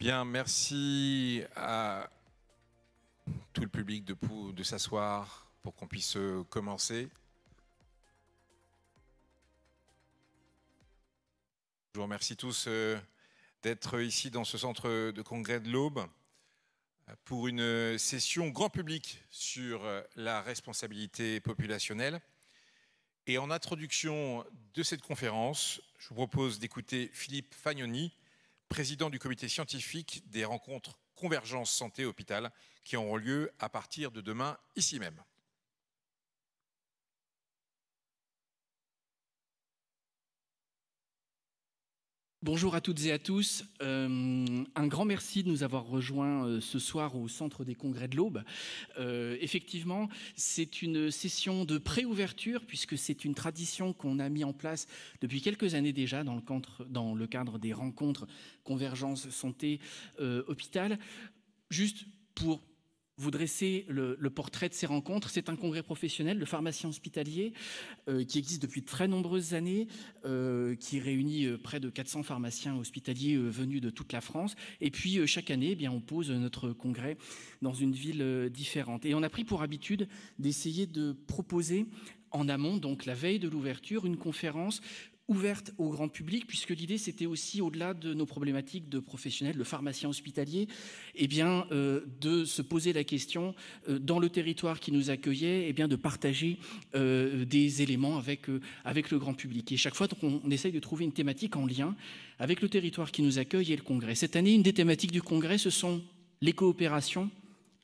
Bien, merci à tout le public de, de s'asseoir pour qu'on puisse commencer. Je vous remercie tous euh, d'être ici dans ce centre de congrès de l'Aube pour une session grand public sur euh, la responsabilité populationnelle. Et en introduction de cette conférence, je vous propose d'écouter Philippe Fagnoni, président du comité scientifique des rencontres Convergence Santé Hôpital qui auront lieu à partir de demain ici même. Bonjour à toutes et à tous. Euh, un grand merci de nous avoir rejoints euh, ce soir au Centre des Congrès de l'Aube. Euh, effectivement, c'est une session de pré-ouverture puisque c'est une tradition qu'on a mis en place depuis quelques années déjà dans le cadre, dans le cadre des rencontres Convergence Santé Hôpital. Juste pour vous dressez le, portrait de ces rencontres. C'est un congrès professionnel le Pharmacien Hospitalier, euh, qui existe depuis très nombreuses années, euh, qui réunit euh, près de 400 pharmaciens hospitaliers venus de toute la France. Et puis chaque année, eh bien on pose notre congrès dans une ville différente. Et on a pris pour habitude d'essayer de proposer en amont, donc la veille de l'ouverture, une conférence ouverte au grand public, puisque l'idée c'était aussi, au-delà de nos problématiques de professionnels, de pharmacien hospitalier, eh bien, euh, de se poser la question, euh, dans le territoire qui nous accueillait, et eh bien, de partager euh, des éléments avec, avec le grand public. Et chaque fois, qu'on on, essaye de trouver une thématique en lien avec le territoire qui nous accueille et le congrès. Cette année, une des thématiques du congrès, ce sont les coopérations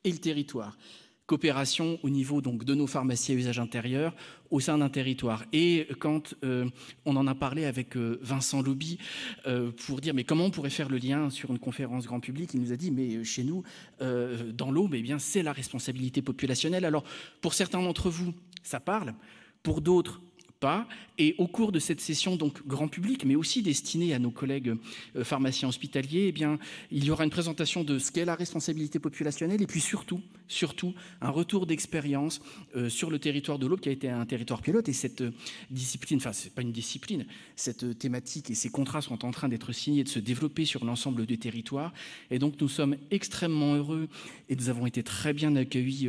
et le territoire coopération au niveau donc de nos pharmacies à usage intérieur au sein d'un territoire. Et quand euh, on en a parlé avec euh, Vincent Lobby euh, pour dire mais comment on pourrait faire le lien sur une conférence grand public, il nous a dit mais chez nous dans l'eau, bien c'est la responsabilité populationnelle. Alors pour certains d'entre vous, ça parle. Pour d'autres, pas. Et au cours de cette session, donc grand public, mais aussi destinée à nos collègues euh, pharmaciens hospitaliers, eh bien, il y aura une présentation de ce qu'est la responsabilité populationnelle et puis surtout, surtout un retour d'expérience euh, sur le territoire de l'Aube qui a été un territoire pilote. Et cette euh, discipline, enfin, c'est pas une discipline, cette thématique et ces contrats sont en train d'être signés et de se développer sur l'ensemble du territoire. Et donc, nous sommes extrêmement heureux et nous avons été très bien accueillis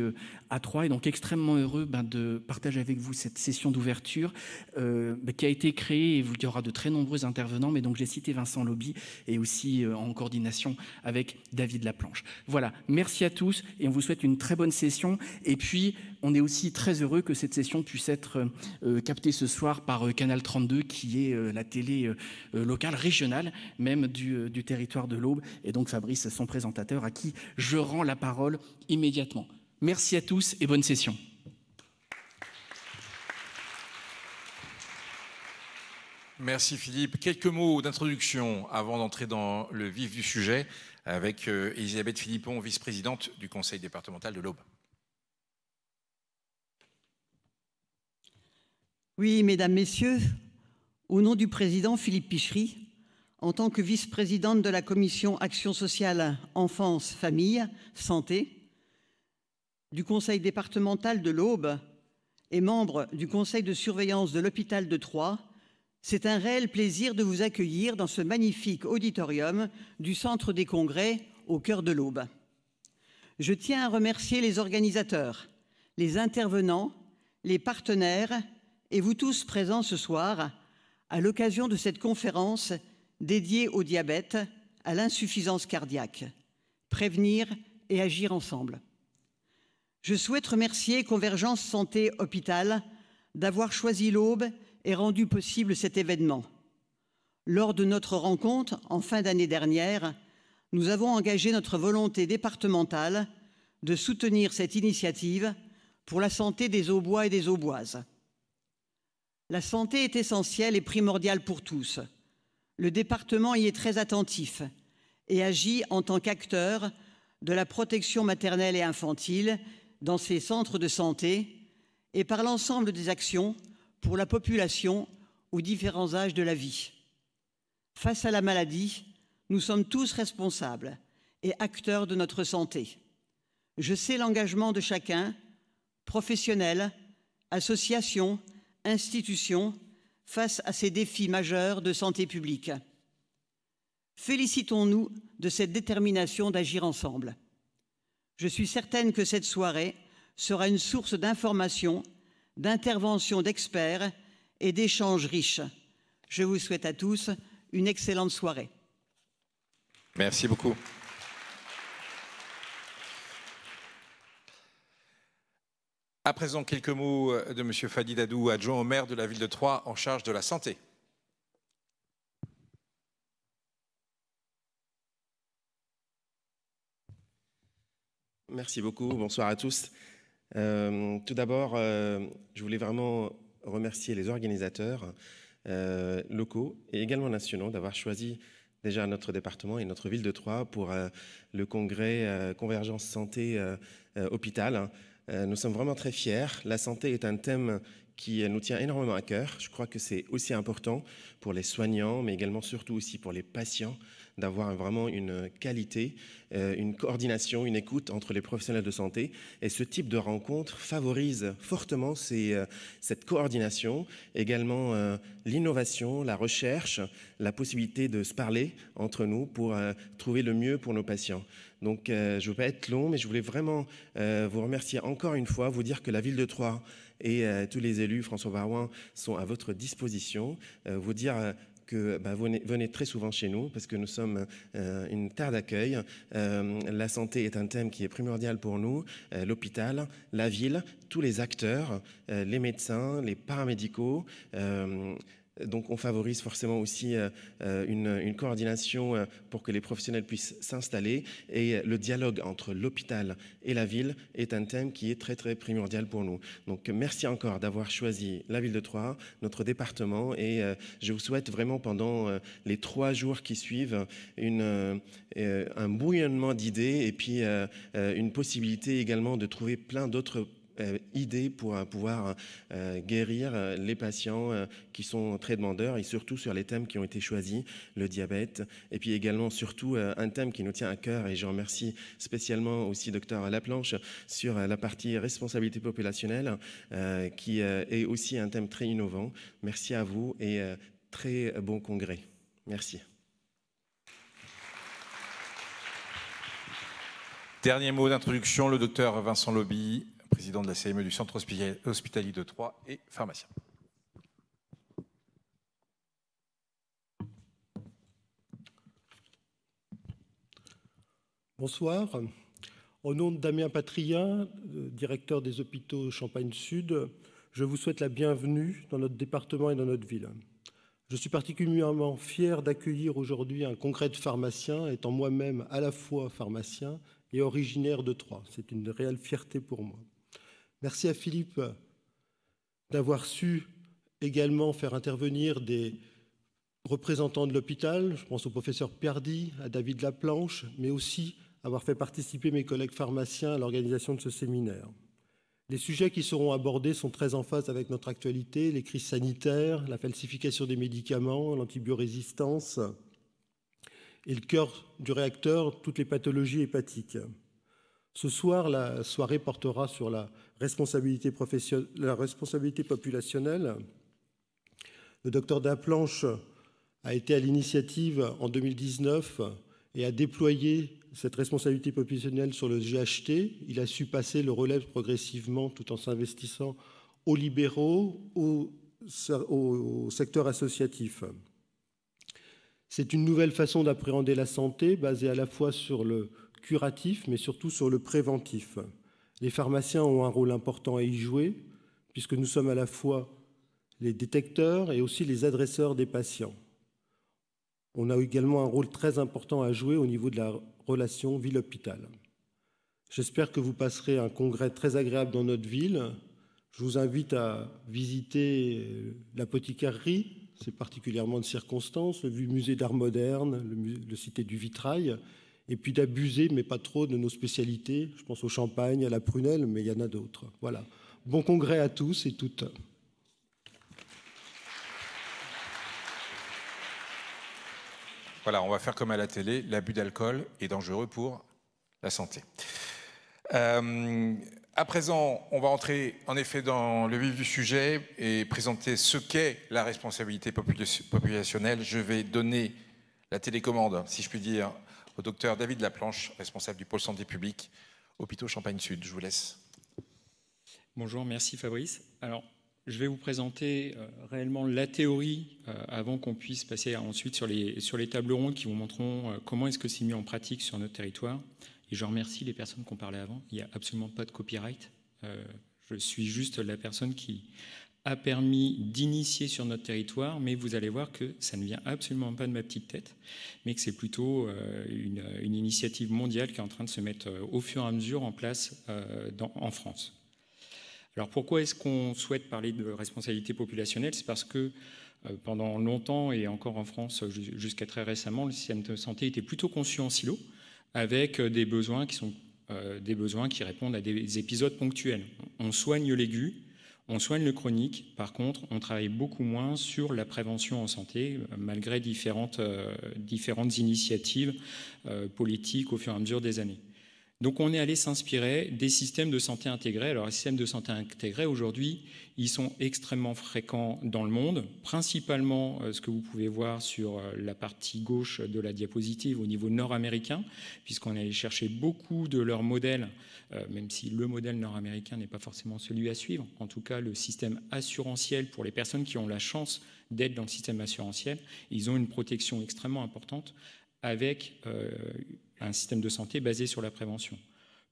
à Troyes et donc extrêmement heureux ben, de partager avec vous cette session d'ouverture euh, bah, qui a été créé, et il y aura de très nombreux intervenants, mais donc j'ai cité Vincent Lobby et aussi euh, en coordination avec David Laplanche. Voilà, merci à tous et on vous souhaite une très bonne session. Et puis, on est aussi très heureux que cette session puisse être euh, captée ce soir par Canal 32, qui est la télé locale, régionale même du territoire de l'Aube, et donc Fabrice, son présentateur, à qui je rends la parole immédiatement. Merci à tous et bonne session. Merci Philippe. Quelques mots d'introduction avant d'entrer dans le vif du sujet avec euh, Elisabeth Philippon, vice-présidente du Conseil départemental de l'Aube. Oui, mesdames, messieurs, au nom du président Philippe Pichery, en tant que vice-présidente de la commission Action sociale, enfance, famille, santé, du Conseil départemental de l'Aube et membre du Conseil de surveillance de l'hôpital de Troyes, c'est un réel plaisir de vous accueillir dans ce magnifique auditorium du Centre des Congrès au cœur de l'Aube. Je tiens à remercier les organisateurs, les intervenants, les partenaires et vous tous présents ce soir à l'occasion de cette conférence dédiée au diabète, à l'insuffisance cardiaque. Prévenir et agir ensemble. Je souhaite remercier Convergence Santé Hôpital d'avoir choisi l'Aube est rendu possible cet événement. Lors de notre rencontre en fin d'année dernière, nous avons engagé notre volonté départementale de soutenir cette initiative pour la santé des Aubois et des Auboises. La santé est essentielle et primordiale pour tous. Le département y est très attentif et agit en tant qu'acteur de la protection maternelle et infantile dans ses centres de santé et par l'ensemble des actions pour la population aux différents âges de la vie. Face à la maladie, nous sommes tous responsables et acteurs de notre santé. Je sais l'engagement de chacun, professionnels, associations, institutions, face à ces défis majeurs de santé publique. Félicitons-nous de cette détermination d'agir ensemble. Je suis certaine que cette soirée sera une source d'information d'interventions d'experts et d'échanges riches. Je vous souhaite à tous une excellente soirée. Merci beaucoup. À présent, quelques mots de M. Fadi Dadou, adjoint au maire de la ville de Troyes en charge de la santé. Merci beaucoup, bonsoir à tous. Euh, tout d'abord, euh, je voulais vraiment remercier les organisateurs euh, locaux et également nationaux d'avoir choisi déjà notre département et notre ville de Troyes pour le congrès Convergence Santé Hôpital. nous sommes vraiment très fiers. La santé est un thème qui nous tient énormément à cœur. Je crois que c'est aussi important pour les soignants, mais également surtout aussi pour les patients d'avoir vraiment une qualité, euh, une coordination, une écoute entre les professionnels de santé. Et ce type de rencontre favorise fortement euh, cette coordination, également euh, l'innovation, la recherche, la possibilité de se parler entre nous pour trouver le mieux pour nos patients. Donc je ne veux pas être long, mais je voulais vraiment vous remercier encore une fois, vous dire que la ville de Troyes et tous les élus, François Varouin, sont à votre disposition, vous dire que bah, venez, venez, très souvent chez nous parce que nous sommes euh, une terre d'accueil. Euh, la santé est un thème qui est primordial pour nous, euh, l'hôpital, la ville, tous les acteurs, les médecins, les paramédicaux donc on favorise forcément aussi euh, euh, une, coordination euh, pour que les professionnels puissent s'installer. Et le dialogue entre l'hôpital et la ville est un thème qui est très très primordial pour nous. Donc merci encore d'avoir choisi la ville de Troyes, notre département. Et je vous souhaite vraiment pendant les trois jours qui suivent un bouillonnement d'idées et puis une possibilité également de trouver plein d'autres euh, idées pour euh, pouvoir euh, guérir les patients qui sont très demandeurs et surtout sur les thèmes qui ont été choisis, le diabète et puis également surtout un thème qui nous tient à cœur et je remercie spécialement aussi docteur Laplanche sur la partie responsabilité populationnelle qui est aussi un thème très innovant. Merci à vous et très bon congrès. Merci. Dernier mot d'introduction, le docteur Vincent Lobby, président de la CME du Centre hospitalier de Troyes et pharmacien. Bonsoir. Au nom de Damien Patrien, euh, directeur des hôpitaux Champagne Sud, je vous souhaite la bienvenue dans notre département et dans notre ville. Je suis particulièrement fier d'accueillir aujourd'hui un congrès de pharmaciens, étant moi-même à la fois pharmacien et originaire de Troyes. C'est une réelle fierté pour moi. Merci à Philippe d'avoir su également faire intervenir des représentants de l'hôpital, je pense au professeur Pierdi, à David Laplanche, mais aussi avoir fait participer mes collègues pharmaciens à l'organisation de ce séminaire. Les sujets qui seront abordés sont très en phase avec notre actualité, les crises sanitaires, la falsification des médicaments, l'antibiorésistance et le cœur du réacteur, toutes les pathologies hépatiques. Ce soir, la soirée portera sur la responsabilité, professionnelle, la responsabilité populationnelle. Le docteur Daplanche a été à l'initiative en 2019 et a déployé cette responsabilité populationnelle sur le GHT. Il a su passer le relais progressivement tout en s'investissant aux libéraux, au, au secteur associatif. C'est une nouvelle façon d'appréhender la santé basée à la fois sur le, curatif, mais surtout sur le préventif. Les pharmaciens ont un rôle important à y jouer, puisque nous sommes à la fois les détecteurs et aussi les adresseurs des patients. On a également un rôle très important à jouer au niveau de la relation ville-hôpital. J'espère que vous passerez un congrès très agréable dans notre ville. Je vous invite à visiter l'apothicairie, c'est particulièrement de circonstance, le musée d'art moderne, le cité du vitrail, et puis d'abuser, mais pas trop, de nos spécialités. Je pense au champagne, à la prunelle, mais il y en a d'autres. Voilà. Bon congrès à tous et toutes. Voilà, on va faire comme à la télé, l'abus d'alcool est dangereux pour la santé. Euh, à présent, on va entrer en effet dans le vif du sujet et présenter ce qu'est la responsabilité populationnelle. Je vais donner la télécommande, si je puis dire, au docteur David Laplanche, responsable du pôle santé publique, hôpitaux Champagne-Sud. Je vous laisse. Bonjour, merci Fabrice. Alors, je vais vous présenter euh, réellement la théorie euh, avant qu'on puisse passer ensuite sur les, sur les tables rondes qui vous montreront euh, comment est-ce que c'est mis en pratique sur notre territoire. Et je remercie les personnes qui ont parlé avant. Il n'y a absolument pas de copyright. je suis juste la personne qui a permis d'initier sur notre territoire, mais vous allez voir que ça ne vient absolument pas de ma petite tête, mais que c'est plutôt euh, une, initiative mondiale qui est en train de se mettre euh, au fur et à mesure en place euh, dans, en France. Alors pourquoi est-ce qu'on souhaite parler de responsabilité populationnelle C'est parce que pendant longtemps, et encore en France jusqu'à très récemment, le système de santé était plutôt conçu en silo, avec des besoins qui sont des besoins qui répondent à des épisodes ponctuels. On soigne l'aigu, on soigne le chronique, par contre, on travaille beaucoup moins sur la prévention en santé, euh, malgré différentes, euh, différentes initiatives euh, politiques au fur et à mesure des années. Donc on est allé s'inspirer des systèmes de santé intégrés. Alors les systèmes de santé intégrés, aujourd'hui, ils sont extrêmement fréquents dans le monde, principalement euh, ce que vous pouvez voir sur euh, la partie gauche de la diapositive au niveau nord-américain, puisqu'on est allé chercher beaucoup de leurs modèles, euh, même si le modèle nord-américain n'est pas forcément celui à suivre, en tout cas le système assurantiel pour les personnes qui ont la chance d'être dans le système assurantiel, ils ont une protection extrêmement importante avec un système de santé basé sur la prévention.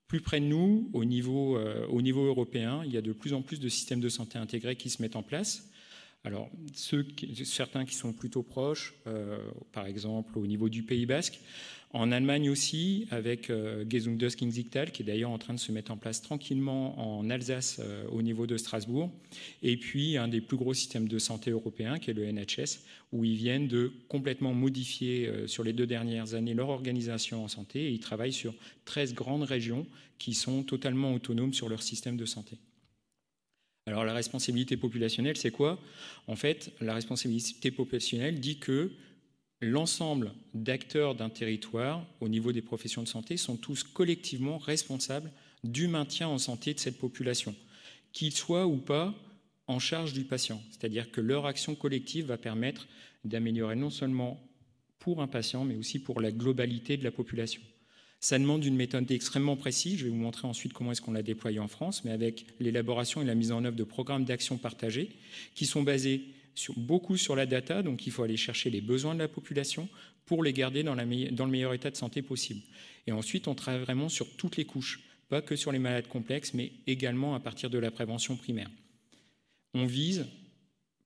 Plus près de nous, euh, au niveau, européen, il y a de plus en plus de systèmes de santé intégrés qui se mettent en place. Alors, certains qui sont plutôt proches, euh, par exemple au niveau du Pays basque, en Allemagne aussi, avec euh, qui est d'ailleurs en train de se mettre en place tranquillement en Alsace euh, au niveau de Strasbourg, et puis un des plus gros systèmes de santé européens, qui est le NHS, où ils viennent de complètement modifier euh, sur les deux dernières années leur organisation en santé, et ils travaillent sur 13 grandes régions qui sont totalement autonomes sur leur système de santé. Alors la responsabilité populationnelle, c'est quoi En fait, la responsabilité populationnelle dit que l'ensemble d'acteurs d'un territoire au niveau des professions de santé sont tous collectivement responsables du maintien en santé de cette population, qu'ils soient ou pas en charge du patient. C'est-à-dire que leur action collective va permettre d'améliorer non seulement pour un patient, mais aussi pour la globalité de la population. Ça demande une méthode extrêmement précise. Je vais vous montrer ensuite comment est-ce qu'on l'a déployé en France, mais avec l'élaboration et la mise en œuvre de programmes d'action partagés qui sont basés beaucoup sur la data, donc il faut aller chercher les besoins de la population pour les garder dans, la dans le meilleur état de santé possible. Et ensuite, on travaille vraiment sur toutes les couches, pas que sur les malades complexes, mais également à partir de la prévention primaire. On vise,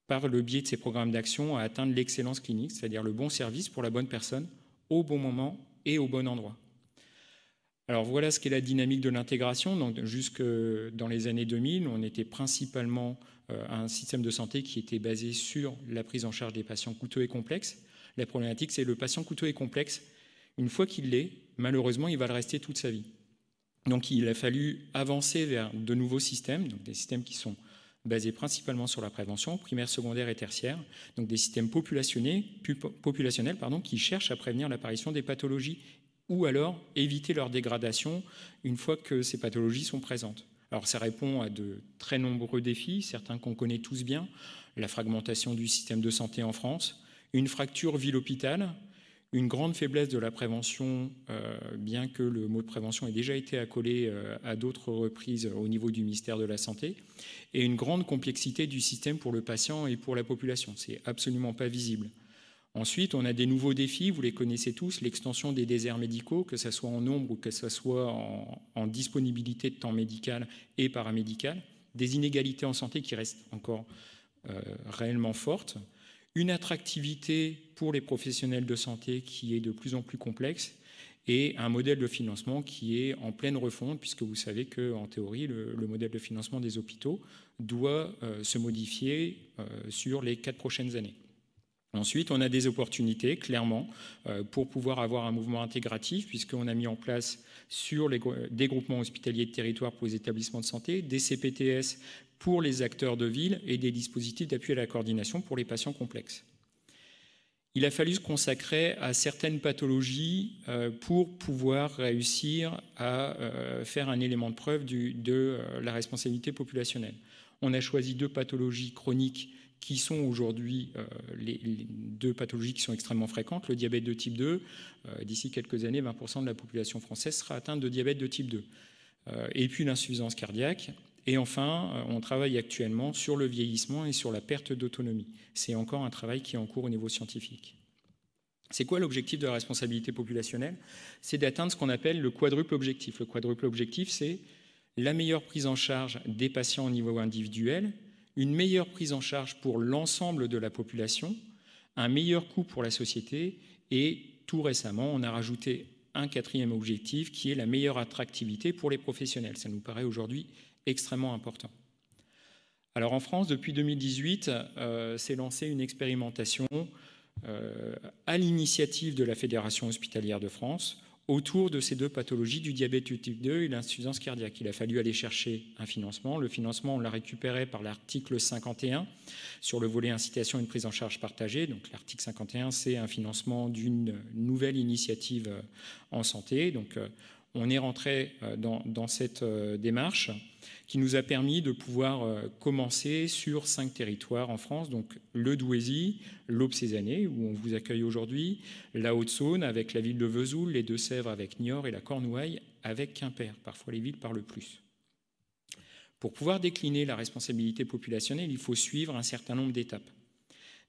par le biais de ces programmes d'action, à atteindre l'excellence clinique, c'est-à-dire le bon service pour la bonne personne, au bon moment et au bon endroit. Alors voilà ce qu'est la dynamique de l'intégration. Jusque dans les années 2000, on était principalement euh, un système de santé qui était basé sur la prise en charge des patients coûteux et complexes. La problématique, c'est le patient coûteux et complexe. Une fois qu'il l'est, malheureusement, il va le rester toute sa vie. Donc il a fallu avancer vers de nouveaux systèmes, des systèmes qui sont basés principalement sur la prévention, primaire, secondaire et tertiaire, donc des systèmes populationnels, populationnels pardon, qui cherchent à prévenir l'apparition des pathologies ou alors éviter leur dégradation une fois que ces pathologies sont présentes. Alors ça répond à de très nombreux défis, certains qu'on connaît tous bien, la fragmentation du système de santé en France, une fracture ville-hôpital, une grande faiblesse de la prévention, euh, bien que le mot de prévention ait déjà été accolé euh, à d'autres reprises au niveau du ministère de la Santé, et une grande complexité du système pour le patient et pour la population. C'est absolument pas visible. Ensuite, on a des nouveaux défis, vous les connaissez tous, l'extension des déserts médicaux, que ce soit en nombre ou que ce soit en, disponibilité de temps médical et paramédical, des inégalités en santé qui restent encore euh, réellement fortes, une attractivité pour les professionnels de santé qui est de plus en plus complexe et un modèle de financement qui est en pleine refonte, puisque vous savez qu'en théorie, le, modèle de financement des hôpitaux doit euh, se modifier euh, sur les quatre prochaines années. Ensuite, on a des opportunités, clairement, euh, pour pouvoir avoir un mouvement intégratif, puisqu'on a mis en place sur des groupements hospitaliers de territoire pour les établissements de santé, des CPTS pour les acteurs de ville et des dispositifs d'appui à la coordination pour les patients complexes. Il a fallu se consacrer à certaines pathologies euh, pour pouvoir réussir à euh, faire un élément de preuve de la responsabilité populationnelle. On a choisi deux pathologies chroniques qui sont aujourd'hui euh, les, deux pathologies qui sont extrêmement fréquentes, le diabète de type 2, euh, d'ici quelques années, 20% de la population française sera atteinte de diabète de type 2, euh, et puis l'insuffisance cardiaque. Et enfin, on travaille actuellement sur le vieillissement et sur la perte d'autonomie. C'est encore un travail qui est en cours au niveau scientifique. C'est quoi l'objectif de la responsabilité populationnelle C'est d'atteindre ce qu'on appelle le quadruple objectif. Le quadruple objectif, c'est la meilleure prise en charge des patients au niveau individuel, une meilleure prise en charge pour l'ensemble de la population, un meilleur coût pour la société et tout récemment, on a rajouté un quatrième objectif qui est la meilleure attractivité pour les professionnels. Ça nous paraît aujourd'hui extrêmement important. Alors en France, depuis 2018, euh, s'est lancée une expérimentation euh, à l'initiative de la Fédération hospitalière de France autour de ces deux pathologies, du diabète type 2 et l'insuffisance cardiaque. Il a fallu aller chercher un financement. Le financement, on l'a récupéré par l'article 51 sur le volet incitation et une prise en charge partagée. Donc l'article 51, c'est un financement d'une nouvelle initiative euh, en santé. Donc euh, on est rentré euh, dans cette démarche qui nous a permis de pouvoir euh, commencer sur cinq territoires en France, donc le Douaisis, l'Aube Césanée, où on vous accueille aujourd'hui, la Haute-Saône avec la ville de Vesoul, les Deux-Sèvres avec Niort et la Cornouaille avec Quimper. Parfois, les villes par le plus. Pour pouvoir décliner la responsabilité populationnelle, il faut suivre un certain nombre d'étapes.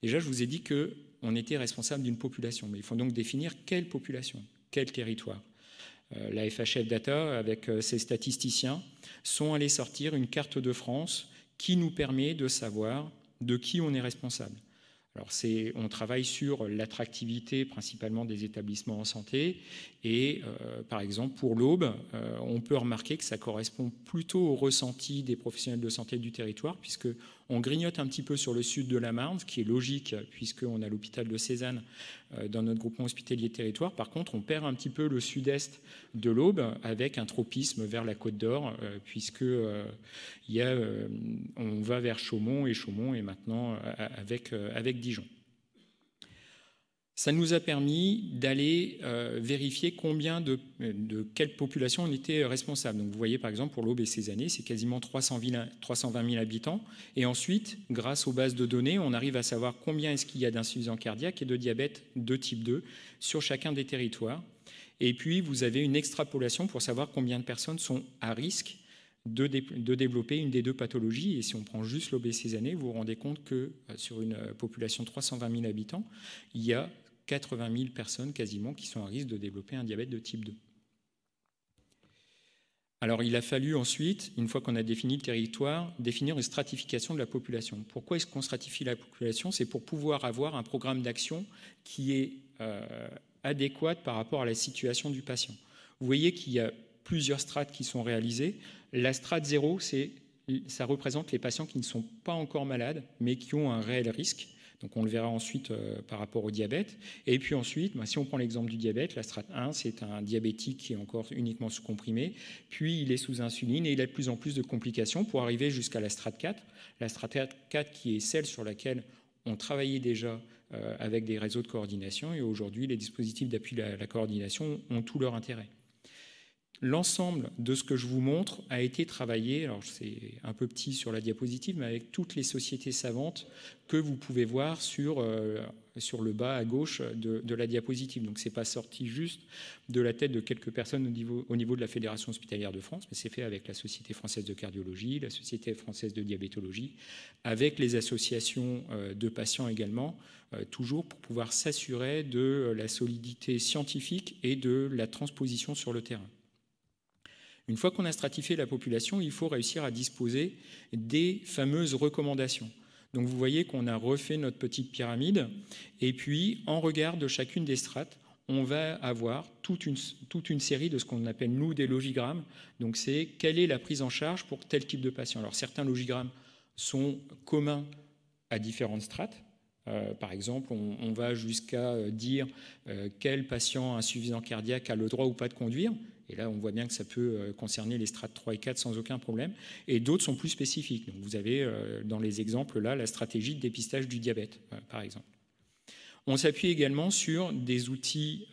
Déjà, je vous ai dit qu'on était responsable d'une population, mais il faut donc définir quelle population, quel territoire. Euh, la FHF Data avec euh, ses statisticiens, sont allés sortir une carte de France qui nous permet de savoir de qui on est responsable. Alors on travaille sur l'attractivité principalement des établissements en santé et euh, par exemple pour l'Aube, on peut remarquer que ça correspond plutôt au ressenti des professionnels de santé du territoire puisque on grignote un petit peu sur le sud de la Marne, ce qui est logique puisqu'on a l'hôpital de Cézanne euh, dans notre groupement hospitalier territoire. Par contre, on perd un petit peu le sud-est de l'Aube avec un tropisme vers la Côte d'Or euh, puisque euh, il on va vers Chaumont et Chaumont est maintenant avec, avec Dijon. Ça nous a permis d'aller euh, vérifier combien de, quelle population on était responsable. Donc vous voyez par exemple pour l'Aube et ces années, c'est quasiment 320 000 habitants. Et ensuite, grâce aux bases de données, on arrive à savoir combien est-ce qu'il y a d'insuffisance cardiaque et de diabète de type 2 sur chacun des territoires. Et puis vous avez une extrapolation pour savoir combien de personnes sont à risque de, développer une des deux pathologies. Et si on prend juste l'obésité années, vous vous rendez compte que euh, sur une euh, population de 320 000 habitants, il y a 80 000 personnes quasiment qui sont à risque de développer un diabète de type 2. Alors il a fallu ensuite, une fois qu'on a défini le territoire, définir une stratification de la population. Pourquoi est-ce qu'on stratifie la population C'est pour pouvoir avoir un programme d'action qui est euh, adéquat par rapport à la situation du patient. Vous voyez qu'il y a plusieurs strates qui sont réalisées. La strate 0, ça représente les patients qui ne sont pas encore malades, mais qui ont un réel risque. Donc on le verra ensuite euh, par rapport au diabète. Et puis ensuite, ben, si on prend l'exemple du diabète, la strate 1, c'est un diabétique qui est encore uniquement sous comprimé, puis il est sous insuline et il a de plus en plus de complications pour arriver jusqu'à la strate 4. La strate 4 qui est celle sur laquelle on travaillait déjà euh, avec des réseaux de coordination et aujourd'hui les dispositifs d'appui à la coordination ont tout leur intérêt. L'ensemble de ce que je vous montre a été travaillé, alors c'est un peu petit sur la diapositive, mais avec toutes les sociétés savantes que vous pouvez voir sur, euh, le bas à gauche de, la diapositive. Donc ce n'est pas sorti juste de la tête de quelques personnes au niveau, de la Fédération hospitalière de France, mais c'est fait avec la Société française de cardiologie, la Société française de diabétologie, avec les associations euh, de patients également, euh, toujours pour pouvoir s'assurer de la solidité scientifique et de la transposition sur le terrain. Une fois qu'on a stratifié la population, il faut réussir à disposer des fameuses recommandations. Donc vous voyez qu'on a refait notre petite pyramide, et puis en regard de chacune des strates, on va avoir toute une, série de ce qu'on appelle, nous, des logigrammes. Donc c'est quelle est la prise en charge pour tel type de patient. Alors certains logigrammes sont communs à différentes strates, euh, par exemple, on, va jusqu'à euh, dire euh, quel patient insuffisant cardiaque a le droit ou pas de conduire. Et là, on voit bien que ça peut euh, concerner les strates 3 et 4 sans aucun problème. Et d'autres sont plus spécifiques. vous avez euh, dans les exemples là la stratégie de dépistage du diabète, euh, par exemple. On s'appuie également sur des outils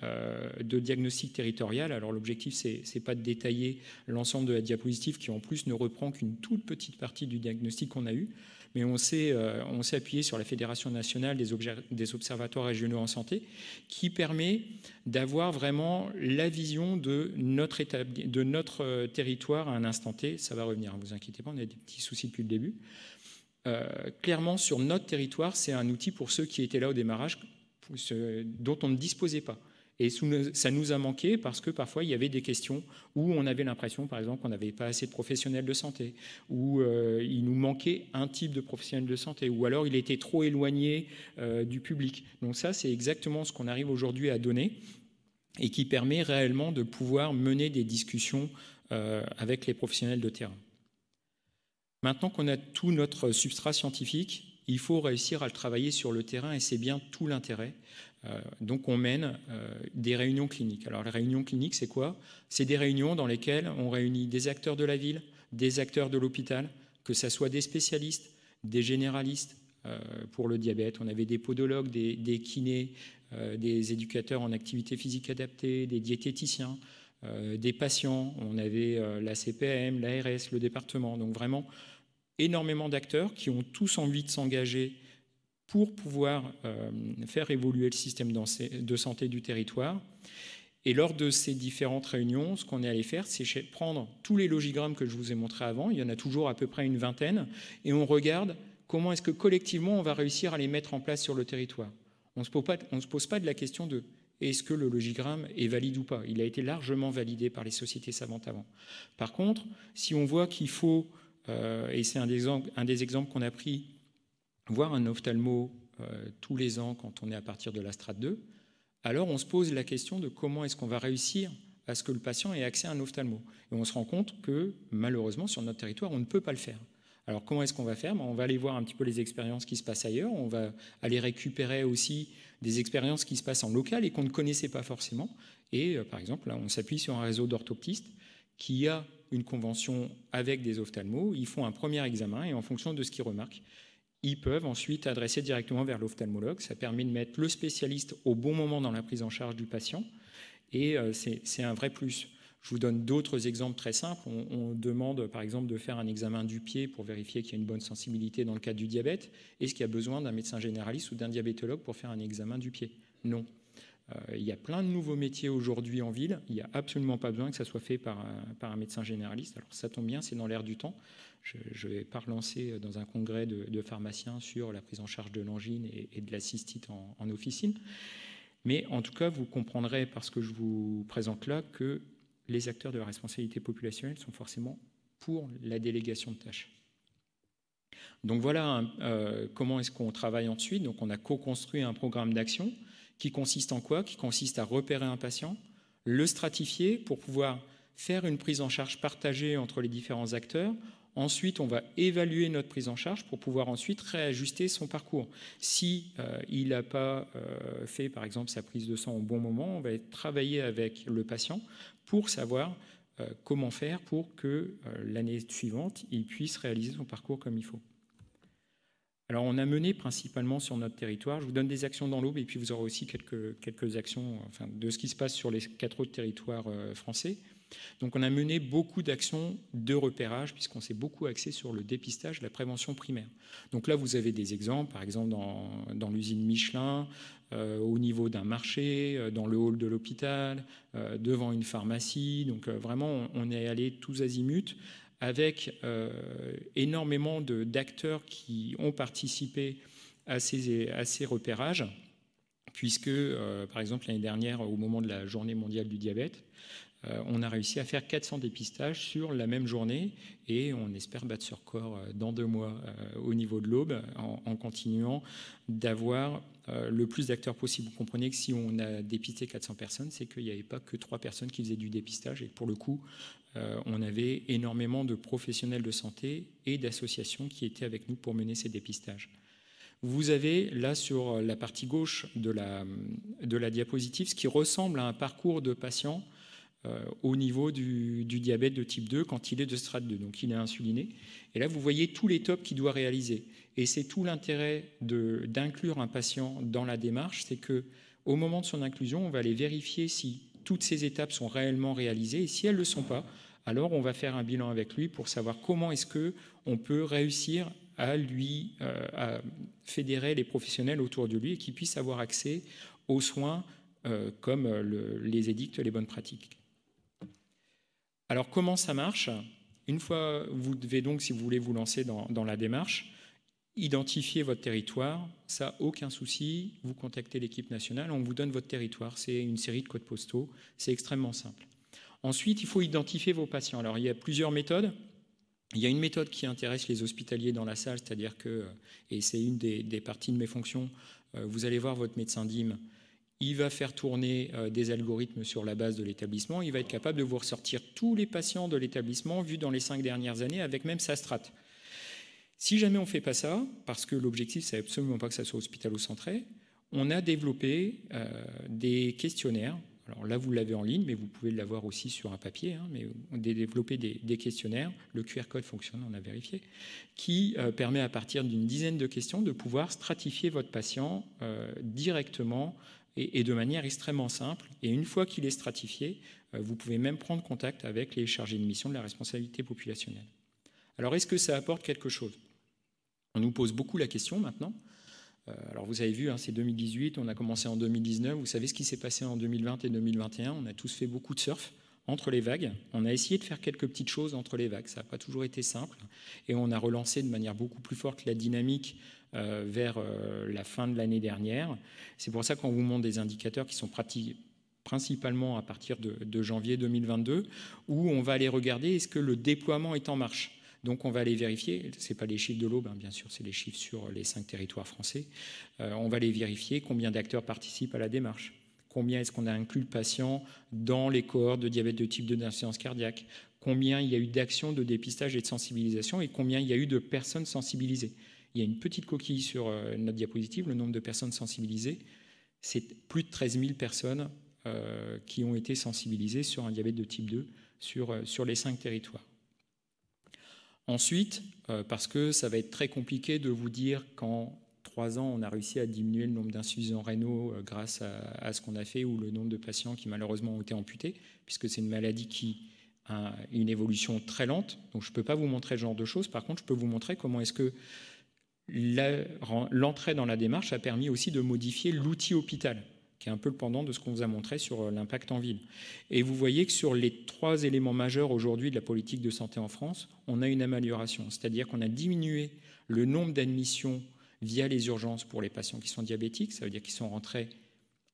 de diagnostic territorial. Alors l'objectif, ce n'est pas de détailler l'ensemble de la diapositive qui en plus ne reprend qu'une toute petite partie du diagnostic qu'on a eu mais on s'est euh, appuyé sur la Fédération nationale des, observatoires régionaux en santé, qui permet d'avoir vraiment la vision de notre, euh, territoire à un instant T. Ça va revenir, ne hein, vous inquiétez pas, on a des petits soucis depuis le début. Euh, clairement, sur notre territoire, c'est un outil pour ceux qui étaient là au démarrage, dont on ne disposait pas. Et ça nous a manqué parce que parfois il y avait des questions où on avait l'impression, par exemple, qu'on n'avait pas assez de professionnels de santé, où euh, il nous manquait un type de professionnel de santé, ou alors il était trop éloigné euh, du public. Donc ça, c'est exactement ce qu'on arrive aujourd'hui à donner et qui permet réellement de pouvoir mener des discussions euh, avec les professionnels de terrain. Maintenant qu'on a tout notre substrat scientifique, il faut réussir à le travailler sur le terrain et c'est bien tout l'intérêt. Euh, donc on mène euh, des réunions cliniques. Alors les réunions cliniques, c'est quoi C'est des réunions dans lesquelles on réunit des acteurs de la ville, des acteurs de l'hôpital, que ce soit des spécialistes, des généralistes euh, pour le diabète. On avait des podologues, des, des kinés, des éducateurs en activité physique adaptée, des diététiciens. des patients, on avait la CPM, l'ARS, le département, donc vraiment énormément d'acteurs qui ont tous envie de s'engager pour pouvoir euh, faire évoluer le système de santé du territoire. Et lors de ces différentes réunions, ce qu'on est allé faire, c'est prendre tous les logigrammes que je vous ai montrés avant, il y en a toujours à peu près une vingtaine, et on regarde comment est-ce que collectivement on va réussir à les mettre en place sur le territoire. On ne se se pose pas de la question de est-ce que le logigramme est valide ou pas. Il a été largement validé par les sociétés savantes avant. Par contre, si on voit qu'il faut euh, et c'est un, des exemples qu'on a pris, voir un ophtalmo euh, tous les ans quand on est à partir de la strate 2, alors on se pose la question de comment est-ce qu'on va réussir à ce que le patient ait accès à un ophtalmo. Et on se rend compte que, malheureusement, sur notre territoire, on ne peut pas le faire. Alors comment est-ce qu'on va faire ben, On va aller voir un petit peu les expériences qui se passent ailleurs, on va aller récupérer aussi des expériences qui se passent en local et qu'on ne connaissait pas forcément. Et euh, par exemple, là, on s'appuie sur un réseau d'orthoptistes qui a une convention avec des ophtalmos, ils font un premier examen et en fonction de ce qu'ils remarquent, ils peuvent ensuite adresser directement vers l'ophtalmologue. Ça permet de mettre le spécialiste au bon moment dans la prise en charge du patient et euh, c'est un vrai plus. Je vous donne d'autres exemples très simples. On, demande par exemple de faire un examen du pied pour vérifier qu'il y a une bonne sensibilité dans le cadre du diabète. Est-ce qu'il y a besoin d'un médecin généraliste ou d'un diabétologue pour faire un examen du pied Non. Euh, il y a plein de nouveaux métiers aujourd'hui en ville. Il n'y a absolument pas besoin que ça soit fait par un, médecin généraliste. Alors ça tombe bien, c'est dans l'air du temps. Je ne vais pas relancer euh, dans un congrès de, pharmaciens sur la prise en charge de l'angine et, de la cystite en, officine. Mais en tout cas, vous comprendrez parce que je vous présente là que les acteurs de la responsabilité populationnelle sont forcément pour la délégation de tâches. Donc voilà euh, comment est-ce qu'on travaille ensuite. Donc on a co-construit un programme d'action qui consiste en quoi Qui consiste à repérer un patient, le stratifier pour pouvoir faire une prise en charge partagée entre les différents acteurs. Ensuite, on va évaluer notre prise en charge pour pouvoir ensuite réajuster son parcours. Si euh, il n'a pas euh, fait, par exemple, sa prise de sang au bon moment, on va travailler avec le patient pour savoir euh, comment faire pour que l'année suivante, il puisse réaliser son parcours comme il faut. Alors on a mené principalement sur notre territoire, je vous donne des actions dans l'aube et puis vous aurez aussi quelques, actions de ce qui se passe sur les quatre autres territoires euh, français. Donc on a mené beaucoup d'actions de repérage puisqu'on s'est beaucoup axé sur le dépistage, la prévention primaire. Donc là vous avez des exemples, par exemple dans, l'usine Michelin, euh, au niveau d'un marché, euh, dans le hall de l'hôpital, devant une pharmacie. Donc vraiment on, on est allé tous azimuts avec euh, énormément d'acteurs qui ont participé à ces, à repérages puisque, euh, par exemple, l'année dernière, au moment de la journée mondiale du diabète, euh, on a réussi à faire 400 dépistages sur la même journée et on espère battre sur record dans deux mois au niveau de l'aube en, continuant d'avoir le plus d'acteurs possible. Vous comprenez que si on a dépisté 400 personnes, c'est qu'il n'y avait pas que 3 personnes qui faisaient du dépistage et pour le coup, euh, on avait énormément de professionnels de santé et d'associations qui étaient avec nous pour mener ces dépistages. Vous avez là sur la partie gauche de la, diapositive ce qui ressemble à un parcours de patient euh, au niveau du, diabète de type 2 quand il est de strate 2, donc il est insuliné. Et là, vous voyez tous les tops qu'il doit réaliser. Et c'est tout l'intérêt d'inclure un patient dans la démarche, c'est que au moment de son inclusion, on va aller vérifier si toutes ces étapes sont réellement réalisées et si elles ne le sont pas, alors on va faire un bilan avec lui pour savoir comment est-ce que on peut réussir à lui euh, à fédérer les professionnels autour de lui et qu'ils puissent avoir accès aux soins euh, comme euh, les édictes les bonnes pratiques. Alors comment ça marche Une fois, vous devez donc, si vous voulez vous lancer dans, dans la démarche, identifier votre territoire. Ça, aucun souci. Vous contactez l'équipe nationale, on vous donne votre territoire. C'est une série de codes postaux. C'est extrêmement simple. Ensuite, il faut identifier vos patients. Alors, il y a plusieurs méthodes. Il y a une méthode qui intéresse les hospitaliers dans la salle, c'est-à-dire que, euh, et c'est une des, parties de mes fonctions, euh, vous allez voir votre médecin DIM, il va faire tourner euh, des algorithmes sur la base de l'établissement, il va être capable de vous ressortir tous les patients de l'établissement vus dans les cinq dernières années avec même sa strate. Si jamais on ne fait pas ça, parce que l'objectif, c'est absolument pas que ça soit hospitalo-centré, on a développé des questionnaires alors là, vous l'avez en ligne, mais vous pouvez l'avoir aussi sur un papier. Hein, mais on a développé des, questionnaires, le QR code fonctionne, on a vérifié, qui euh, permet à partir d'une dizaine de questions de pouvoir stratifier votre patient euh, directement et, de manière extrêmement simple. Et une fois qu'il est stratifié, euh, vous pouvez même prendre contact avec les chargés de mission de la responsabilité populationnelle. Alors est-ce que ça apporte quelque chose On nous pose beaucoup la question maintenant. Euh, alors vous avez vu, hein, c'est 2018, on a commencé en 2019, vous savez ce qui s'est passé en 2020 et 2021, on a tous fait beaucoup de surf entre les vagues, on a essayé de faire quelques petites choses entre les vagues, ça n'a pas toujours été simple, et on a relancé de manière beaucoup plus forte la dynamique euh, vers euh, la fin de l'année dernière. C'est pour ça qu'on vous montre des indicateurs qui sont pratiques principalement à partir de, janvier 2022, où on va aller regarder est-ce que le déploiement est en marche. Donc on va aller vérifier, ce n'est pas les chiffres de l'Aube, hein, bien sûr, c'est les chiffres sur les cinq territoires français, euh, on va aller vérifier combien d'acteurs participent à la démarche. Combien est-ce qu'on a inclus le patient dans les cohortes de diabète de type 2 d'insuffisance cardiaque Combien il y a eu d'actions de dépistage et de sensibilisation et combien il y a eu de personnes sensibilisées Il y a une petite coquille sur euh, notre diapositive, le nombre de personnes sensibilisées, c'est plus de 13 000 personnes euh, qui ont été sensibilisées sur un diabète de type 2 sur, sur les cinq territoires. Ensuite, euh, parce que ça va être très compliqué de vous dire qu'en trois ans, on a réussi à diminuer le nombre d'insuffisants rénaux euh, grâce à, ce qu'on a fait ou le nombre de patients qui malheureusement ont été amputés, puisque c'est une maladie qui a une évolution très lente. Donc je ne peux pas vous montrer ce genre de choses. Par contre, je peux vous montrer comment est-ce que l'entrée dans la démarche a permis aussi de modifier l'outil hôpital qui est un peu le pendant de ce qu'on vous a montré sur euh, l'impact en ville. Et vous voyez que sur les trois éléments majeurs aujourd'hui de la politique de santé en France, on a une amélioration, c'est-à-dire qu'on a diminué le nombre d'admissions via les urgences pour les patients qui sont diabétiques, ça veut dire qu'ils sont rentrés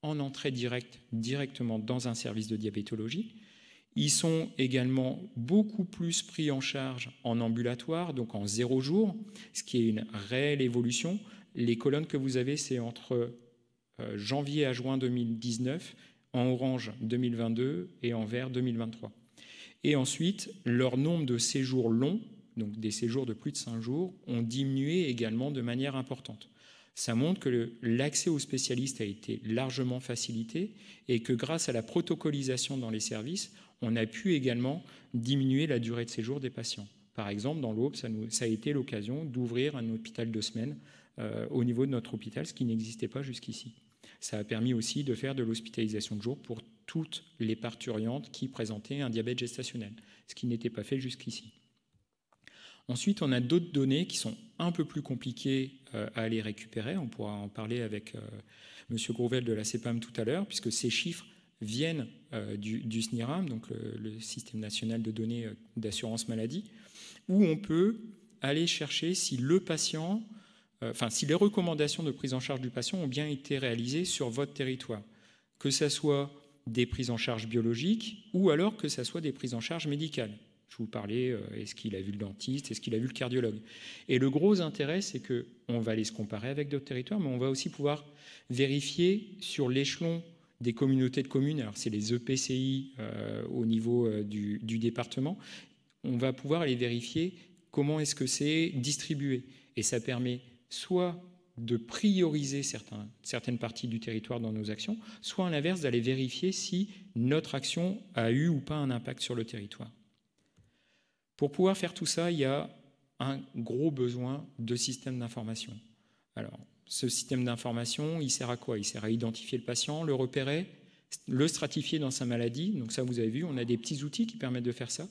en entrée directe directement dans un service de diabétologie. Ils sont également beaucoup plus pris en charge en ambulatoire, donc en zéro jour, ce qui est une réelle évolution. Les colonnes que vous avez, c'est entre euh, janvier à juin 2019, en orange 2022 et en vert 2023. Et ensuite, leur nombre de séjours longs, donc des séjours de plus de 5 jours, ont diminué également de manière importante. Ça montre que l'accès aux spécialistes a été largement facilité et que grâce à la protocolisation dans les services, on a pu également diminuer la durée de séjour des patients. Par exemple, dans l'Aube, ça, a été l'occasion d'ouvrir un hôpital de semaine euh, au niveau de notre hôpital, ce qui n'existait pas jusqu'ici. Ça a permis aussi de faire de l'hospitalisation de jour pour toutes les parturientes qui présentaient un diabète gestationnel, ce qui n'était pas fait jusqu'ici. Ensuite, on a d'autres données qui sont un peu plus compliquées euh, à aller récupérer. On pourra en parler avec euh, Monsieur M. Grouvel de la CEPAM tout à l'heure, puisque ces chiffres viennent euh, du, SNIRAM, donc le, le, système national de données d'assurance maladie, où on peut aller chercher si le patient euh, enfin, si les recommandations de prise en charge du patient ont bien été réalisées sur votre territoire, que ce soit des prises en charge biologiques ou alors que ce soit des prises en charge médicales. Je vous parlais, euh, est-ce qu'il a vu le dentiste, est-ce qu'il a vu le cardiologue Et le gros intérêt, c'est qu'on va aller se comparer avec d'autres territoires, mais on va aussi pouvoir vérifier sur l'échelon des communautés de communes, alors c'est les EPCI euh, au niveau du, du département, on va pouvoir aller vérifier comment est-ce que c'est distribué. Et ça permet soit de prioriser certaines parties du territoire dans nos actions, soit à l'inverse d'aller vérifier si notre action a eu ou pas un impact sur le territoire. Pour pouvoir faire tout ça, il y a un gros besoin de système d'information. Alors, ce système d'information, il sert à quoi Il sert à identifier le patient, le repérer, le stratifier dans sa maladie. Donc ça, vous avez vu, on a des petits outils qui permettent de faire ça.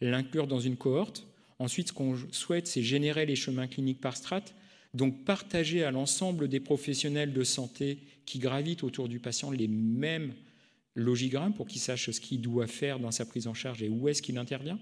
L'inclure dans une cohorte. Ensuite, ce qu'on souhaite, c'est générer les chemins cliniques par strate donc partager à l'ensemble des professionnels de santé qui gravitent autour du patient les mêmes logigrammes pour qu'ils sachent ce qu'il doit faire dans sa prise en charge et où est-ce qu'il intervient,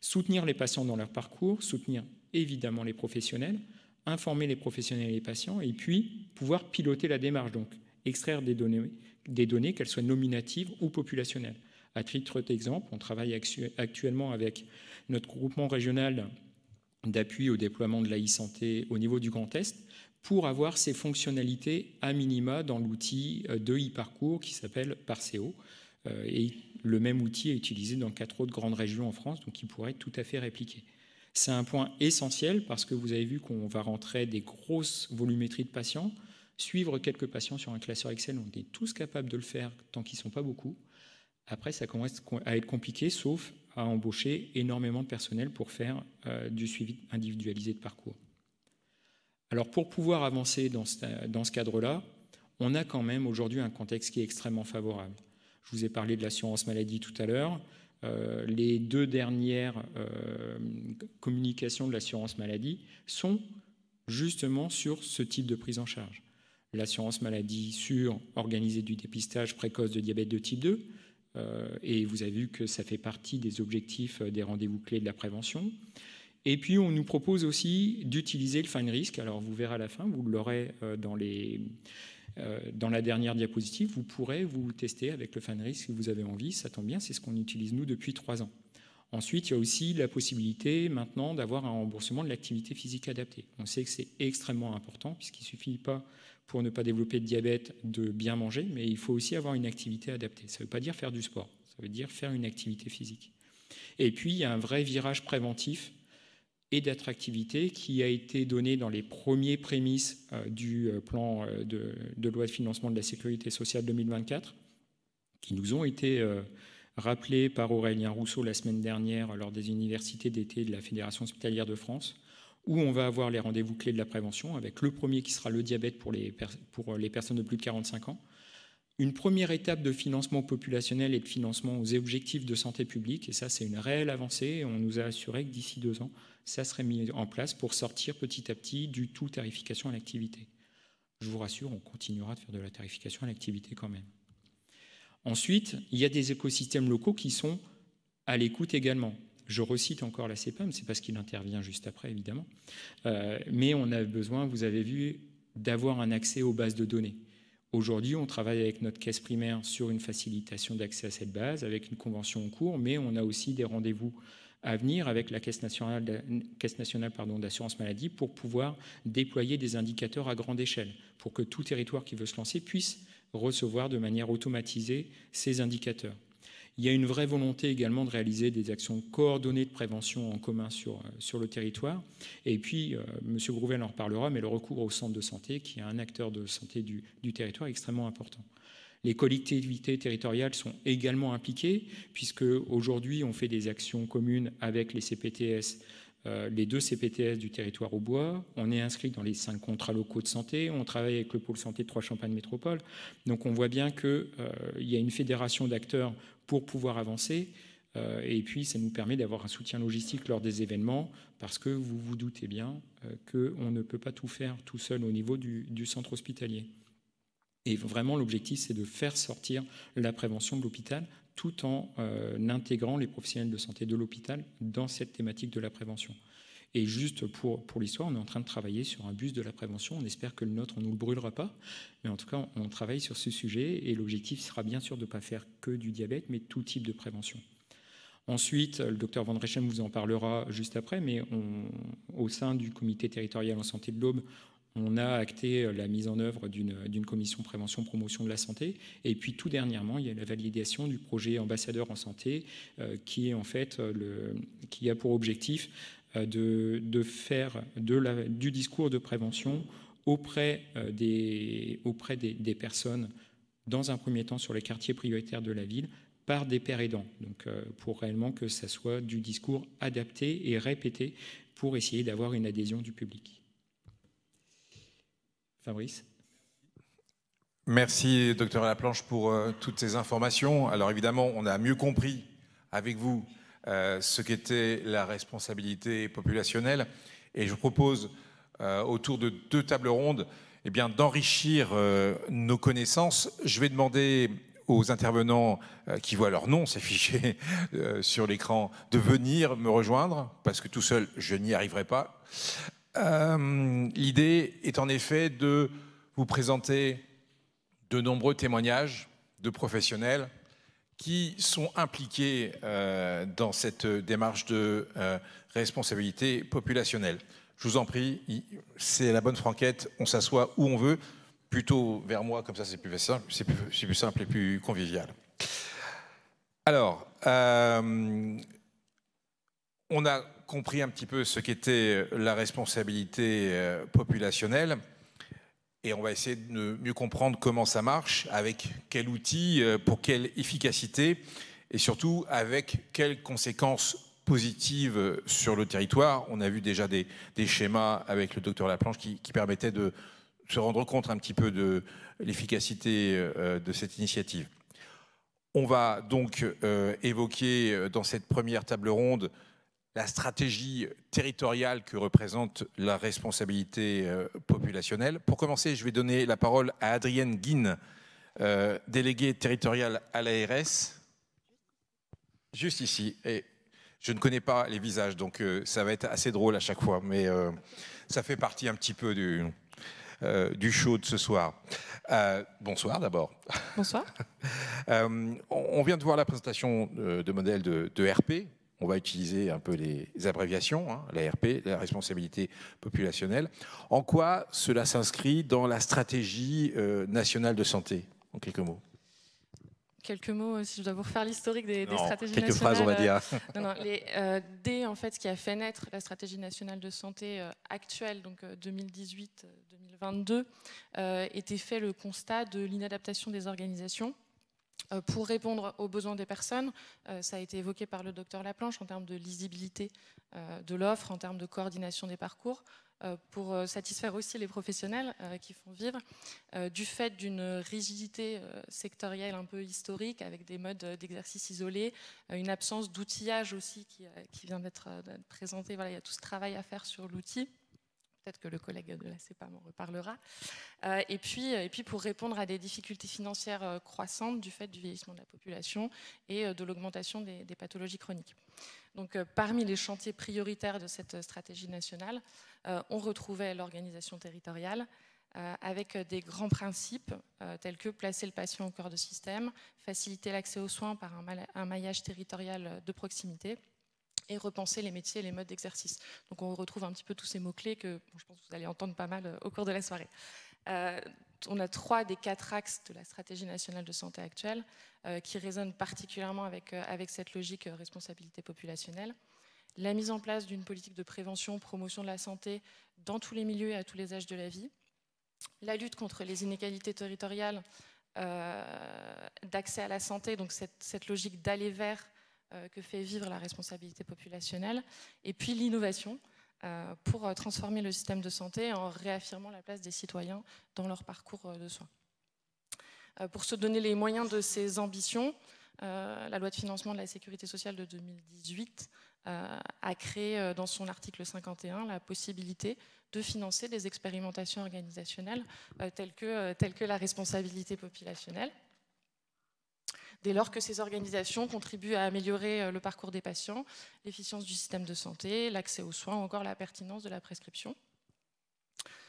soutenir les patients dans leur parcours, soutenir évidemment les professionnels, informer les professionnels et les patients, et puis pouvoir piloter la démarche, donc extraire des données, des données qu'elles soient nominatives ou populationnelles. À titre d'exemple, on travaille actuellement avec notre groupement régional d'appui au déploiement de la e-santé au niveau du Grand Est pour avoir ces fonctionnalités à minima dans l'outil euh, de e-parcours qui s'appelle Parseo. Euh, et le même outil est utilisé dans quatre autres grandes régions en France, donc il pourrait être tout à fait répliqué. C'est un point essentiel parce que vous avez vu qu'on va rentrer des grosses volumétries de patients, suivre quelques patients sur un classeur Excel, on est tous capables de le faire tant qu'ils ne sont pas beaucoup. Après, ça commence à être compliqué, sauf à embaucher énormément de personnel pour faire euh, du suivi individualisé de parcours. Alors pour pouvoir avancer dans ce, cadre-là, on a quand même aujourd'hui un contexte qui est extrêmement favorable. Je vous ai parlé de l'assurance maladie tout à l'heure. Euh, les deux dernières euh, communications de l'assurance maladie sont justement sur ce type de prise en charge. L'assurance maladie sur organiser du dépistage précoce de diabète de type 2, euh, et vous avez vu que ça fait partie des objectifs euh, des rendez-vous clés de la prévention. Et puis on nous propose aussi d'utiliser le Fun risk. Alors vous verrez à la fin, vous l'aurez euh, dans, dans la dernière diapositive, vous pourrez vous tester avec le fan risk si vous avez envie. Ça tombe bien, c'est ce qu'on utilise nous depuis trois ans. Ensuite, il y a aussi la possibilité maintenant d'avoir un remboursement de l'activité physique adaptée. On sait que c'est extrêmement important puisqu'il ne suffit pas pour ne pas développer de diabète, de bien manger, mais il faut aussi avoir une activité adaptée. Ça ne veut pas dire faire du sport, ça veut dire faire une activité physique. Et puis, il y a un vrai virage préventif et d'attractivité qui a été donné dans les premiers prémices euh, du euh, plan euh, de, de, loi de financement de la sécurité sociale 2024, qui nous ont été rappelés par Aurélien Rousseau la semaine dernière lors des universités d'été de la Fédération hospitalière de France où on va avoir les rendez-vous clés de la prévention, avec le premier qui sera le diabète pour les, euh, personnes de plus de 45 ans, une première étape de financement populationnel et de financement aux objectifs de santé publique, et ça c'est une réelle avancée, on nous a assuré que d'ici deux ans, ça serait mis en place pour sortir petit à petit du tout tarification à l'activité. Je vous rassure, on continuera de faire de la tarification à l'activité quand même. Ensuite, il y a des écosystèmes locaux qui sont à l'écoute également. Je recite encore la CEPAM, c'est parce qu'il intervient juste après, évidemment. Euh, mais on a besoin, vous avez vu, d'avoir un accès aux bases de données. Aujourd'hui, on travaille avec notre caisse primaire sur une facilitation d'accès à cette base, avec une convention en cours, mais on a aussi des rendez-vous à venir avec la Caisse nationale, d'assurance maladie pour pouvoir déployer des indicateurs à grande échelle, pour que tout territoire qui veut se lancer puisse recevoir de manière automatisée ces indicateurs. Il y a une vraie volonté également de réaliser des actions coordonnées de prévention en commun sur, euh, sur le territoire. Et puis, euh, M. Grouvel en reparlera, mais le recours au centre de santé, qui est un acteur de santé du, du territoire extrêmement important. Les collectivités territoriales sont également impliquées, puisque aujourd'hui on fait des actions communes avec les CPTS, euh, les deux CPTS du territoire au bois. On est inscrit dans les cinq contrats locaux de santé. On travaille avec le pôle santé de Trois-Champagnes Métropole. Donc on voit bien qu'il euh, y a une fédération d'acteurs pour pouvoir avancer. Euh, et puis ça nous permet d'avoir un soutien logistique lors des événements parce que vous vous doutez bien qu'on ne peut pas tout faire tout seul au niveau du centre hospitalier. Et vraiment, l'objectif, c'est de faire sortir la prévention de l'hôpital tout en euh, intégrant les professionnels de santé de l'hôpital dans cette thématique de la prévention. Et juste pour, pour l'histoire, on est en train de travailler sur un bus de la prévention. On espère que le nôtre, on ne nous le brûlera pas. Mais en tout cas, on travaille sur ce sujet et l'objectif sera bien sûr de ne pas faire que du diabète, mais tout type de prévention. Ensuite, le docteur Van vous en parlera juste après, mais au sein du comité territorial en santé de l'Aube, on a acté euh, la mise en œuvre d'une euh, commission prévention-promotion de la santé. Et puis tout dernièrement, il y a la validation du projet Ambassadeur en santé, euh, qui est en fait le, qui a pour objectif de, faire du discours de prévention auprès des, auprès des, des personnes, dans un premier temps sur les quartiers prioritaires de la ville, par des pères aidants, donc pour réellement que ça soit du discours adapté et répété pour essayer d'avoir une adhésion du public. Merci, docteur Laplanche, pour euh, toutes ces informations. Alors évidemment, on a mieux compris avec vous euh, ce qu'était la responsabilité populationnelle. Et je propose, euh, autour de deux tables rondes, et eh bien, d'enrichir nos connaissances. Je vais demander aux intervenants qui voient leur nom s'afficher sur l'écran de venir me rejoindre, parce que tout seul, je n'y arriverai pas. Euh, l'idée est en effet de vous présenter de nombreux témoignages de professionnels qui sont impliqués euh, dans cette démarche de euh, responsabilité populationnelle. Je vous en prie, c'est la bonne franquette, on s'assoit où on veut, plutôt vers moi, comme ça c'est plus simple, plus, simple et plus convivial. Alors, on a compris un petit peu ce qu'était euh, la responsabilité euh, populationnelle et on va essayer de mieux comprendre comment ça marche, avec quel outil, euh, pour quelle efficacité et surtout avec quelles conséquences positives sur le territoire. On a vu déjà des, schémas avec le docteur Laplanche qui, qui permettaient de se rendre compte un petit peu de l'efficacité de cette initiative. On va donc évoquer dans cette première table ronde la stratégie territoriale que représente la responsabilité euh, populationnelle. Pour commencer, je vais donner la parole à Adrienne Guin, euh, déléguée territoriale à l'ARS, juste ici. Et je ne connais pas les visages, donc euh, ça va être assez drôle à chaque fois, mais ça fait partie un petit peu du, du show de ce soir. bonsoir d'abord. Bonsoir. on vient de voir la présentation de, modèles modèle de, de, RP, on va utiliser un peu les abréviations, hein, la RP, la responsabilité populationnelle. En quoi cela s'inscrit dans la stratégie euh, nationale de santé En quelques mots. Quelques mots, euh, si je dois vous refaire l'historique des, stratégies quelques nationales. Quelques phrases, on va euh, dire. non, dès en fait, ce qui a fait naître la stratégie nationale de santé actuelle, donc 2018-2022, était fait le constat de l'inadaptation des organisations euh, pour répondre aux besoins des personnes, euh, ça a été évoqué par le docteur Laplanche en termes de lisibilité euh, de l'offre, en termes de coordination des parcours, pour satisfaire aussi les professionnels qui font vivre, du fait d'une rigidité sectorielle un peu historique, avec des modes d'exercice isolés, une absence d'outillage aussi qui, vient d'être présenté. il y a tout ce travail à faire sur l'outil. Peut-être que le collègue de la CEPAM en reparlera. Euh, et, puis, euh, et puis pour répondre à des difficultés financières euh, croissantes du fait du vieillissement de la population et de l'augmentation des, pathologies chroniques. Donc parmi les chantiers prioritaires de cette stratégie nationale, on retrouvait l'organisation territoriale avec des grands principes tels que placer le patient au cœur de système, faciliter l'accès aux soins par un maillage territorial de proximité, et repenser les métiers et les modes d'exercice. Donc on retrouve un petit peu tous ces mots-clés que je pense que vous allez entendre pas mal euh, au cours de la soirée. Euh, on a trois des quatre axes de la stratégie nationale de santé actuelle euh, qui résonnent particulièrement avec, avec cette logique responsabilité populationnelle. La mise en place d'une politique de prévention, promotion de la santé dans tous les milieux et à tous les âges de la vie. La lutte contre les inégalités territoriales d'accès à la santé, donc cette, cette logique d'aller vers euh, que fait vivre la responsabilité populationnelle, et puis l'innovation euh, pour euh, transformer le système de santé en réaffirmant la place des citoyens dans leur parcours de soins. Pour se donner les moyens de ces ambitions, la loi de financement de la sécurité sociale de 2018 a créé dans son article 51 la possibilité de financer des expérimentations organisationnelles telles que, que la responsabilité populationnelle dès lors que ces organisations contribuent à améliorer euh, le parcours des patients, l'efficience du système de santé, l'accès aux soins encore la pertinence de la prescription.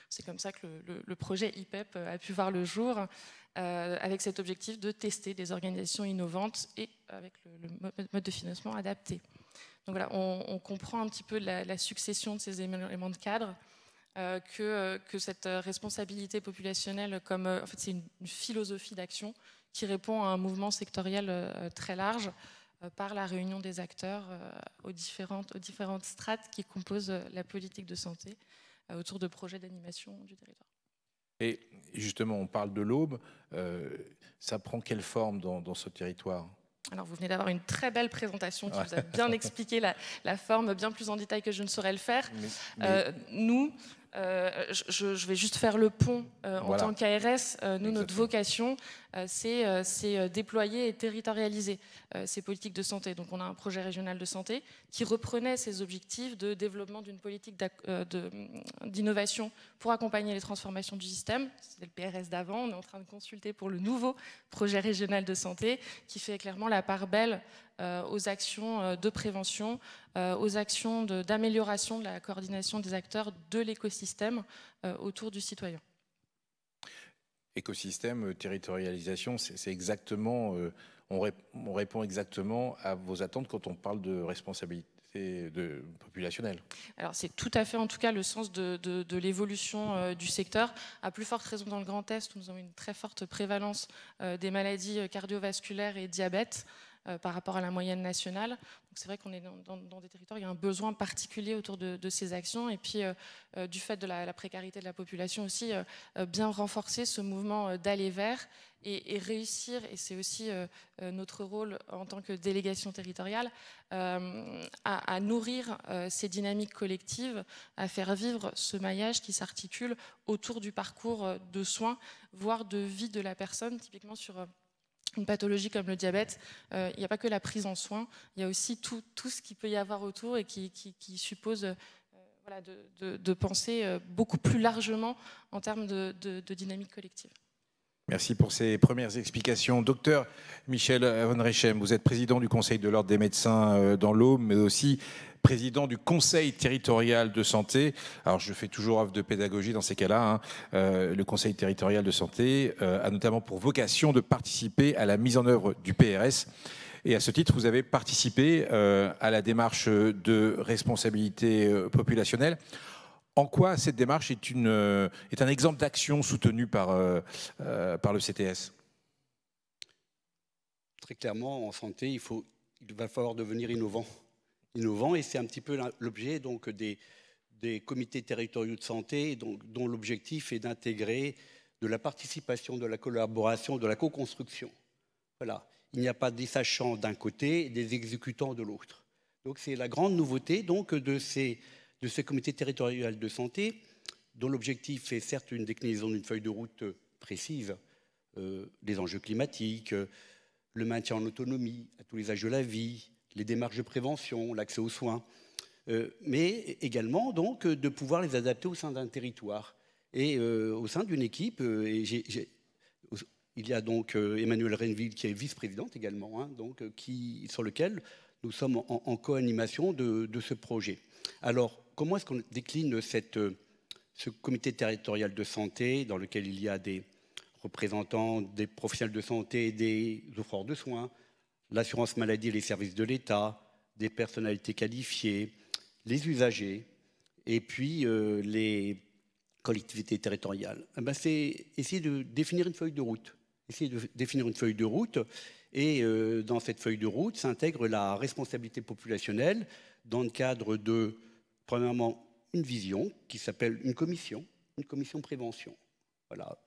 C'est comme ça que le, projet IPEP e euh, a pu voir le jour, euh, avec cet objectif de tester des organisations innovantes et avec le, mode de financement adapté. Donc voilà, on, comprend un petit peu la, succession de ces éléments de cadre, que, cette responsabilité populationnelle, comme c'est une philosophie d'action qui répond à un mouvement sectoriel euh, très large euh, par la réunion des acteurs euh, aux différentes, aux différentes strates qui composent la politique de santé autour de projets d'animation du territoire. Et justement, on parle de l'aube. ça prend quelle forme dans, ce territoire alors, vous venez d'avoir une très belle présentation qui vous a bien expliqué la, forme, bien plus en détail que je ne saurais le faire. nous, euh, je, vais juste faire le pont euh, en tant qu'ARS. Euh, nous, notre vocation, c'est déployer et territorialiser ces politiques de santé. Donc, on a un projet régional de santé qui reprenait ces objectifs de développement d'une politique mm, d'innovation pour accompagner les transformations du système. C'était le PRS d'avant. On est en train de consulter pour le nouveau projet régional de santé qui fait clairement la part belle euh, euh, euh, aux actions de prévention, aux actions d'amélioration de, la coordination des acteurs de l'écosystème autour du citoyen. Écosystème, territorialisation, c'est exactement, on, répond exactement à vos attentes quand on parle de responsabilité populationnelle. Alors c'est tout à fait en tout cas le sens de, l'évolution du secteur. À plus forte raison dans le Grand Est, où nous avons une très forte prévalence des maladies cardiovasculaires et diabète. Euh, par rapport à la moyenne nationale. Donc c'est vrai qu'on est dans, des territoires, où il y a un besoin particulier autour de, ces actions. Et puis, euh, euh, du fait de la, précarité de la population aussi, bien renforcer ce mouvement d'aller vers et, réussir, et c'est aussi notre rôle en tant que délégation territoriale, à, nourrir ces dynamiques collectives, à faire vivre ce maillage qui s'articule autour du parcours de soins, voire de vie de la personne, typiquement sur une pathologie comme le diabète, euh, il n'y a pas que la prise en soin, il y a aussi tout, ce qui peut y avoir autour et qui, suppose euh, de, penser euh, beaucoup plus largement en termes de dynamique collective. Merci pour ces premières explications. Docteur Michel Van Rechem, vous êtes président du Conseil de l'Ordre des médecins euh, dans l'Aube, mais aussi président du Conseil territorial de santé. Alors, je fais toujours offre de pédagogie dans ces cas-là. Hein. Euh, le Conseil territorial de santé euh, a notamment pour vocation de participer à la mise en œuvre du PRS. Et à ce titre, vous avez participé à la démarche de responsabilité populationnelle en quoi cette démarche est, euh, un exemple d'action soutenue euh, euh, par, le CTS Très clairement, en santé, il, va falloir devenir innovant. Innovant, et c'est un petit peu l'objet donc des, comités territoriaux de santé, dont l'objectif est d'intégrer de la participation, de la collaboration, de la co-construction. Voilà. Il n'y a pas des sachants d'un côté et des exécutants de l'autre. Donc c'est la grande nouveauté donc de ces de ce comité territorial de santé, dont l'objectif est certes une déclinaison d'une feuille de route précise, les euh, enjeux climatiques, le maintien en autonomie à tous les âges de la vie, les démarches de prévention, l'accès aux soins, euh, mais également donc de pouvoir les adapter au sein d'un territoire et euh, au sein d'une équipe. il y a donc Emmanuel Renville qui est vice-présidente également, hein, donc, qui, sur lequel nous sommes en, coanimation co-animation de, de, ce projet. Alors, comment est-ce qu'on décline euh, ce comité territorial de santé dans lequel il y a des représentants des professionnels de santé et des offres de soins, l'assurance maladie et les services de l'État, des personnalités qualifiées, les usagers et puis euh, les collectivités territoriales eh ben, C'est essayer de définir une feuille de route. Essayer de définir une feuille de route et euh, dans cette feuille de route s'intègre la responsabilité populationnelle dans le cadre de premièrement, une vision qui s'appelle une commission, une commission prévention. Voilà,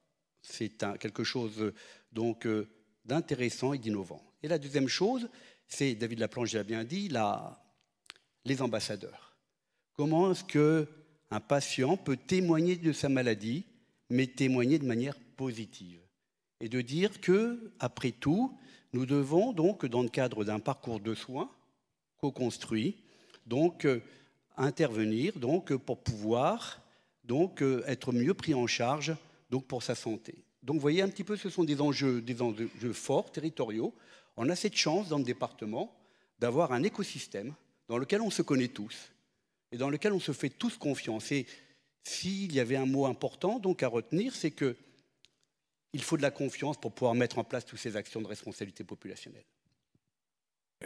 c'est quelque chose donc euh, d'intéressant et d'innovant. Et la deuxième chose, c'est, David Laplanche l'a bien dit, les ambassadeurs. Comment est-ce qu'un patient peut témoigner de sa maladie, mais témoigner de manière positive Et de dire que, après tout, nous devons donc, dans le cadre d'un parcours de soins co-construit, donc euh, intervenir donc pour pouvoir donc euh, être mieux pris en charge donc pour sa santé. Donc vous voyez un petit peu ce sont des enjeux des enjeux forts territoriaux. On a cette chance dans le département d'avoir un écosystème dans lequel on se connaît tous et dans lequel on se fait tous confiance. Et s'il y avait un mot important donc à retenir, c'est que il faut de la confiance pour pouvoir mettre en place toutes ces actions de responsabilité populationnelle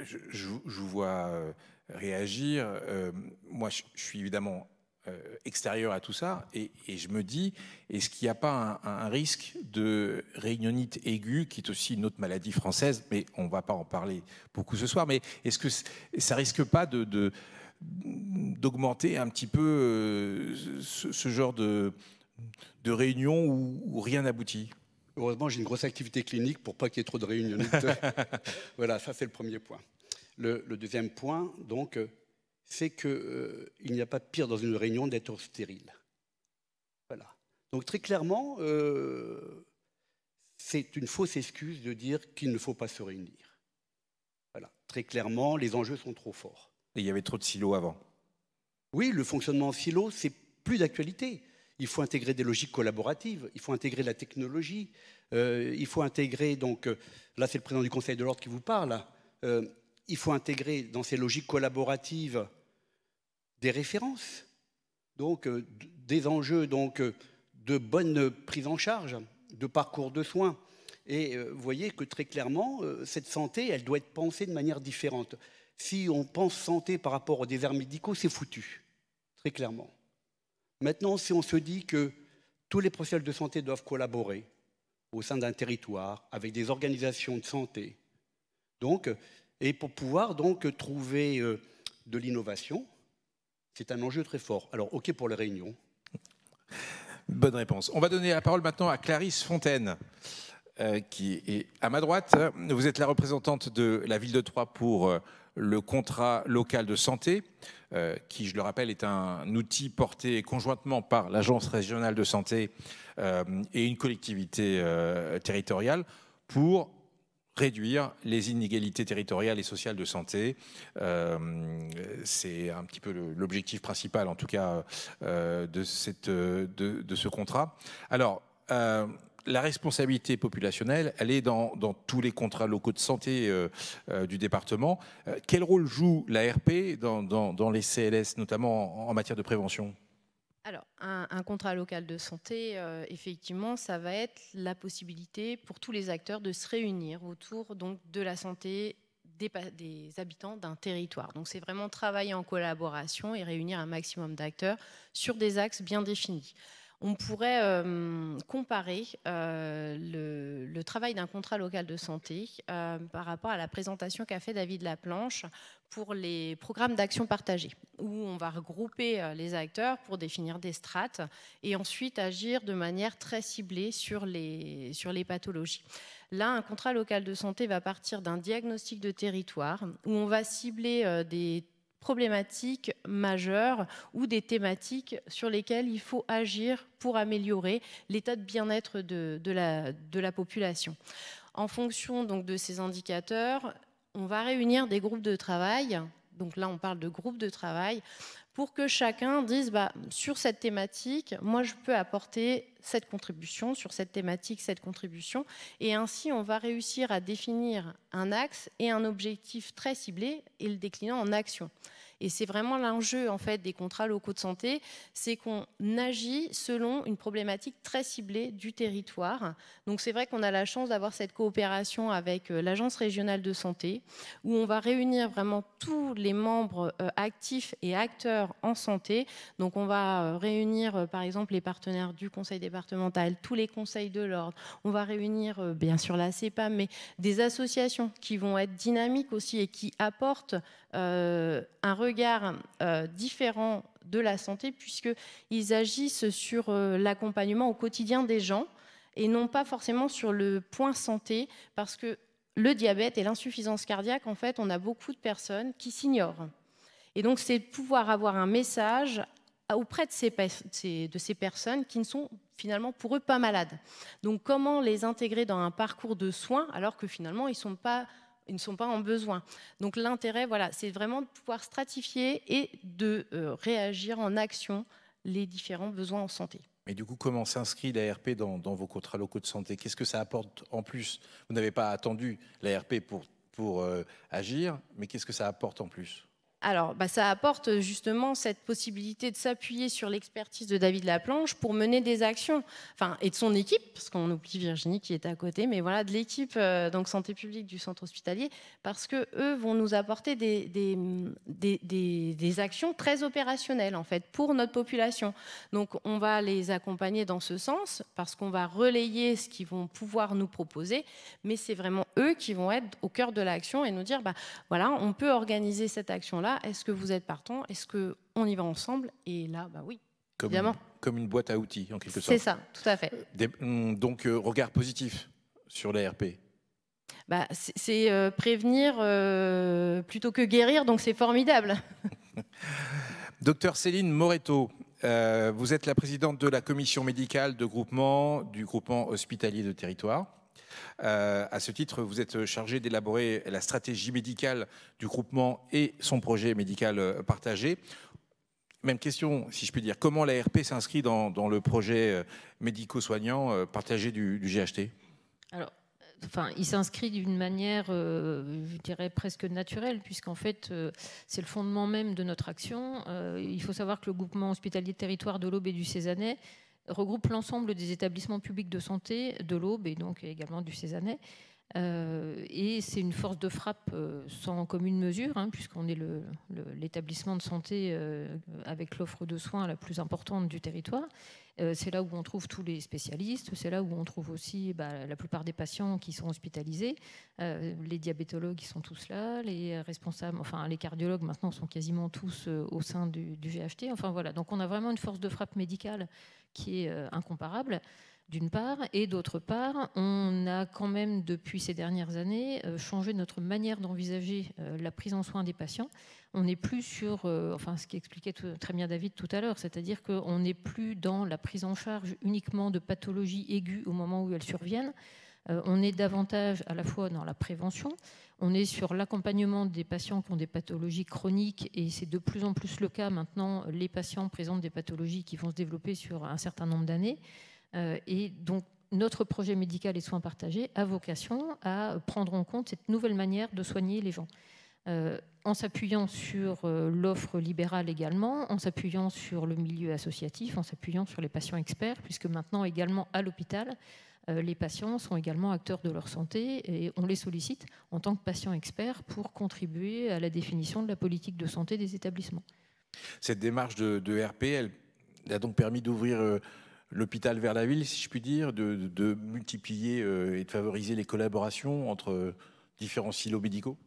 je, vous vois euh, réagir. Euh, moi, je, suis évidemment euh, extérieur à tout ça, et, je me dis, est-ce qu'il n'y a pas un, risque de réunionite aiguë, qui est aussi une autre maladie française, mais on ne va pas en parler beaucoup ce soir, mais est-ce que ça risque pas de, d'augmenter un petit peu ce, genre de, de réunion où rien n'aboutit Heureusement, j'ai une grosse activité clinique pour pas qu'il y ait trop de réunions. voilà, ça c'est le premier point. Le, deuxième point, donc, euh, c'est qu'il euh, n'y a pas de pire dans une réunion d'être stérile. Voilà. Donc très clairement, euh, c'est une fausse excuse de dire qu'il ne faut pas se réunir. Voilà. Très clairement, les enjeux sont trop forts. Et il y avait trop de silos avant. Oui, le fonctionnement en silo, c'est plus d'actualité il faut intégrer des logiques collaboratives, il faut intégrer la technologie, euh, il faut intégrer, donc euh, là c'est le président du Conseil de l'ordre qui vous parle, euh, il faut intégrer dans ces logiques collaboratives des références, donc des enjeux donc, de bonne prise en charge, de parcours de soins. Et vous voyez que très clairement, cette santé, elle doit être pensée de manière différente. Si on pense santé par rapport aux déserts médicaux, c'est foutu, très clairement. Maintenant, si on se dit que tous les professionnels de santé doivent collaborer au sein d'un territoire avec des organisations de santé, donc, et pour pouvoir donc trouver euh, de l'innovation, c'est un enjeu très fort. Alors, OK pour les réunions. Bonne réponse. On va donner la parole maintenant à Clarisse Fontaine, euh, qui est à ma droite. Vous êtes la représentante de la ville de Troyes pour euh, le contrat local de santé, euh, qui, je le rappelle, est un outil porté conjointement par l'Agence régionale de santé euh, et une collectivité euh, territoriale pour réduire les inégalités territoriales et sociales de santé. C'est un petit peu l'objectif principal, en tout cas, de, cette, de, de, ce contrat. Alors, la responsabilité populationnelle, elle est dans, tous les contrats locaux de santé euh, euh, du département. Euh, quel rôle joue l'ARP dans, dans, les CLS, notamment en, matière de prévention alors, un, contrat local de santé, effectivement, ça va être la possibilité pour tous les acteurs de se réunir autour donc, de la santé des, des, habitants d'un territoire. Donc c'est vraiment travailler en collaboration et réunir un maximum d'acteurs sur des axes bien définis on pourrait comparer le, travail d'un contrat local de santé par rapport à la présentation qu'a fait David Laplanche pour les programmes d'action partagée, où on va regrouper les acteurs pour définir des strates et ensuite agir de manière très ciblée sur les, sur les pathologies. Là, un contrat local de santé va partir d'un diagnostic de territoire où on va cibler des problématiques majeures ou des thématiques sur lesquelles il faut agir pour améliorer l'état de bien-être de, de, la, population. En fonction donc de ces indicateurs, on va réunir des groupes de travail. Donc là, on parle de groupes de travail pour que chacun dise bah, sur cette thématique, moi je peux apporter cette contribution, sur cette thématique, cette contribution. Et ainsi, on va réussir à définir un axe et un objectif très ciblé et le déclinant en action. Et c'est vraiment l'enjeu en fait des contrats locaux de santé, c'est qu'on agit selon une problématique très ciblée du territoire. Donc c'est vrai qu'on a la chance d'avoir cette coopération avec euh, l'agence régionale de santé, où on va réunir vraiment tous les membres euh, actifs et acteurs en santé. Donc on va euh, réunir par exemple les partenaires du conseil départemental, tous les conseils de l'ordre. On va réunir bien sûr la CEPAM, mais des associations qui vont être dynamiques aussi et qui apportent un un regard euh, différent de la santé, puisqu'ils agissent sur euh, l'accompagnement au quotidien des gens et non pas forcément sur le point santé, parce que le diabète et l'insuffisance cardiaque, en fait, on a beaucoup de personnes qui s'ignorent. Et donc, c'est de pouvoir avoir un message auprès de ces, de ces, personnes qui ne sont finalement pour eux pas malades. Donc, comment les intégrer dans un parcours de soins alors que finalement, ils ne sont pas ils ne sont pas en besoin. Donc l'intérêt, voilà, c'est vraiment de pouvoir stratifier et de euh, réagir en action les différents besoins en santé. Mais du coup, comment s'inscrit l'ARP dans, dans vos contrats locaux de santé Qu'est-ce que ça apporte en plus Vous n'avez pas attendu l'ARP pour, pour euh, agir, mais qu'est-ce que ça apporte en plus alors, bah, ça apporte euh, justement cette possibilité de s'appuyer sur l'expertise de David Laplanche pour mener des actions, enfin, et de son équipe, parce qu'on oublie Virginie qui est à côté, mais voilà, de l'équipe euh, donc santé publique du centre hospitalier, parce que eux vont nous apporter des, des, actions très opérationnelles en fait pour notre population. Donc, on va les accompagner dans ce sens parce qu'on va relayer ce qu'ils vont pouvoir nous proposer, mais c'est vraiment eux qui vont être au cœur de l'action et nous dire, bah, voilà, on peut organiser cette action là est-ce que vous êtes partant Est-ce qu'on y va ensemble Et là, bah oui, comme évidemment. Une, comme une boîte à outils, en quelque sorte. C'est ça, tout à fait. Hmm, donc, euh, regard positif sur l'ARP bah, C'est euh, prévenir euh, plutôt que guérir, donc c'est formidable. Docteur Céline Moreto, vous êtes la présidente de la commission médicale de groupement du groupement hospitalier de territoire. Euh, à ce titre, vous êtes chargé d'élaborer la stratégie médicale du groupement et son projet médical euh, partagé. Même question, si je puis dire. Comment l'ARP s'inscrit dans, le projet euh, médico-soignant partagé du, GHT Alors, enfin, il s'inscrit d'une manière, je dirais presque naturelle, puisqu'en fait, c'est le fondement même de notre action. il faut savoir que le groupement hospitalier de territoire de l'Aube et du Cézanais regroupe l'ensemble des établissements publics de santé de l'Aube et donc également du Césanais euh, et c'est une force de frappe euh, sans commune mesure, hein, puisqu'on est l'établissement de santé euh, avec l'offre de soins la plus importante du territoire. c'est là où on trouve tous les spécialistes, c'est là où on trouve aussi eh ben, la plupart des patients qui sont hospitalisés. les diabétologues, sont tous là, les responsables, enfin les cardiologues maintenant sont quasiment tous au sein du, du, GHT. Enfin voilà, donc on a vraiment une force de frappe médicale qui est incomparable d'une part, et d'autre part, on a quand même, depuis ces dernières années, euh, changé notre manière d'envisager euh, la prise en soin des patients. On n'est plus sur, euh, enfin, ce qu'expliquait très bien David tout à l'heure, c'est-à-dire qu'on n'est plus dans la prise en charge uniquement de pathologies aiguës au moment où elles surviennent. on est davantage à la fois dans la prévention, on est sur l'accompagnement des patients qui ont des pathologies chroniques et c'est de plus en plus le cas maintenant. Les patients présentent des pathologies qui vont se développer sur un certain nombre d'années. Euh, et donc, notre projet médical et soins partagés a vocation à prendre en compte cette nouvelle manière de soigner les gens. Euh, en s'appuyant sur euh, l'offre libérale également, en s'appuyant sur le milieu associatif, en s'appuyant sur les patients experts, puisque maintenant également à l'hôpital, les patients sont également acteurs de leur santé et on les sollicite en tant que patients experts pour contribuer à la définition de la politique de santé des établissements. Cette démarche de, de elle a donc permis d'ouvrir l'hôpital vers la ville, si je puis dire, de, de multiplier euh, et de favoriser les collaborations entre euh, différents silos médicaux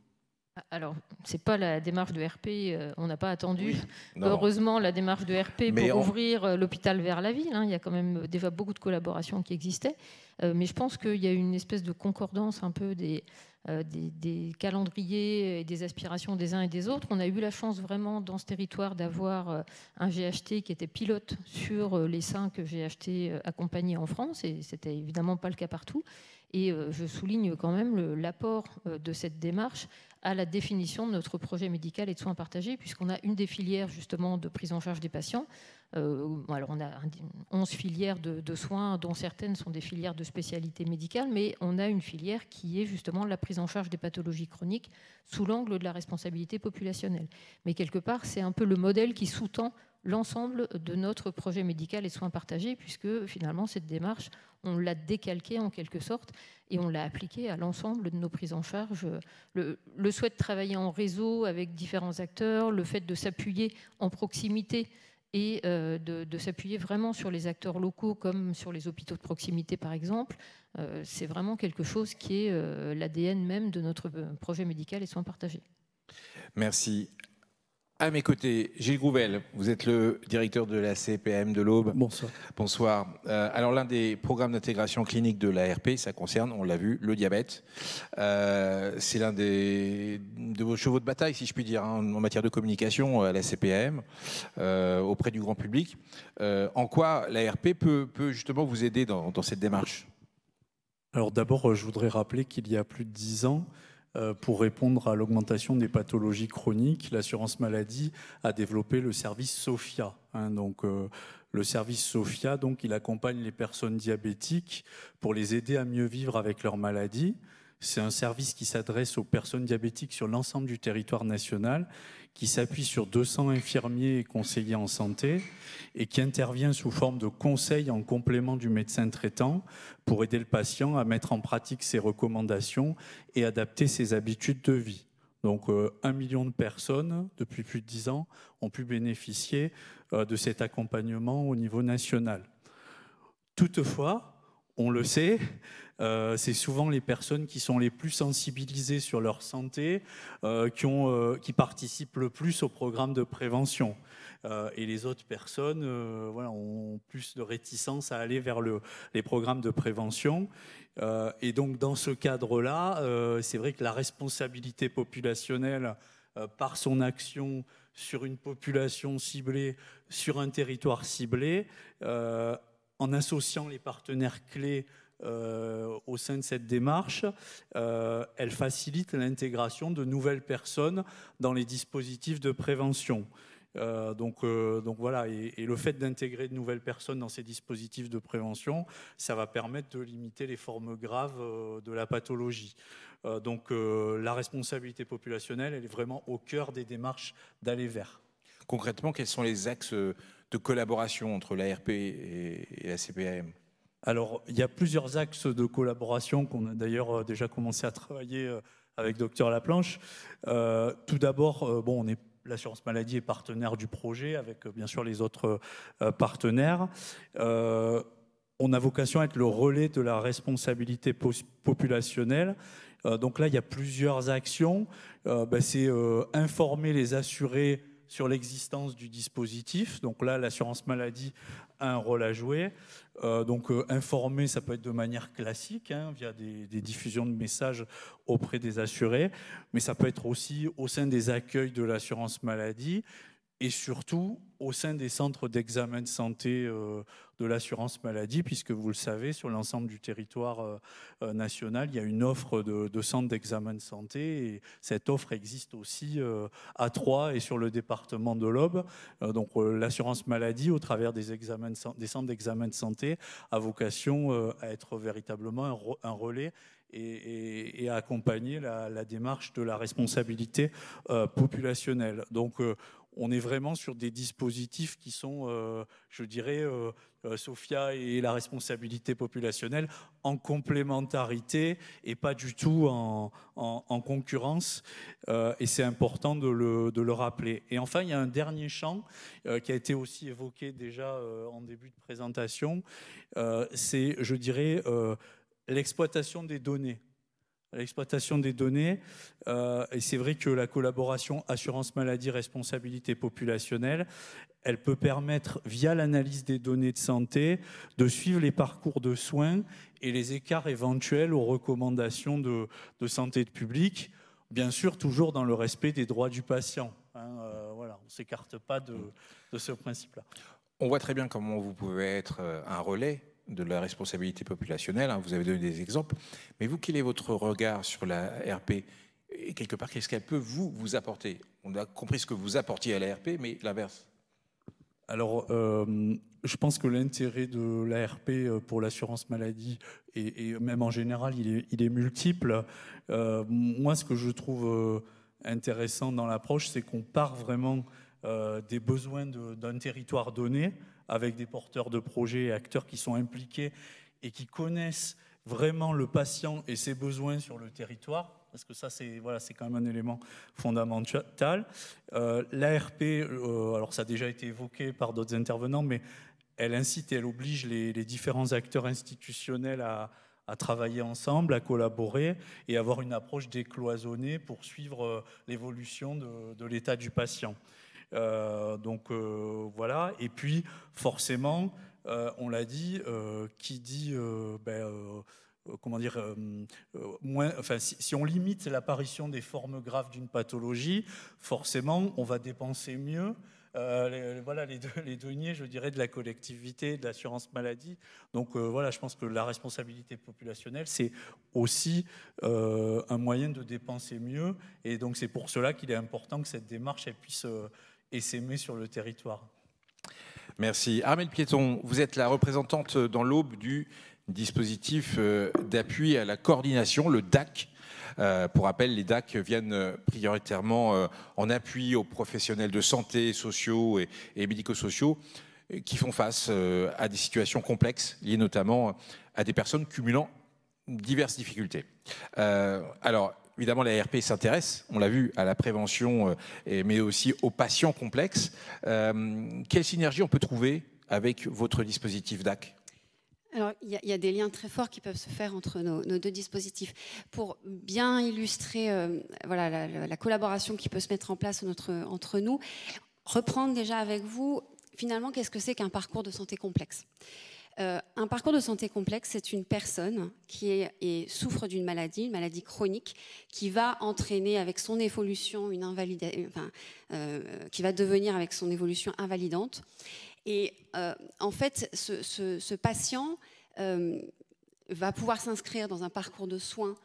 ah, alors, c'est pas la démarche de RP, euh, on n'a pas attendu. Heureusement, la démarche de RP pour ouvrir euh, l'hôpital vers la ville, hein, il y a quand même euh, déjà beaucoup de collaborations qui existaient. mais je pense qu'il y a une espèce de concordance un peu des, calendriers et des aspirations des uns et des autres. On a eu la chance vraiment dans ce territoire d'avoir un GHT qui était pilote sur les cinq GHT accompagnés en France, et ce n'était évidemment pas le cas partout. Et je souligne quand même l'apport de cette démarche à la définition de notre projet médical et de soins partagés, puisqu'on a une des filières justement de prise en charge des patients. Euh, alors on a 11 filières de, de, soins, dont certaines sont des filières de spécialité médicale, mais on a une filière qui est justement la prise en charge des pathologies chroniques sous l'angle de la responsabilité populationnelle. Mais quelque part, c'est un peu le modèle qui sous-tend l'ensemble de notre projet médical et soins partagés, puisque finalement cette démarche, on l'a décalquée en quelque sorte et on l'a appliquée à l'ensemble de nos prises en charge. Le, souhait de travailler en réseau avec différents acteurs, le fait de s'appuyer en proximité et euh, de, s'appuyer vraiment sur les acteurs locaux comme sur les hôpitaux de proximité par exemple, euh, c'est vraiment quelque chose qui est euh, l'ADN même de notre projet médical et soins partagés. Merci. À mes côtés, Gilles Grouvel, vous êtes le directeur de la CPM de l'Aube. Bonsoir. Bonsoir. Euh, alors l'un des programmes d'intégration clinique de l'ARP, ça concerne, on l'a vu, le diabète. Euh, c'est l'un des, de vos chevaux de bataille, si je puis dire, hein, en matière de communication euh, à la CPM, auprès du grand public. en quoi l'ARP peut, peut, justement vous aider dans, dans cette démarche Alors d'abord, je voudrais rappeler qu'il y a plus de dix ans, euh, pour répondre à l'augmentation des pathologies chroniques, l'assurance maladie a développé le service SOFIA. Hein. Euh, le service SOFIA, donc, il accompagne les personnes diabétiques pour les aider à mieux vivre avec leur maladie. C'est un service qui s'adresse aux personnes diabétiques sur l'ensemble du territoire national qui s'appuie sur 200 infirmiers et conseillers en santé et qui intervient sous forme de conseils en complément du médecin traitant pour aider le patient à mettre en pratique ses recommandations et adapter ses habitudes de vie. Donc euh, un million de personnes, depuis plus de 10 ans, ont pu bénéficier euh, de cet accompagnement au niveau national. Toutefois, on le sait, euh, c'est souvent les personnes qui sont les plus sensibilisées sur leur santé euh, euh, qui, participent le plus au programme de prévention. et les autres personnes ont plus de réticence à aller vers les programmes de prévention. et donc dans ce cadre-là, c'est vrai que la responsabilité populationnelle par son action sur une population ciblée, sur un territoire ciblé, en associant les partenaires clés euh, au sein de cette démarche, euh, elle facilite l'intégration de nouvelles personnes dans les dispositifs de prévention. Euh, donc, donc, voilà, et, et le fait d'intégrer de nouvelles personnes dans ces dispositifs de prévention, ça va permettre de limiter les formes graves de la pathologie. donc la responsabilité populationnelle, elle est vraiment au cœur des démarches d'aller vers. Concrètement, quels sont les axes de collaboration entre l'ARP et, et la CPAM alors, il y a plusieurs axes de collaboration qu'on a d'ailleurs euh, déjà commencé à travailler euh, avec Docteur Laplanche. Euh, tout d'abord, bon, on l'assurance maladie est partenaire du projet avec bien sûr les autres partenaires. on a vocation à être le relais de la responsabilité populationnelle. donc là, il y a plusieurs actions. Ben, c'est informer les assurés sur l'existence du dispositif. Donc là, l'assurance maladie a un rôle à jouer. Euh, donc euh, informer, ça peut être de manière classique, hein, via des, des, diffusions de messages auprès des assurés, mais ça peut être aussi au sein des accueils de l'assurance maladie, et surtout au sein des centres d'examen de santé euh, de l'assurance maladie, puisque vous le savez, sur l'ensemble du territoire euh, euh, national, il y a une offre de, centres d'examen de santé, et cette offre existe aussi à Troyes et sur le département de l'Aube. donc l'assurance maladie, au travers des, examens des centres d'examen de santé, a vocation à être véritablement un relais et, à accompagner la, démarche de la responsabilité populationnelle. Donc, on est vraiment sur des dispositifs qui sont, euh, je dirais, euh, euh, Sophia et la responsabilité populationnelle en complémentarité et pas du tout en, concurrence. et c'est important de le, rappeler. Et enfin, il y a un dernier champ qui a été aussi évoqué déjà en début de présentation. c'est, je dirais, l'exploitation des données l'exploitation des données. Euh, et c'est vrai que la collaboration assurance maladie, responsabilité populationnelle, elle peut permettre, via l'analyse des données de santé, de suivre les parcours de soins et les écarts éventuels aux recommandations de, santé publique, bien sûr toujours dans le respect des droits du patient. Hein, euh, voilà, on ne s'écarte pas de ce principe-là. On voit très bien comment vous pouvez être euh, un relais de la responsabilité populationnelle. Hein, vous avez donné des exemples. Mais vous, quel est votre regard sur la RP Et quelque part, qu'est-ce qu'elle peut vous, vous apporter On a compris ce que vous apportiez à la RP, mais l'inverse. Alors, euh, je pense que l'intérêt de la RP euh, pour l'assurance maladie et, même en général, il est, multiple. Euh, moi, ce que je trouve intéressant dans l'approche, c'est qu'on part vraiment des besoins d'un territoire donné, avec des porteurs de projets, et acteurs qui sont impliqués et qui connaissent vraiment le patient et ses besoins sur le territoire, parce que ça, c'est voilà, c'est quand même un élément fondamental. Euh, L'ARP, euh, alors ça a déjà été évoqué par d'autres intervenants, mais elle incite et elle oblige les, différents acteurs institutionnels à, travailler ensemble, à collaborer et avoir une approche décloisonnée pour suivre euh, l'évolution de l'état du patient. Euh, donc euh, voilà. Et puis forcément, euh, on l'a dit, qui dit ben, comment dire, moins, enfin, si, on limite l'apparition des formes graves d'une pathologie, forcément, on va dépenser mieux. les, voilà les, deniers, je dirais, de la collectivité, de l'assurance maladie. Donc voilà, je pense que la responsabilité populationnelle, c'est aussi un moyen de dépenser mieux. Et donc c'est pour cela qu'il est important que cette démarche elle puisse et s'aimer sur le territoire. Merci. armelle Piéton, vous êtes la représentante dans l'aube du dispositif euh, d'appui à la coordination, le DAC. Euh, pour rappel, les DAC viennent euh, prioritairement en appui aux professionnels de santé, sociaux et, médico-sociaux qui font face à des situations complexes liées notamment à des personnes cumulant diverses difficultés. alors, Évidemment, la RP s'intéresse, on l'a vu, à la prévention, euh, mais aussi aux patients complexes. Euh, quelle synergie on peut trouver avec votre dispositif DAC alors, il y, a des liens très forts qui peuvent se faire entre nos, deux dispositifs. Pour bien illustrer euh, voilà, la, collaboration qui peut se mettre en place entre nous, reprendre déjà avec vous, finalement, qu'est-ce que c'est qu'un parcours de santé complexe euh, un parcours de santé complexe, c'est une personne qui souffre d'une maladie, une maladie chronique, qui va entraîner avec son évolution une invalidation, euh, qui va devenir avec son évolution invalidante. Et euh, en fait, ce, ce patient va pouvoir s'inscrire dans un parcours de soins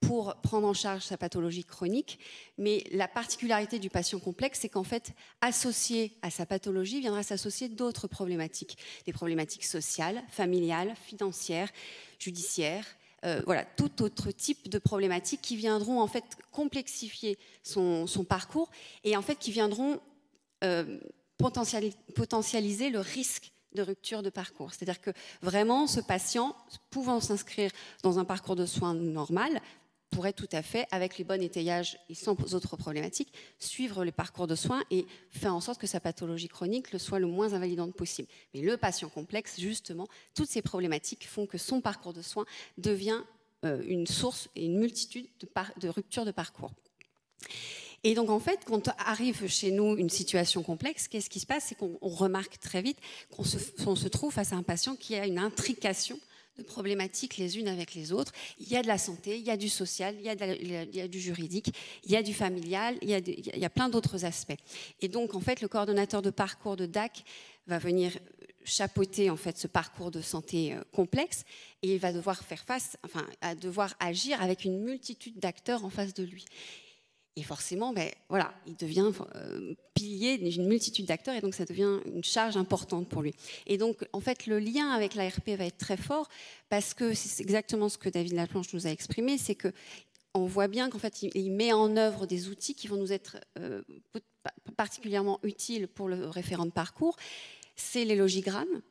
pour prendre en charge sa pathologie chronique, mais la particularité du patient complexe, c'est qu'en fait, associé à sa pathologie, viendra s'associer d'autres problématiques, des problématiques sociales, familiales, financières, judiciaires, euh, voilà, tout autre type de problématiques qui viendront en fait complexifier son, parcours et en fait qui viendront euh, potentialiser le risque de rupture de parcours. C'est-à-dire que vraiment, ce patient, pouvant s'inscrire dans un parcours de soins normal, pourrait tout à fait, avec les bons étayages et sans autres problématiques, suivre le parcours de soins et faire en sorte que sa pathologie chronique le soit le moins invalidante possible. Mais le patient complexe, justement, toutes ces problématiques font que son parcours de soins devient euh, une source et une multitude de, de ruptures de parcours. Et donc, en fait, quand arrive chez nous une situation complexe, qu'est-ce qui se passe C'est qu'on remarque très vite qu'on se, se trouve face à un patient qui a une intrication de problématiques les unes avec les autres. Il y a de la santé, il y a du social, il y a, du juridique, il y a du familial, il y a, plein d'autres aspects. Et donc, en fait, le coordonnateur de parcours de DAC va venir chapeauter en fait ce parcours de santé euh, complexe et il va devoir faire face, enfin, devoir agir avec une multitude d'acteurs en face de lui. Et forcément, ben, voilà, il devient euh, pilier d'une multitude d'acteurs et donc ça devient une charge importante pour lui. Et donc, en fait, le lien avec l'ARP va être très fort parce que c'est exactement ce que David Laplanche nous a exprimé, c'est que on voit bien qu'en fait, il, met en œuvre des outils qui vont nous être euh, particulièrement utiles pour le référent de parcours. C'est les logigrammes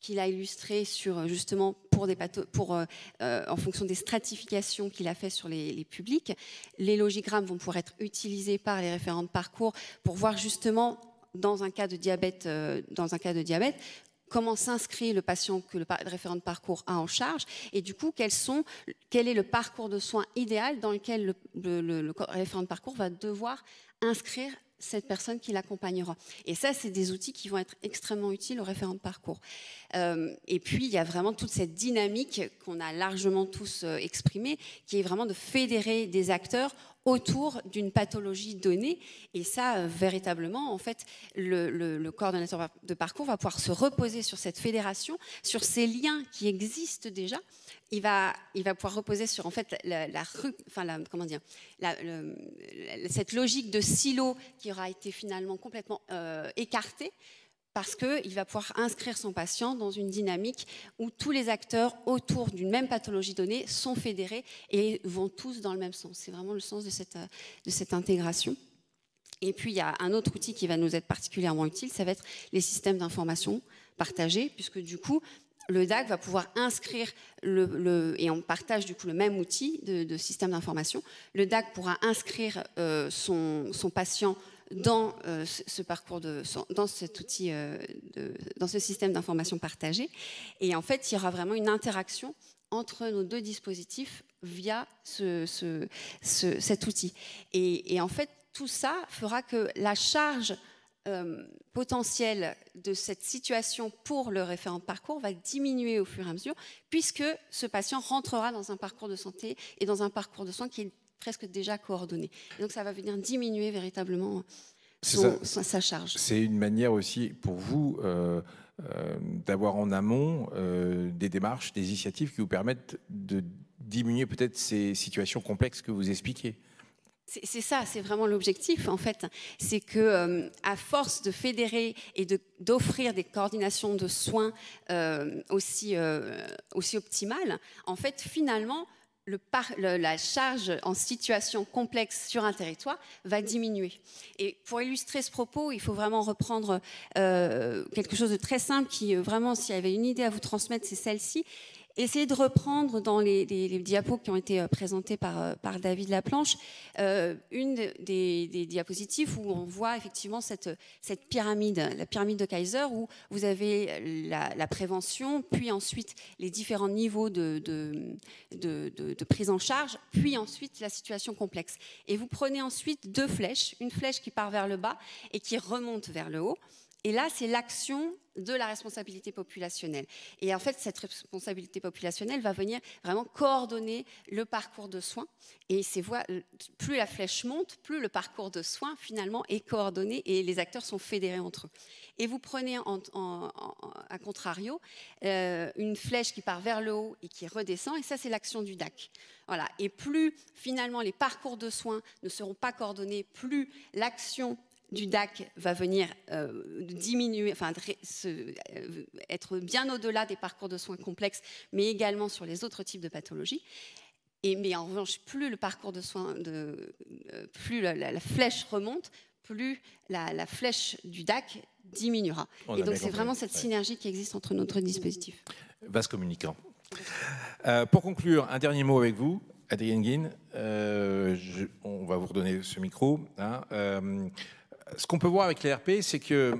qu'il a illustrés sur justement euh, euh, en fonction des stratifications qu'il a fait sur les, publics. Les logigrammes vont pouvoir être utilisés par les référents de parcours pour voir justement dans un cas de diabète, euh, dans un cas de diabète, comment s'inscrit le patient que le référent de parcours a en charge et du coup quel est le parcours de soins idéal dans lequel le référent de parcours va devoir inscrire cette personne qui l'accompagnera. Et ça, c'est des outils qui vont être extrêmement utiles au référent de parcours. Euh, et puis, il y a vraiment toute cette dynamique qu'on a largement tous euh, exprimée, qui est vraiment de fédérer des acteurs autour d'une pathologie donnée. Et ça, euh, véritablement, en fait, le, le, coordonnateur de parcours va pouvoir se reposer sur cette fédération, sur ces liens qui existent déjà. Il va, il va pouvoir reposer sur, en fait, la, enfin, comment dire, cette logique de silo qui aura été finalement complètement euh, écartée parce qu'il va pouvoir inscrire son patient dans une dynamique où tous les acteurs autour d'une même pathologie donnée sont fédérés et vont tous dans le même sens. C'est vraiment le sens de cette, euh, de cette intégration. Et puis, il y a un autre outil qui va nous être particulièrement utile, ça va être les systèmes d'information partagés, puisque du coup, le DAC va pouvoir inscrire, le, et on partage du coup le même outil de, système d'information, le DAC pourra inscrire euh, son, son patient dans euh, ce, parcours de, dans cet outil, euh, dans ce système d'information partagée. Et en fait, il y aura vraiment une interaction entre nos deux dispositifs via ce, cet outil. Et, en fait, tout ça fera que la charge euh, potentielle de cette situation pour le référent de parcours va diminuer au fur et à mesure, puisque ce patient rentrera dans un parcours de santé et dans un parcours de soins qui est presque déjà coordonné. donc ça va venir diminuer véritablement sa charge. C'est une manière aussi pour vous euh, euh, d'avoir en amont euh, des démarches, des initiatives qui vous permettent de diminuer peut-être ces situations complexes que vous expliquez. C'est ça, c'est vraiment l'objectif en fait. C'est que, à force de fédérer et d'offrir des coordinations de soins aussi, aussi optimales, en fait, finalement, la charge en situation complexe sur un territoire va diminuer. Et pour illustrer ce propos, il faut vraiment reprendre euh, quelque chose de très simple qui, euh, vraiment, s'il y avait une idée à vous transmettre, c'est celle-ci. Essayez de reprendre dans les, diapos qui ont été euh, présentés euh, par, David Laplanche, euh, une des, diapositives où on voit effectivement cette, pyramide, la pyramide de Kaiser, où vous avez la, prévention, puis ensuite les différents niveaux de, prise en charge, puis ensuite la situation complexe. Et vous prenez ensuite deux flèches, une flèche qui part vers le bas et qui remonte vers le haut. Et là, c'est l'action de la responsabilité populationnelle. Et en fait, cette responsabilité populationnelle va venir vraiment coordonner le parcours de soins. Et plus la flèche monte, plus le parcours de soins finalement est coordonné et les acteurs sont fédérés entre eux. Et vous prenez en, à contrario euh, une flèche qui part vers le haut et qui redescend, et ça c'est l'action du DAC. Voilà. Et plus finalement les parcours de soins ne seront pas coordonnés, plus l'action du DAC va venir euh, diminuer, enfin euh, être bien au-delà des parcours de soins complexes, mais également sur les autres types de pathologies. Et, mais en revanche, plus le parcours de soins, euh, plus la, flèche remonte, plus la, flèche du DAC diminuera. Et donc c'est vraiment cette synergie qui existe entre notre dispositif. Vaste communicant. pour conclure, un dernier mot avec vous. Adrien Guin, on va vous redonner ce micro. Hein ce qu'on peut voir avec les c'est que euh,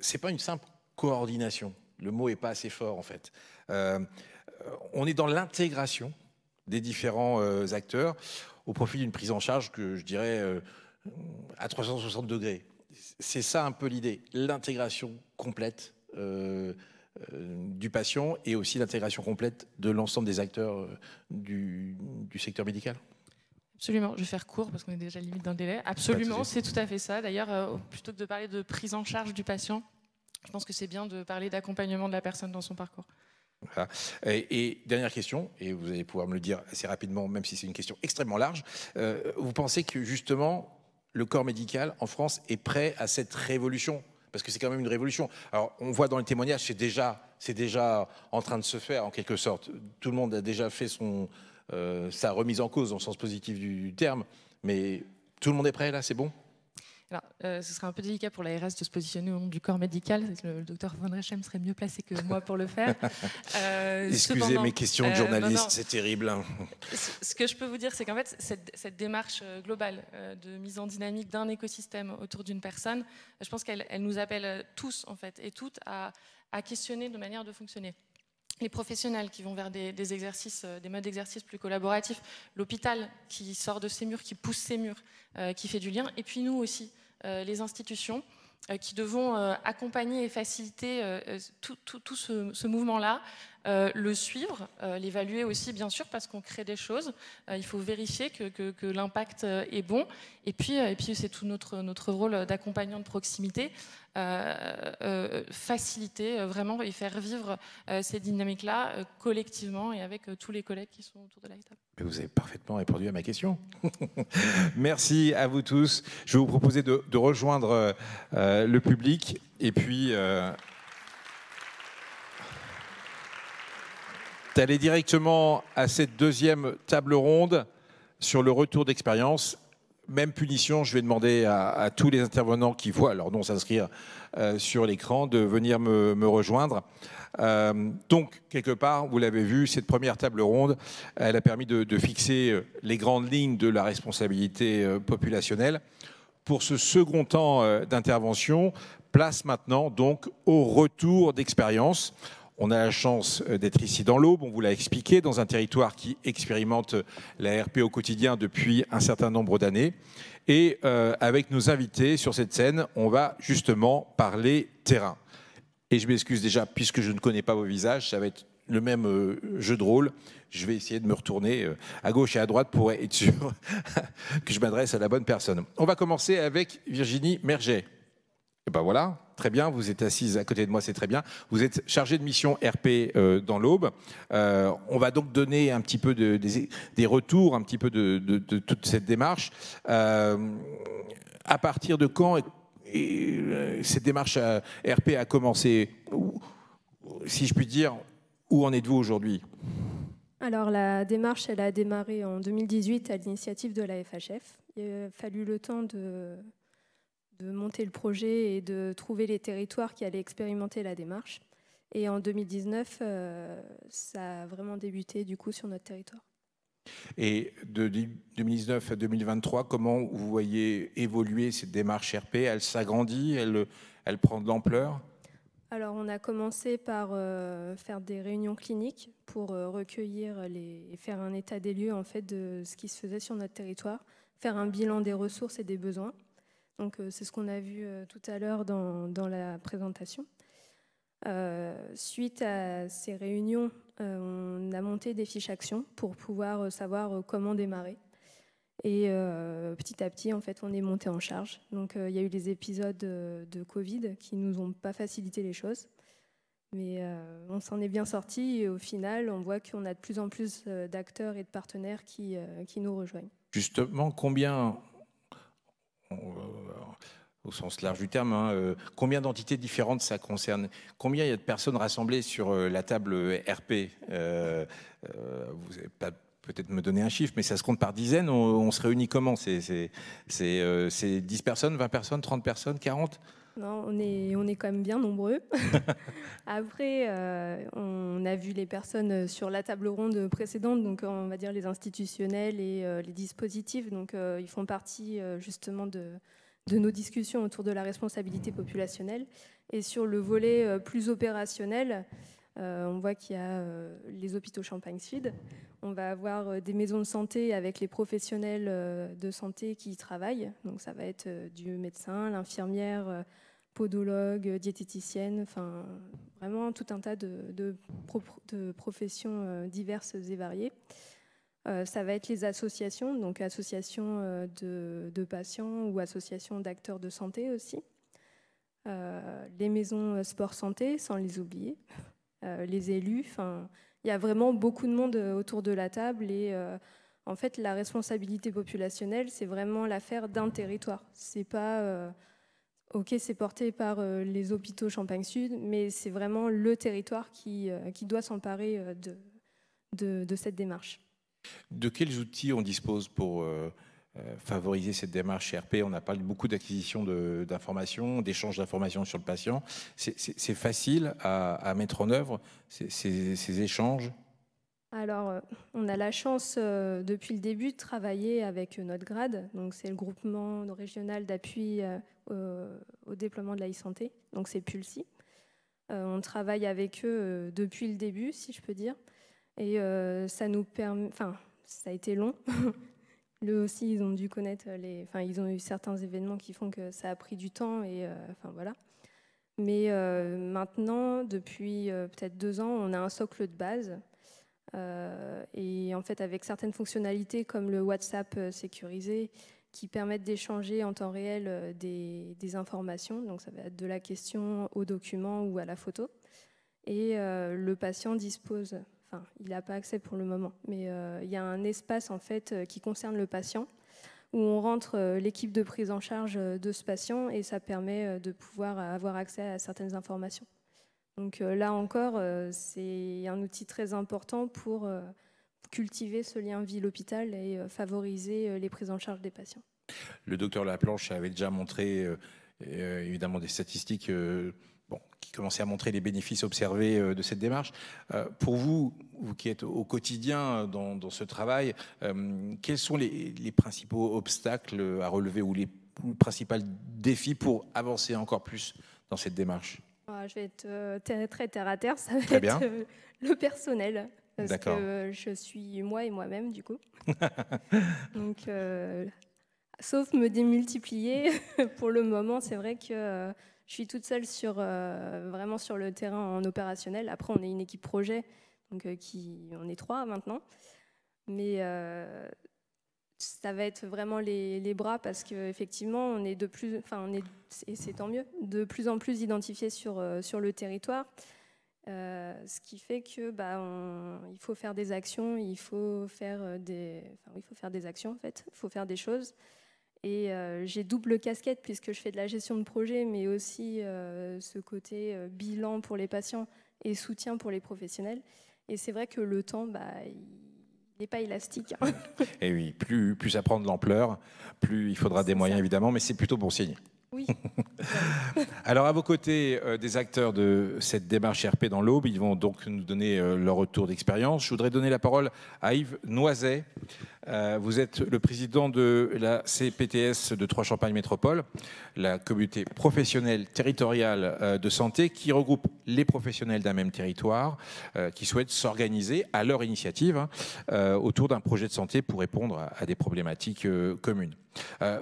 c'est pas une simple coordination. Le mot est pas assez fort en fait. Euh, on est dans l'intégration des différents euh, acteurs au profit d'une prise en charge que je dirais à 360 degrés. C'est ça un peu l'idée, l'intégration complète du patient et aussi l'intégration complète de l'ensemble des acteurs du secteur médical. Absolument, je vais faire court parce qu'on est déjà limite dans le délai. Absolument, c'est tout à fait ça. D'ailleurs, euh, plutôt que de parler de prise en charge du patient, je pense que c'est bien de parler d'accompagnement de la personne dans son parcours. Voilà. Et, dernière question, et vous allez pouvoir me le dire assez rapidement, même si c'est une question extrêmement large. Euh, vous pensez que justement, le corps médical en France est prêt à cette révolution parce que c'est quand même une révolution. Alors, on voit dans les témoignages, c'est déjà, c'est déjà en train de se faire, en quelque sorte. Tout le monde a déjà fait son, euh, sa remise en cause dans le sens positif du terme. Mais tout le monde est prêt là, c'est bon alors, euh, ce sera un peu délicat pour l'ARS de se positionner au nom du corps médical. Le docteur Van Rechem serait mieux placé que moi pour le faire. Euh, Excusez mes questions de journaliste, c'est terrible. Hein. Ce que je peux vous dire, c'est qu'en fait, cette, démarche globale de mise en dynamique d'un écosystème autour d'une personne, je pense qu'elle nous appelle tous, en fait, et toutes, à, à questionner nos manières de fonctionner les professionnels qui vont vers des, exercices, euh, des modes d'exercice plus collaboratifs, l'hôpital qui sort de ses murs, qui pousse ses murs, euh, qui fait du lien, et puis nous aussi, euh, les institutions qui devons accompagner et faciliter tout, ce, mouvement-là, le suivre, l'évaluer aussi bien sûr parce qu'on crée des choses, il faut vérifier que, l'impact est bon, et puis, et c'est tout notre rôle d'accompagnant de proximité euh, euh, faciliter euh, vraiment et faire vivre ces dynamiques-là collectivement et avec tous les collègues qui sont autour de la table. vous avez parfaitement répondu à ma question. Merci à vous tous. Je vais vous proposer de rejoindre le public et puis... d'aller directement à cette deuxième table ronde sur le retour d'expérience même punition, je vais demander à, tous les intervenants qui voient leur nom s'inscrire euh, sur l'écran de venir me, rejoindre. Euh, donc, quelque part, vous l'avez vu, cette première table ronde, elle a permis de, fixer euh, les grandes lignes de la responsabilité populationnelle. Pour ce second temps d'intervention, place maintenant donc au retour d'expérience. On a la chance euh, d'être ici dans l'Aube, on vous l'a expliqué, dans un territoire qui expérimente euh, la RP au quotidien depuis un certain nombre d'années. Et euh, avec nos invités sur cette scène, on va justement parler terrain. Et je m'excuse déjà, puisque je ne connais pas vos visages, ça va être le même jeu de rôle. Je vais essayer de me retourner à gauche et à droite pour être sûr que je m'adresse à la bonne personne. On va commencer avec Virginie Merget. Ben voilà, très bien, vous êtes assise à côté de moi, c'est très bien. Vous êtes chargée de mission RP euh, dans l'Aube. Euh, on va donc donner un petit peu de, des, retours, un petit peu de, toute cette démarche. Euh, à partir de quand cette démarche RP a commencé Si je puis dire, où en êtes-vous aujourd'hui alors la démarche, elle a démarré en 2018 à l'initiative de la FHF. Il a fallu le temps de, de monter le projet et de trouver les territoires qui allaient expérimenter la démarche. Et en 2019, euh, ça a vraiment débuté du coup sur notre territoire. Et de 2019 à 2023, comment vous voyez évoluer cette démarche RP Elle s'agrandit, elle, elle prend de l'ampleur Alors on a commencé par euh, faire des réunions cliniques pour euh, recueillir les, et faire un état des lieux en fait de ce qui se faisait sur notre territoire, faire un bilan des ressources et des besoins. Euh, c'est ce qu'on a vu euh, tout à l'heure dans, la présentation. Euh, suite à ces réunions, on a monté des fiches actions pour pouvoir savoir comment démarrer. Et petit à petit, en fait, on est monté en charge. Donc, il y a eu des épisodes de Covid qui nous ont pas facilité les choses, mais on s'en est bien sorti. au final, on voit qu'on a de plus en plus d'acteurs et de partenaires qui, qui nous rejoignent. Justement, combien au sens large du terme, hein, euh, combien d'entités différentes ça concerne Combien il y a de personnes rassemblées sur euh, la table euh, RP Vous n'avez peut-être me donner un chiffre, mais ça se compte par dizaines. On, on se réunit comment C'est 10 personnes, 20 personnes, 30 personnes, 40 non, on est, on est quand même bien nombreux. Après, euh, on a vu les personnes euh, sur la table ronde précédente, donc euh, on va dire les institutionnels et les dispositifs. Donc ils font partie justement de, de, nos discussions autour de la responsabilité populationnelle. Et sur le volet plus opérationnel, on voit qu'il y a les hôpitaux Champagne Sud. On va avoir des maisons de santé avec les professionnels de santé qui y travaillent. Donc ça va être du médecin, l'infirmière podologue, euh, diététicienne, enfin vraiment tout un tas de, professions euh, diverses et variées. Euh, ça va être les associations, donc associations de, patients ou associations d'acteurs de santé aussi. les maisons sport santé, sans les oublier, les élus. Enfin, il y a vraiment beaucoup de monde autour de la table et en fait, la responsabilité populationnelle, c'est vraiment l'affaire d'un territoire. C'est pas Ok, c'est porté par euh, les hôpitaux Champagne Sud, mais c'est vraiment le territoire qui, euh, qui doit s'emparer euh, de, de, cette démarche. De quels outils on dispose pour favoriser cette démarche CRP On a parlé beaucoup d'acquisition d'informations, d'échanges d'informations sur le patient. C'est facile à, mettre en œuvre ces, ces, échanges alors, on a la chance depuis le début de travailler avec notre grade, donc c'est le groupement régional d'appui euh, au déploiement de la e-santé, donc c'est Pulsi. Euh, on travaille avec eux euh, depuis le début, si je peux dire, et ça nous permet, enfin, ça a été long. Eux aussi, ils ont dû connaître les, enfin, ils ont eu certains événements qui font que ça a pris du temps et, enfin, voilà. Mais maintenant, depuis peut-être deux ans, on a un socle de base. et en fait, avec certaines fonctionnalités comme le WhatsApp sécurisé qui permettent d'échanger en temps réel euh, des, informations. Donc ça va être de la question au document ou à la photo. Et euh, le patient dispose, enfin il n'a pas accès pour le moment, mais euh, il y a un espace en fait qui concerne le patient où on rentre l'équipe de prise en charge de ce patient et ça permet de pouvoir avoir accès à certaines informations. Donc là encore, c'est un outil très important pour cultiver ce lien ville-hôpital et euh, favoriser euh, les prises en charge des patients. Le docteur Laplanche avait déjà montré euh, évidemment des statistiques bon, qui commençaient à montrer les bénéfices observés de cette démarche. pour vous, vous qui êtes au quotidien dans, ce travail, quels sont les, principaux obstacles à relever ou les principaux défis pour avancer encore plus dans cette démarche ah, Je vais être très terre à terre, ça va être le personnel. Parce que je suis moi et moi-même, du coup. Donc, euh, sauf me démultiplier, pour le moment, c'est vrai que euh, je suis toute seule sur, euh, vraiment sur le terrain en opérationnel. Après, on est une équipe projet, donc qui, on est trois maintenant. Mais ça va être vraiment les, bras parce qu'effectivement, on est de plus, enfin, on est, et c'est tant mieux, de plus en plus identifiés sur, sur le territoire. Euh, ce qui fait que bah, il faut faire des actions, il faut faire euh, des, enfin, il faut faire des actions en fait, il faut faire des choses. Et euh, j'ai double casquette puisque je fais de la gestion de projet, mais aussi ce côté bilan pour les patients et soutien pour les professionnels. Et c'est vrai que le temps, bah, il n'est pas élastique. Hein. et oui, plus, plus ça prend de l'ampleur, plus il faudra des moyens évidemment, mais c'est plutôt bon signe. Oui. Alors à vos côtés, euh, des acteurs de cette démarche RP dans l'Aube, ils vont donc nous donner euh, leur retour d'expérience. Je voudrais donner la parole à Yves Noiset. Euh, vous êtes le président de la CPTS de trois Champagnes Métropole, la communauté professionnelle territoriale de santé qui regroupe les professionnels d'un même territoire qui souhaitent s'organiser à leur initiative hein, autour d'un projet de santé pour répondre à, des problématiques communes.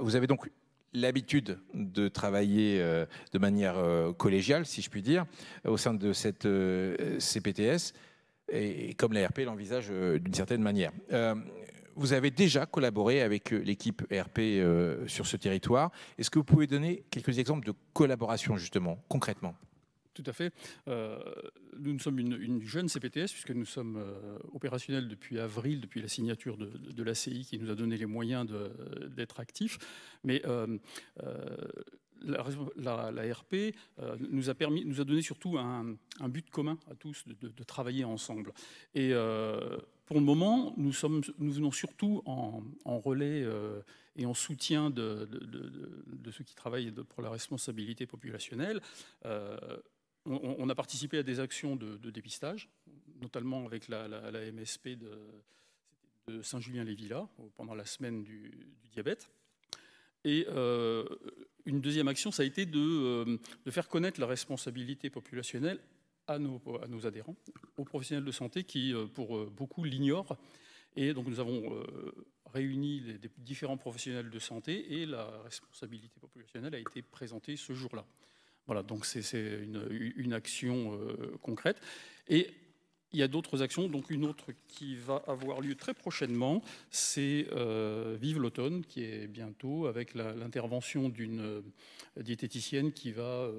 Vous avez donc l'habitude de travailler euh, de manière euh, collégiale, si je puis dire, euh, au sein de cette CPTS, et comme l'ARP l'envisage d'une certaine manière. Vous avez déjà collaboré avec l'équipe RP sur ce territoire. Est-ce que vous pouvez donner quelques exemples de collaboration, justement, concrètement tout à fait. Euh, nous, sommes une, jeune CPTS, puisque nous sommes euh, opérationnels depuis avril, depuis la signature de, la CI l'ACI qui nous a donné les moyens d'être actifs. Mais euh, la, RP nous, a donné surtout un, but commun à tous de, travailler ensemble. Et pour le moment, nous, venons surtout en, relais et en soutien de, de, ceux qui travaillent pour la responsabilité populationnelle on, a participé à des actions de, dépistage, notamment avec la, MSP de, Saint-Julien-les-Villas pendant la semaine du, diabète. Et euh, une deuxième action, ça a été euh, de, faire connaître la responsabilité populationnelle à nos, adhérents, aux professionnels de santé qui, euh, pour beaucoup, l'ignorent. Et donc nous avons réuni les, différents professionnels de santé et la responsabilité populationnelle a été présentée ce jour-là. Voilà, donc c'est une, action euh, concrète. Et il y a d'autres actions, donc une autre qui va avoir lieu très prochainement, c'est euh, Vive l'automne, qui est bientôt, avec l'intervention d'une euh, diététicienne qui va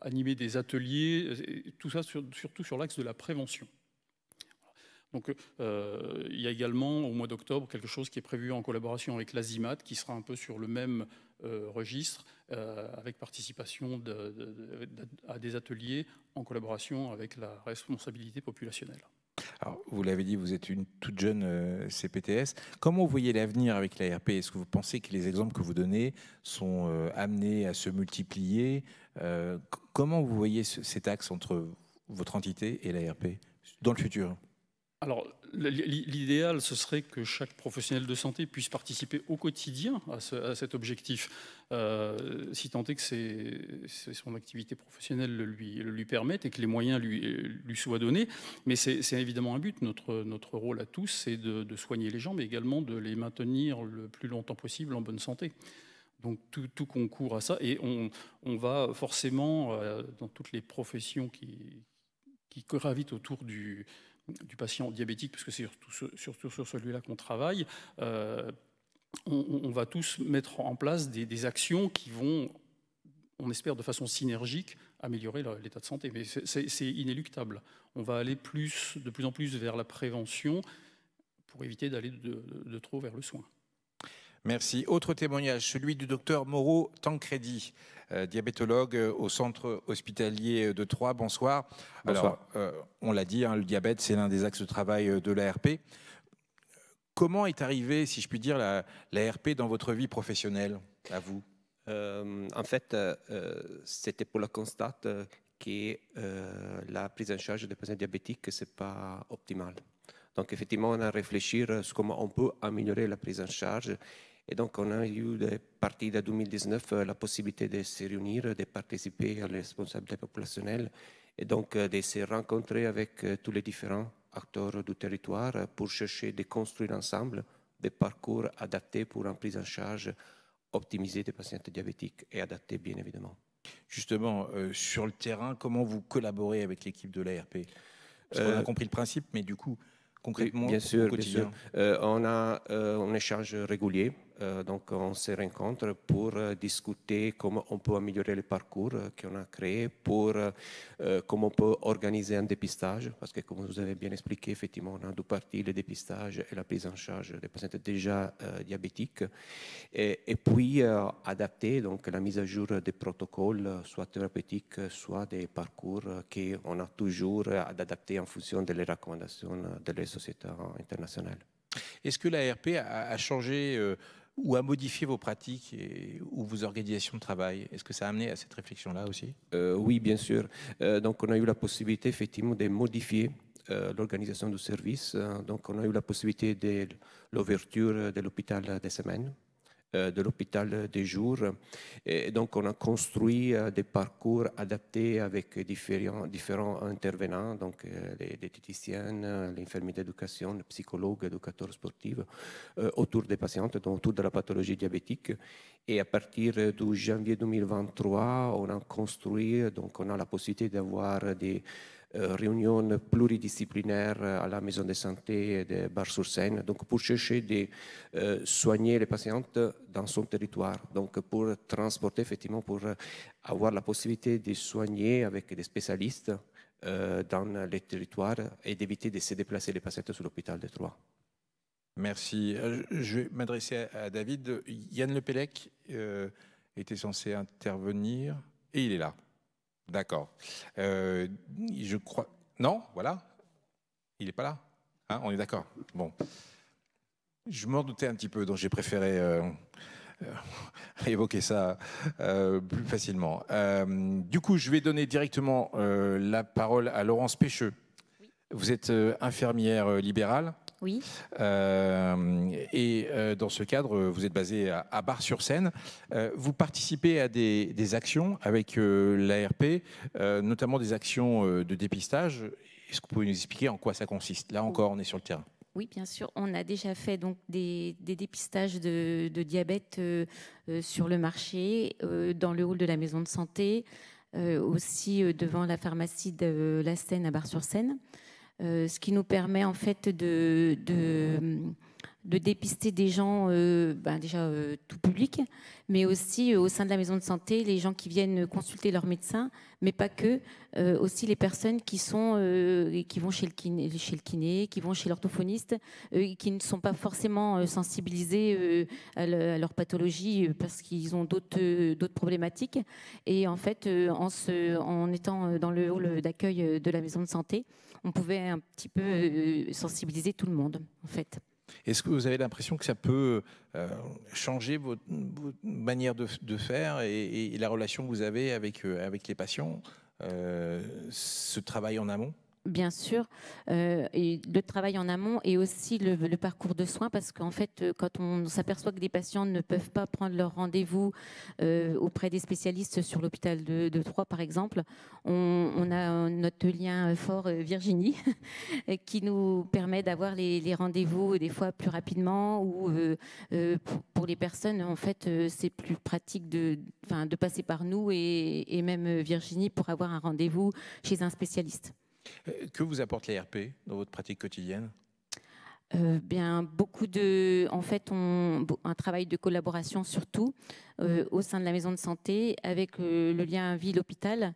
animer des ateliers, tout ça surtout sur l'axe de la prévention. Donc il y a également au mois d'octobre quelque chose qui est prévu en collaboration avec l'ASIMAT qui sera un peu sur le même registre euh, avec participation à des ateliers en collaboration avec la responsabilité populationnelle. vous l'avez dit, vous êtes une toute jeune euh, CPTS. Comment vous voyez l'avenir avec l'ARP Est-ce que vous pensez que les exemples que vous donnez sont euh, amenés à se multiplier Comment vous voyez cet axe entre votre entité et l'ARP dans le futur alors, l'idéal, ce serait que chaque professionnel de santé puisse participer au quotidien à, cet objectif, euh, si tant est que son activité professionnelle le lui, le lui, permette et que les moyens lui, lui soient donnés. Mais c'est évidemment un but. Notre, notre rôle à tous, c'est de, soigner les gens, mais également de les maintenir le plus longtemps possible en bonne santé. Donc tout, concourt à ça et on, va forcément, euh, dans toutes les professions qui, qui gravitent autour du, du patient diabétique, que c'est surtout, sur celui-là qu'on travaille, euh, on, va tous mettre en place des, actions qui vont, on espère de façon synergique, améliorer l'état de santé. Mais c'est inéluctable. On va aller plus, de plus en plus vers la prévention pour éviter d'aller de trop vers le soin. Merci. Autre témoignage, celui du docteur Moreau Tancredi, euh, diabétologue euh, au centre hospitalier de Troyes. Bonsoir. Euh, on l'a dit, hein, le diabète, c'est l'un des axes de travail de l'ARP. Comment est arrivé, si je puis dire, la, dans votre vie professionnelle, à vous En fait, c'était pour la constate que la prise en charge des patients diabétiques, ce n'est pas optimal. Donc effectivement, on a réfléchi sur comment on peut améliorer la prise en charge et donc, on a eu, à partir de 2019, euh, la possibilité de se réunir, de participer à la responsabilité populationnelle et donc euh, de se rencontrer avec euh, tous les différents acteurs du territoire pour chercher de construire ensemble des parcours adaptés pour une prise en charge optimisée des patients diabétiques et adaptés, bien évidemment. Justement, sur le terrain, comment vous collaborez avec l'équipe de l'ARP Parce qu'on a compris le principe, mais du coup, concrètement, au quotidien. on a un échange régulier euh, donc on se rencontre pour euh, discuter comment on peut améliorer le parcours euh, qu'on a créé, pour comment on peut organiser un dépistage, parce que comme vous avez bien expliqué, effectivement, on a deux parties, le dépistage et la prise en charge des patients déjà diabétiques, et, puis adapter donc la mise à jour des protocoles, soit thérapeutiques, soit des parcours qu'on a toujours à adapter en fonction des recommandations des sociétés internationales. Est-ce que l'ARP a, a changé ou à modifier vos pratiques ou vos organisations de travail Est-ce que ça a amené à cette réflexion-là aussi euh, Oui, bien sûr. Euh, donc, on a eu la possibilité effectivement de modifier euh, l'organisation du service. Donc, on a eu la possibilité de l'ouverture de l'hôpital des semaines. Euh, de l'hôpital des jours. Et donc, on a construit euh, des parcours adaptés avec différents, différents intervenants, donc euh, les les l'infirmière d'éducation, psychologues, psychologue, éducateurs sportif, autour des patientes, autour de la pathologie diabétique. Et à partir du janvier 2023, on a construit, donc on a la possibilité d'avoir des euh, réunion pluridisciplinaire à la maison de santé de Bar-sur-Seine, donc pour chercher de euh, soigner les patientes dans son territoire, donc pour transporter effectivement, pour avoir la possibilité de soigner avec des spécialistes euh, dans les territoires et d'éviter de se déplacer les patientes sur l'hôpital de Troyes. Merci. Je vais m'adresser à David. Yann Lepelec était censé intervenir et il est là. D'accord. Euh, je crois. Non, voilà. Il n'est pas là. Hein, on est d'accord. Bon. Je m'en doutais un petit peu, donc j'ai préféré euh, euh, évoquer ça plus facilement. du coup, je vais donner directement la parole à Laurence Pécheux. Vous êtes infirmière libérale. Oui. Euh, et euh, dans ce cadre, vous êtes basé à, Bar-sur-Seine. Euh, vous participez à des, actions avec l'ARP, notamment des actions de dépistage. Est-ce que vous pouvez nous expliquer en quoi ça consiste Là encore, on est sur le terrain. Oui, bien sûr. On a déjà fait donc des, dépistages de, diabète sur le marché, dans le hall de la maison de santé, aussi devant la pharmacie de La Seine à Bar-sur-Seine. Euh, ce qui nous permet en fait de, dépister des gens, euh, ben, déjà euh, tout public, mais aussi au sein de la maison de santé, les gens qui viennent consulter leur médecin, mais pas que, aussi les personnes qui, sont, qui vont chez le, kiné, qui vont chez l'orthophoniste, qui ne sont pas forcément sensibilisés à, leur pathologie parce qu'ils ont d'autres problématiques. Et en fait, en, en étant dans le hall d'accueil de la maison de santé, on pouvait un petit peu euh, sensibiliser tout le monde, en fait. Est-ce que vous avez l'impression que ça peut euh, changer votre, manière de, faire et, la relation que vous avez avec, euh, avec les patients, ce travail en amont bien sûr, euh, le travail en amont et aussi le, parcours de soins, parce qu'en fait, euh, quand on s'aperçoit que des patients ne peuvent pas prendre leur rendez-vous euh, auprès des spécialistes sur l'hôpital de, Troyes, par exemple, on, a notre lien fort Virginie, qui nous permet d'avoir les, rendez-vous des fois plus rapidement, ou pour, les personnes, en fait, c'est plus pratique de, passer par nous et même Virginie pour avoir un rendez-vous chez un spécialiste. Euh, que vous apporte les RP dans votre pratique quotidienne euh, bien, beaucoup de, en fait, on, un travail de collaboration surtout euh, au sein de la maison de santé avec le lien ville-hôpital,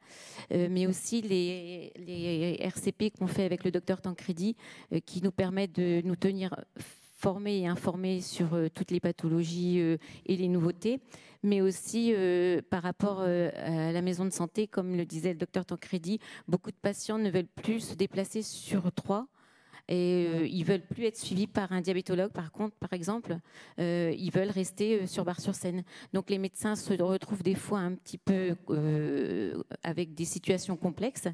mais aussi les, les RCP qu'on fait avec le docteur Tancredi, qui nous permet de nous tenir formés et informés sur euh, toutes les pathologies euh, et les nouveautés, mais aussi euh, par rapport à la maison de santé, comme le disait le docteur Tancredi, beaucoup de patients ne veulent plus se déplacer sur trois et euh, ils ils veulent plus être suivis par un diabétologue. Par contre, par exemple, euh, ils veulent rester euh, sur bar sur scène Donc les médecins se retrouvent des fois un petit peu avec des situations complexes.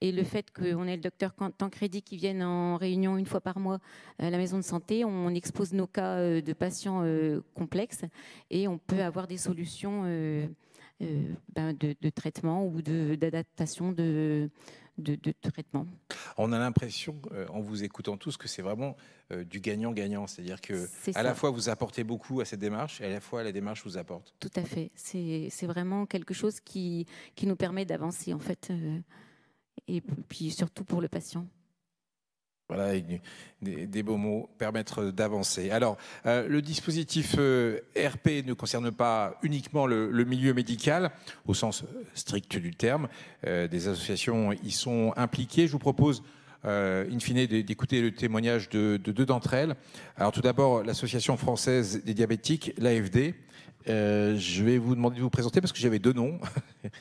Et le fait qu'on ait le docteur Tancredi qui vienne en réunion une fois par mois à la maison de santé, on expose nos cas de patients complexes et on peut avoir des solutions. Ben, de, de, traitement ou d'adaptation de, de, traitement. On a l'impression, euh, en vous écoutant tous, que c'est vraiment euh, du gagnant-gagnant. C'est-à-dire que à la fois vous apportez beaucoup à cette démarche et à la fois la démarche vous apporte. Tout à fait. C'est vraiment quelque chose qui, nous permet d'avancer en fait. Euh, et puis surtout pour le patient. Voilà, des, beaux mots, permettre d'avancer. Alors, euh, le dispositif euh, RP ne concerne pas uniquement le, milieu médical, au sens euh, strict du terme. des associations y sont impliquées. Je vous propose, in fine, d'écouter le témoignage de, deux d'entre elles. Alors, tout d'abord, l'Association française des diabétiques, l'AFD. je vais vous demander de vous présenter parce que j'avais deux noms.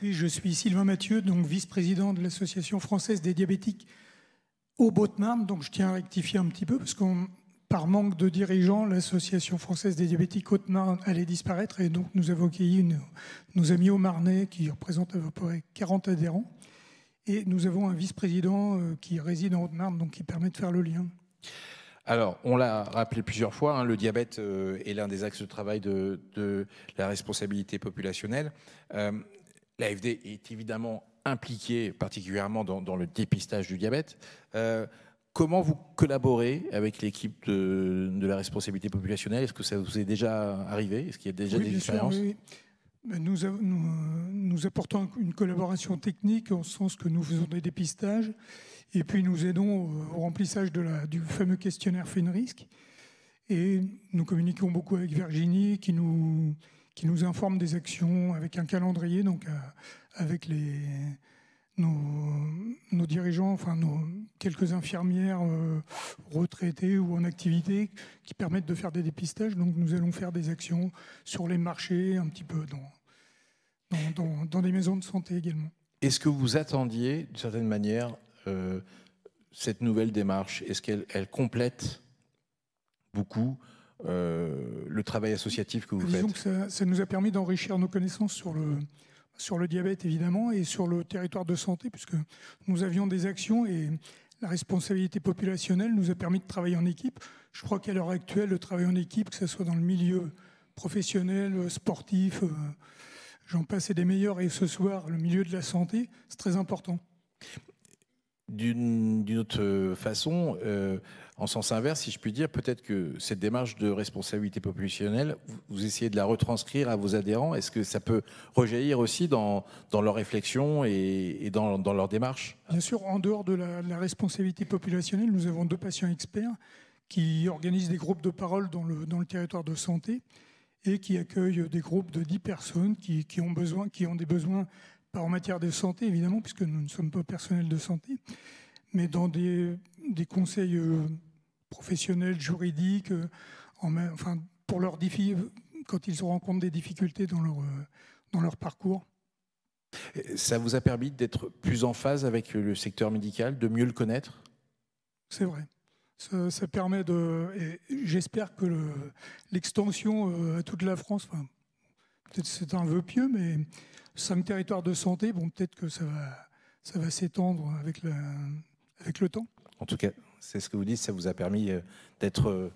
je suis Sylvain Mathieu, donc vice-président de l'Association française des diabétiques au Botman, donc je tiens à rectifier un petit peu, parce qu'on par manque de dirigeants, l'Association française des diabétiques haute allait disparaître et donc nous avons accueilli une, nos amis au Marnais qui représentent à peu près 40 adhérents. Et nous avons un vice-président euh, qui réside en Haute-Marne, donc qui permet de faire le lien. Alors, on l'a rappelé plusieurs fois, hein, le diabète euh, est l'un des axes de travail de, la responsabilité populationnelle. Euh, L'AFD est évidemment impliqués particulièrement dans, le dépistage du diabète. Euh, comment vous collaborez avec l'équipe de, la responsabilité populationnelle Est-ce que ça vous est déjà arrivé Est-ce qu'il y a déjà des expériences sûr, oui. nous, nous, apportons une collaboration technique en ce sens que nous faisons des dépistages et puis nous aidons au remplissage de la, du fameux questionnaire FENRISC. Et nous communiquons beaucoup avec Virginie qui nous, qui nous informe des actions avec un calendrier. Donc, à, euh, avec les, nos, dirigeants, enfin nos quelques infirmières euh, retraitées ou en activité qui permettent de faire des dépistages. Donc nous allons faire des actions sur les marchés, un petit peu dans, dans, des maisons de santé également. Est-ce que vous attendiez, d'une certaine manière, euh, cette nouvelle démarche Est-ce qu'elle complète beaucoup euh, le travail associatif que vous Disons faites que ça, nous a permis d'enrichir nos connaissances sur le, sur le diabète évidemment et sur le territoire de santé, puisque nous avions des actions et la responsabilité populationnelle nous a permis de travailler en équipe. Je crois qu'à l'heure actuelle, le travail en équipe, que ce soit dans le milieu professionnel, sportif, euh, j'en passe et des meilleurs, et ce soir, le milieu de la santé, c'est très important. D'une autre euh, façon, euh, en sens inverse, si je puis dire, peut-être que cette démarche de responsabilité populationnelle, vous, essayez de la retranscrire à vos adhérents. Est-ce que ça peut rejaillir aussi dans, leurs leur réflexion et, dans, leur démarche Bien sûr, en dehors de la, responsabilité populationnelle, nous avons deux patients experts qui organisent des groupes de parole dans le, territoire de santé et qui accueillent des groupes de 10 personnes qui ont des besoins pas en matière de santé évidemment, puisque nous ne sommes pas personnels de santé, mais dans des, conseils euh, professionnels, juridiques, euh, en, enfin, pour leurs quand ils rencontrent des difficultés dans leur, euh, dans leur parcours. Ça vous a permis d'être plus en phase avec le secteur médical, de mieux le connaître C'est vrai. Ça, permet de. J'espère que l'extension à toute la France, peut c'est un vœu pieux, mais un territoire de santé, bon, peut-être que ça va, s'étendre avec le temps. En tout cas, c'est ce que vous dites, ça vous a permis euh, d'être euh,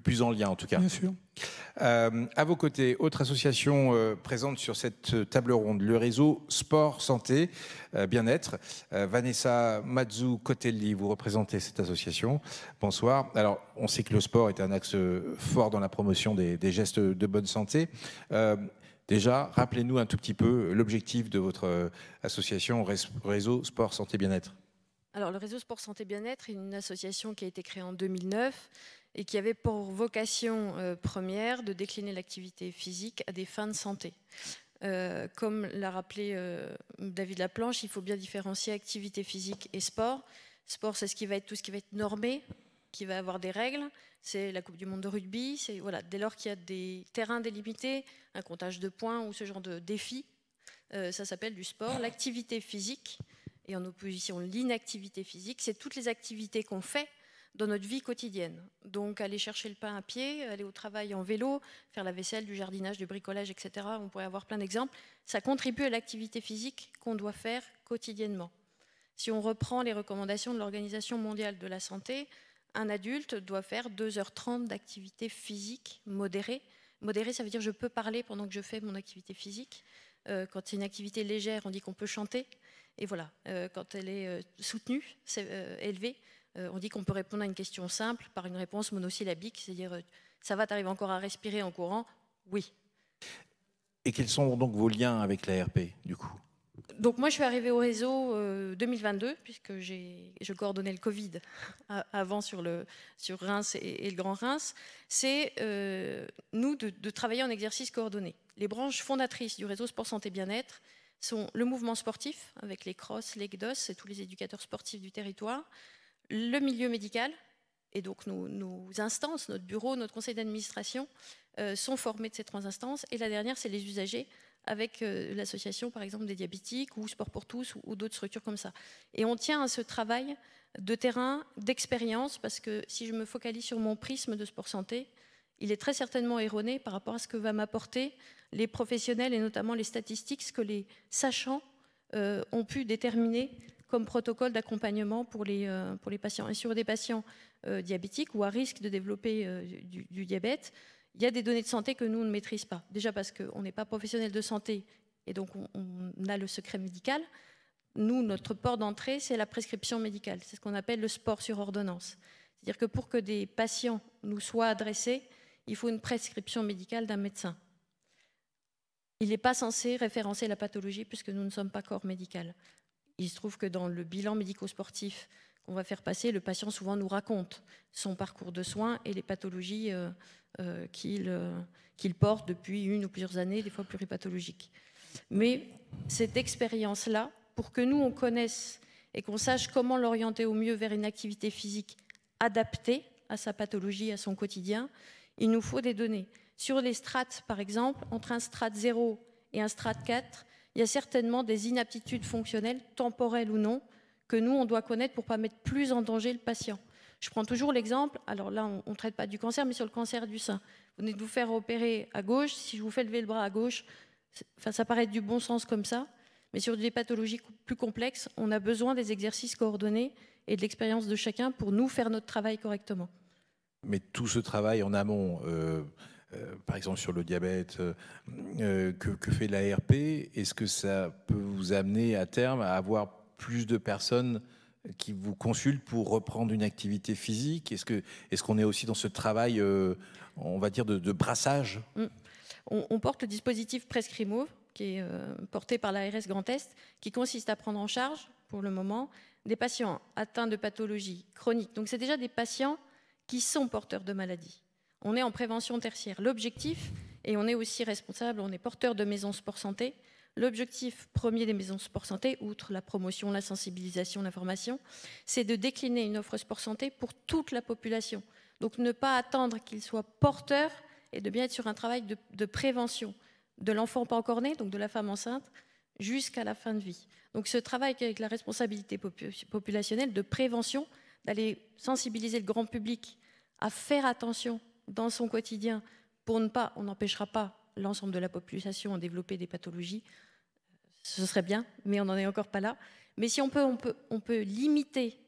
plus, en lien en tout cas. Bien sûr. Euh, à vos côtés, autre association euh, présente sur cette euh, table ronde, le réseau Sport Santé Bien-être. Vanessa Mazzu Cotelli, vous représentez cette association. Bonsoir. Alors, on sait que le sport est un axe fort dans la promotion des, des gestes de bonne santé. déjà, rappelez-nous un tout petit peu l'objectif de votre association Réseau Sport Santé Bien-être. Alors, le réseau Sport Santé Bien-être est une association qui a été créée en 2009 et qui avait pour vocation euh, première de décliner l'activité physique à des fins de santé. Euh, comme l'a rappelé euh, David Laplanche, il faut bien différencier activité physique et sport. Sport, c'est ce qui va être tout ce qui va être normé, qui va avoir des règles. C'est la Coupe du Monde de rugby. C'est voilà, dès lors qu'il y a des terrains délimités, un comptage de points ou ce genre de défi, ça s'appelle du sport. L'activité physique et en opposition l'inactivité physique, c'est toutes les activités qu'on fait dans notre vie quotidienne. Donc aller chercher le pain à pied, aller au travail en vélo, faire la vaisselle, du jardinage, du bricolage, etc. On pourrait avoir plein d'exemples. Ça contribue à l'activité physique qu'on doit faire quotidiennement. Si on reprend les recommandations de l'Organisation mondiale de la santé, un adulte doit faire 2h30 d'activité physique modérée. Modérée, ça veut dire je peux parler pendant que je fais mon activité physique. Euh, quand c'est une activité légère, on dit qu'on peut chanter. Et voilà, euh, quand elle est euh, soutenue, c'est élevé. élevée, euh, on dit qu'on peut répondre à une question simple par une réponse monosyllabique, c'est-à-dire euh, ça va, t'arrives encore à respirer en courant Oui. Et quels sont donc vos liens avec l'ARP, du coup donc moi, je suis arrivée au réseau 2022, euh, puisque je coordonnais le Covid avant sur, le, sur Reims et, le Grand Reims. C'est, nous, de, travailler en exercice coordonné. Les branches fondatrices du réseau Sport Santé Bien-être sont le mouvement sportif, avec les CROSS, l'ECDOS et tous les éducateurs sportifs du territoire, le milieu médical, et donc nos, instances, notre bureau, notre conseil d'administration, euh, sont formés de ces trois instances. Et la dernière, c'est les usagers, avec euh, l'association, par exemple, des diabétiques ou Sport pour tous ou, d'autres structures comme ça. Et on tient à ce travail de terrain, d'expérience, parce que si je me focalise sur mon prisme de sport santé, il est très certainement erroné par rapport à ce que va m'apporter les professionnels et notamment les statistiques, ce que les sachants euh, ont pu déterminer comme protocole d'accompagnement euh, pour, les, patients. Et sur des patients euh, diabétiques ou à risque de développer euh, du, diabète, il y a des données de santé que nous, ne maîtrisons pas. Déjà parce qu'on n'est pas professionnel de santé et donc on, on, a le secret médical. Nous, notre port d'entrée, c'est la prescription médicale. C'est ce qu'on appelle le sport sur ordonnance. C'est-à-dire que pour que des patients nous soient adressés, il faut une prescription médicale d'un médecin. Il n'est pas censé référencer la pathologie puisque nous ne sommes pas corps médical. Il se trouve que dans le bilan médico-sportif qu'on va faire passer, le patient souvent nous raconte son parcours de soins et les pathologies euh, euh, euh, qu'il porte depuis une ou plusieurs années, des fois pluripathologiques. Mais cette expérience-là, pour que nous, on connaisse et qu'on sache comment l'orienter au mieux vers une activité physique adaptée à sa pathologie, à son quotidien, il nous faut des données. Sur les strates, par exemple, entre un strate 0 et un strate 4, il y a certainement des inaptitudes fonctionnelles, temporelles ou non, que nous, on doit connaître pour ne pas mettre plus en danger le patient. Je prends toujours l'exemple, alors là, on ne traite pas du cancer, mais sur le cancer du sein. Vous venez de vous faire opérer à gauche, si je vous fais lever le bras à gauche, enfin, ça paraît du bon sens comme ça, mais sur des pathologies plus complexes, on a besoin des exercices coordonnés et de l'expérience de chacun pour nous faire notre travail correctement. Mais tout ce travail en amont, euh, euh, par exemple sur le diabète, euh, euh, que, que, fait l'ARP Est-ce que ça peut vous amener à terme à avoir plus de personnes qui vous consultent pour reprendre une activité physique Est-ce qu'on est, est aussi dans ce travail, on va dire, de, brassage mm. on, porte le dispositif Prescrimo qui est porté par l'ARS Grand Est, qui consiste à prendre en charge, pour le moment, des patients atteints de pathologies chroniques. Donc, c'est déjà des patients qui sont porteurs de maladies. On est en prévention tertiaire. L'objectif, et on est aussi responsable, on est porteur de maisons sport santé. L'objectif premier des maisons sport santé, outre la promotion, la sensibilisation, l'information, c'est de décliner une offre sport santé pour toute la population. Donc ne pas attendre qu'il soit porteur et de bien être sur un travail de, de prévention de l'enfant pas encore né, donc de la femme enceinte, jusqu'à la fin de vie. Donc ce travail avec la responsabilité populationnelle de prévention, d'aller sensibiliser le grand public à faire attention dans son quotidien pour ne pas, on n'empêchera pas l'ensemble de la population à développer des pathologies, ce serait bien, mais on n'en est encore pas là. Mais si on peut, on peut, on peut limiter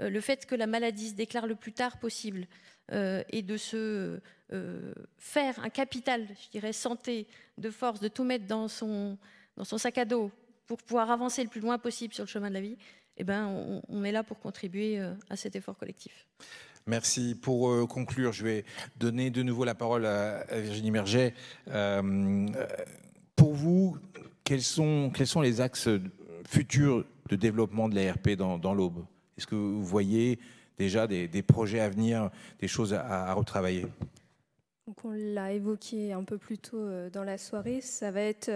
euh, le fait que la maladie se déclare le plus tard possible euh, et de se euh, faire un capital, je dirais, santé, de force, de tout mettre dans son, sac à dos pour pouvoir avancer le plus loin possible sur le chemin de la vie, eh ben, on est là pour contribuer à cet effort collectif. Merci. Pour euh, conclure, je vais donner de nouveau la parole à, Virginie Merget. Euh, euh, pour vous, quels sont, les axes futurs de développement de l'ARP dans, l'Aube Est-ce que vous voyez déjà des, projets à venir, des choses à, retravailler on l'a évoqué un peu plus tôt dans la soirée, ça va être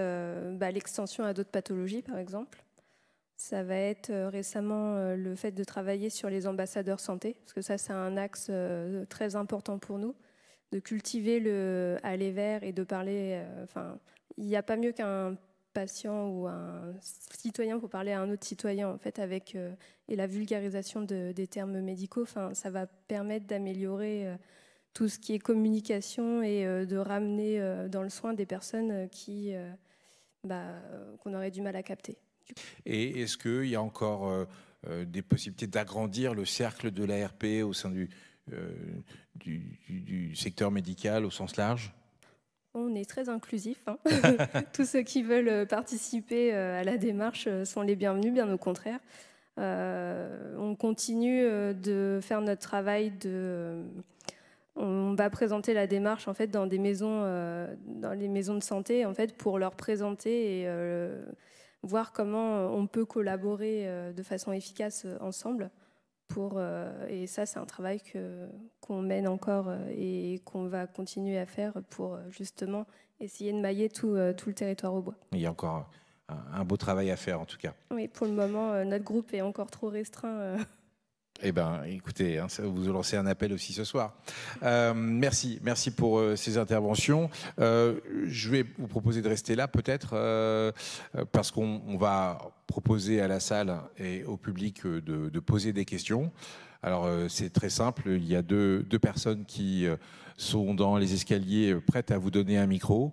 bah, l'extension à d'autres pathologies, par exemple. Ça va être euh, récemment euh, le fait de travailler sur les ambassadeurs santé, parce que ça, c'est un axe euh, très important pour nous, de cultiver le aller vers et de parler. Enfin, il n'y a pas mieux qu'un patient ou un citoyen pour parler à un autre citoyen, en fait, avec et la vulgarisation des termes médicaux. Enfin, ça va permettre d'améliorer tout ce qui est communication et de ramener dans le soin des personnes qui, bah, qu'on aurait du mal à capter. Et est-ce qu'il y a encore euh, euh, des possibilités d'agrandir le cercle de l'ARP au sein euh, du, du, secteur médical au sens large on est très inclusif. Hein. Tous ceux qui veulent participer à la démarche sont les bienvenus, bien au contraire. on continue de faire notre travail de. On va présenter la démarche en fait dans des maisons, dans les maisons de santé en fait pour leur présenter et voir comment euh, on peut collaborer euh, de façon efficace euh, ensemble. Pour, et ça, c'est un travail qu'on mène encore et qu'on va continuer à faire pour justement essayer de mailler tout, tout le territoire au bois. Il y a encore un beau travail à faire en tout cas. Oui, pour le moment, notre groupe est encore trop restreint. Eh bien, écoutez, hein, vous lancez un appel aussi ce soir. Euh, merci, merci pour euh, ces interventions. Euh, je vais vous proposer de rester là, peut-être, parce qu'on va proposer à la salle et au public de, poser des questions. Alors, c'est très simple. Il y a deux, deux personnes qui sont dans les escaliers prêtes à vous donner un micro.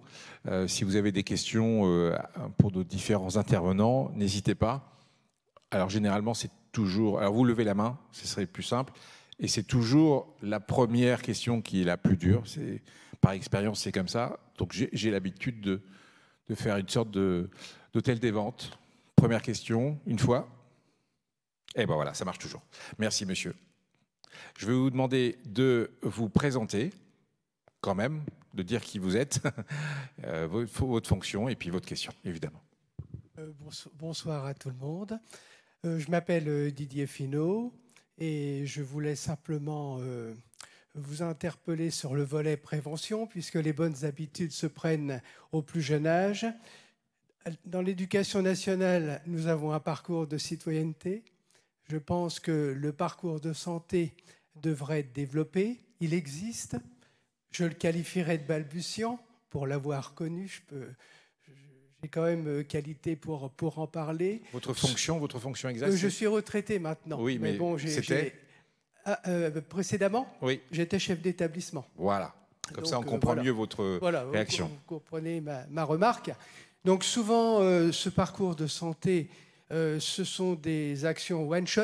si vous avez des questions pour nos différents intervenants, n'hésitez pas. Alors, généralement, c'est toujours. Alors vous levez la main, ce serait plus simple. Et c'est toujours la première question qui est la plus dure. C'est par expérience, c'est comme ça. Donc j'ai l'habitude de, faire une sorte d'hôtel des ventes. Première question, une fois. Et eh ben voilà, ça marche toujours. Merci monsieur. Je vais vous demander de vous présenter, quand même, de dire qui vous êtes, euh, votre fonction et puis votre question, évidemment. Euh, bonsoir à tout le monde. Euh, je m'appelle euh, Didier Finot et je voulais simplement euh, vous interpeller sur le volet prévention, puisque les bonnes habitudes se prennent au plus jeune âge. Dans l'éducation nationale, nous avons un parcours de citoyenneté. Je pense que le parcours de santé devrait être développé. Il existe. Je le qualifierais de balbutiant. Pour l'avoir connu, je peux j'ai quand même euh, qualité pour, pour en parler. Votre fonction, votre fonction euh, exacte Je suis retraité maintenant. Oui, mais, bon, j'ai ah, euh, Précédemment, oui. j'étais chef d'établissement. Voilà. Comme ça, on comprend mieux votre réaction. Vous, vous comprenez ma, remarque. Donc souvent, ce parcours de santé, ce sont des actions one-shot.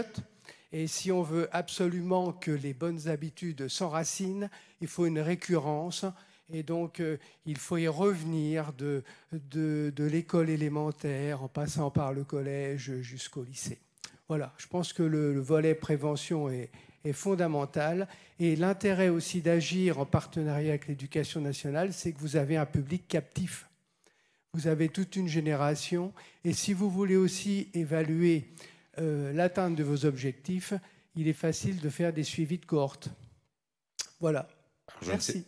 Et si on veut absolument que les bonnes habitudes s'enracinent, il faut une récurrence, et donc, euh, il faut y revenir de, de, l'école élémentaire en passant par le collège jusqu'au lycée. Voilà, je pense que le, volet prévention est, fondamental. Et l'intérêt aussi d'agir en partenariat avec l'éducation nationale, c'est que vous avez un public captif. Vous avez toute une génération. Et si vous voulez aussi évaluer euh, l'atteinte de vos objectifs, il est facile de faire des suivis de cohorte. Voilà.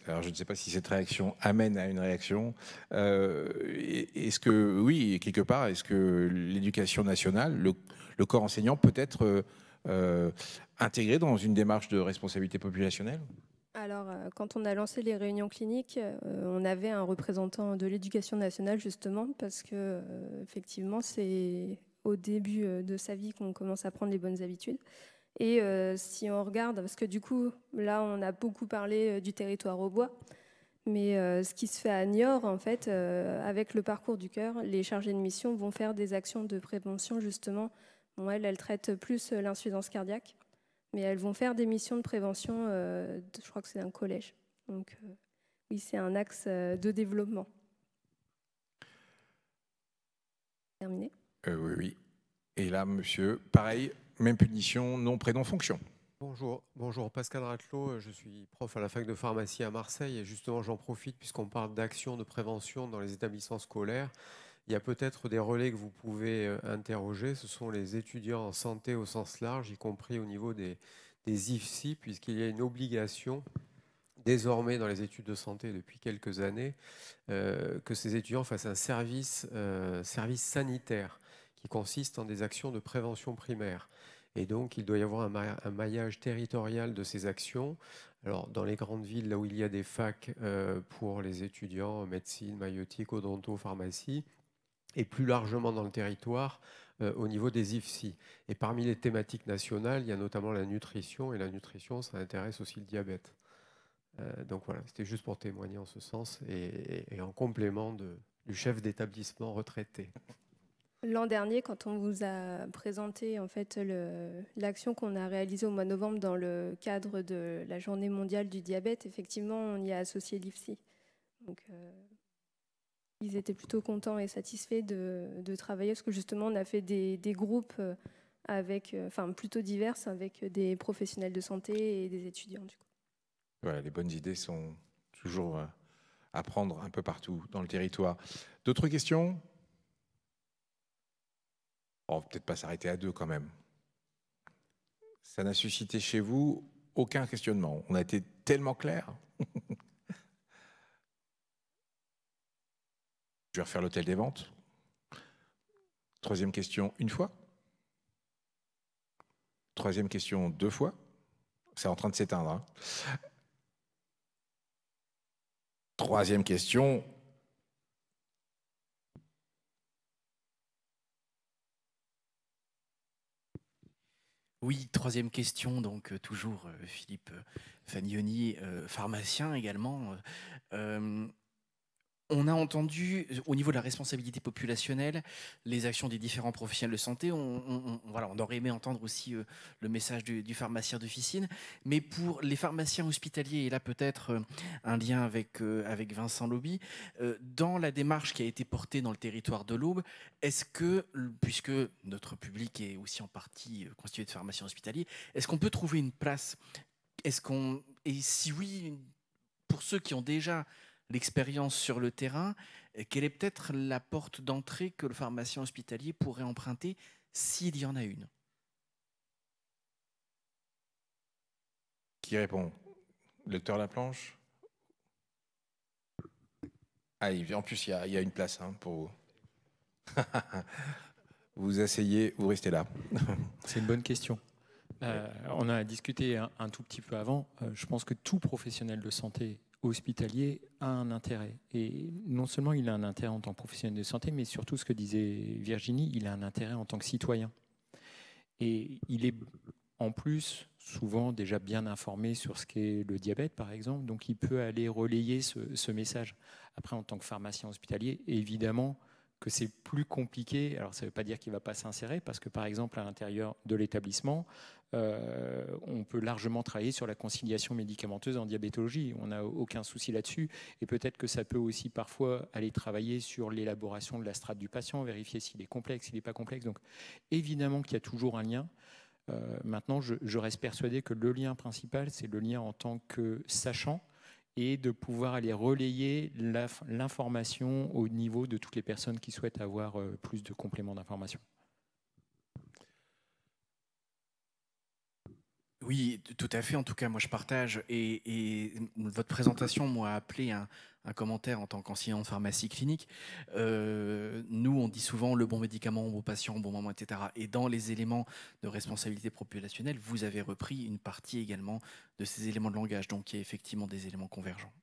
Alors, Je ne sais, pas si cette réaction amène à une réaction. Euh, est-ce que, oui, quelque part, est-ce que l'éducation nationale, le, corps enseignant peut être euh, euh, intégré dans une démarche de responsabilité populationnelle alors, quand on a lancé les réunions cliniques, on avait un représentant de l'éducation nationale justement parce que effectivement, c'est au début de sa vie qu'on commence à prendre les bonnes habitudes. Et euh, si on regarde, parce que du coup, là, on a beaucoup parlé euh, du territoire au bois, mais euh, ce qui se fait à Niort, en fait, avec le parcours du cœur, les chargés de mission vont faire des actions de prévention, justement. elles, elles traitent plus l'insuffisance cardiaque, mais elles vont faire des missions de prévention, je crois que c'est un collège. Donc, oui, c'est un axe de développement. Terminé Oui, oui. Et là, monsieur, pareil, même punition, non prénom, fonction. Bonjour, bonjour Pascal Ratelot. Euh, je suis prof à la fac de pharmacie à Marseille et justement j'en profite puisqu'on parle d'actions de prévention dans les établissements scolaires. Il y a peut-être des relais que vous pouvez euh, interroger, ce sont les étudiants en santé au sens large, y compris au niveau des, des IFSI, puisqu'il y a une obligation désormais dans les études de santé depuis quelques années euh, que ces étudiants fassent un service, service sanitaire qui consiste en des actions de prévention primaire. Et donc, il doit y avoir un, maillage territorial de ces actions. Alors, dans les grandes villes, là où il y a des facs euh, pour les étudiants, euh, médecine, maïotique, odonto, pharmacie, et plus largement dans le territoire, euh, au niveau des IFSI. Et parmi les thématiques nationales, il y a notamment la nutrition, et la nutrition, ça intéresse aussi le diabète. donc voilà, c'était juste pour témoigner en ce sens et, en complément du chef d'établissement retraité. L'an dernier, quand on vous a présenté en fait l'action qu'on a réalisée au mois de novembre dans le cadre de la Journée mondiale du diabète, effectivement, on y a associé l'IFSI. Donc, euh, ils étaient plutôt contents et satisfaits de, travailler parce que justement, on a fait des, groupes euh, avec, euh, enfin, plutôt divers avec des professionnels de santé et des étudiants. Du coup. les bonnes idées sont toujours à prendre un peu partout dans le territoire. D'autres questions on va peut-être pas s'arrêter à deux quand même. Ça n'a suscité chez vous aucun questionnement. On a été tellement clair. Je vais refaire l'hôtel des ventes. Troisième question, une fois. Troisième question, deux fois. C'est en train de s'éteindre. Hein. Troisième question, Oui, troisième question, donc euh, toujours euh, Philippe euh, Fagnoni, pharmacien également. On a entendu, au niveau de la responsabilité populationnelle, les actions des différents professionnels de santé. On, aurait aimé entendre aussi euh, le message du, du pharmacien d'officine. Mais pour les pharmaciens hospitaliers, et là peut-être euh, un lien avec, euh, Vincent Lobby, dans la démarche qui a été portée dans le territoire de l'Aube, est-ce que, puisque notre public est aussi en partie constitué de pharmaciens hospitaliers, est-ce qu'on peut trouver une place est-ce qu'on et si oui, pour ceux qui ont déjà l'expérience sur le terrain, euh, quelle est peut-être la porte d'entrée que le pharmacien hospitalier pourrait emprunter s'il y en a une Qui répond Le docteur Laplanche ah, en plus, il y, a une place hein, pour vous. vous asseyez, vous restez là. C'est une bonne question. Euh, on a discuté un, tout petit peu avant. Euh, je pense que tout professionnel de santé hospitalier a un intérêt. Et non seulement il a un intérêt en tant que professionnel de santé, mais surtout ce que disait Virginie, il a un intérêt en tant que citoyen. Et il est en plus souvent déjà bien informé sur ce qu'est le diabète, par exemple, donc il peut aller relayer ce, message. Après, en tant que pharmacien hospitalier, évidemment, que c'est plus compliqué. Alors, ça ne veut pas dire qu'il ne va pas s'insérer, parce que, par exemple, à l'intérieur de l'établissement, euh, on peut largement travailler sur la conciliation médicamenteuse en diabétologie. On n'a aucun souci là-dessus. Et peut-être que ça peut aussi parfois aller travailler sur l'élaboration de la strate du patient, vérifier s'il est complexe, s'il n'est pas complexe. Donc, évidemment qu'il y a toujours un lien. Euh, maintenant, je, je, reste persuadé que le lien principal, c'est le lien en tant que sachant, et de pouvoir aller relayer l'information au niveau de toutes les personnes qui souhaitent avoir euh, plus de compléments d'information. Oui, tout à fait. En tout cas, moi, je partage. Et, votre présentation, m'a appelé un, commentaire en tant qu'enseignant de pharmacie clinique. Euh, nous, on dit souvent le bon médicament au bon patient, au bon moment, etc. Et dans les éléments de responsabilité populationnelle, vous avez repris une partie également de ces éléments de langage. Donc, il y a effectivement des éléments convergents.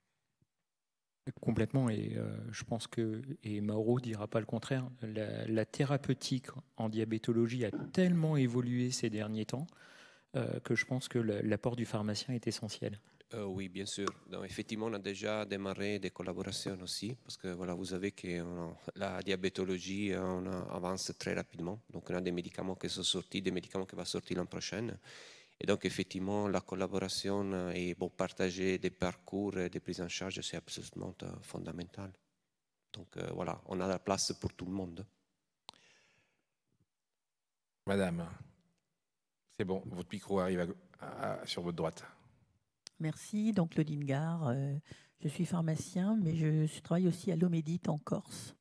Complètement, et euh, je pense que, et Mauro dira pas le contraire, la, thérapeutique en diabétologie a tellement évolué ces derniers temps euh, que je pense que l'apport du pharmacien est essentiel. Euh, oui, bien sûr. Donc, effectivement, on a déjà démarré des collaborations aussi, parce que voilà, vous savez que euh, la diabétologie avance très rapidement. Donc, on a des médicaments qui sont sortis, des médicaments qui vont sortir l'an prochain. Et donc, effectivement, la collaboration et bon, partager des parcours et des prises en charge, c'est absolument fondamental. Donc, voilà, on a la place pour tout le monde. Madame. C'est bon, votre micro arrive sur votre droite. Merci, donc le DINGAR. Euh, je suis pharmacien, mais je, travaille aussi à l'Omédite en Corse.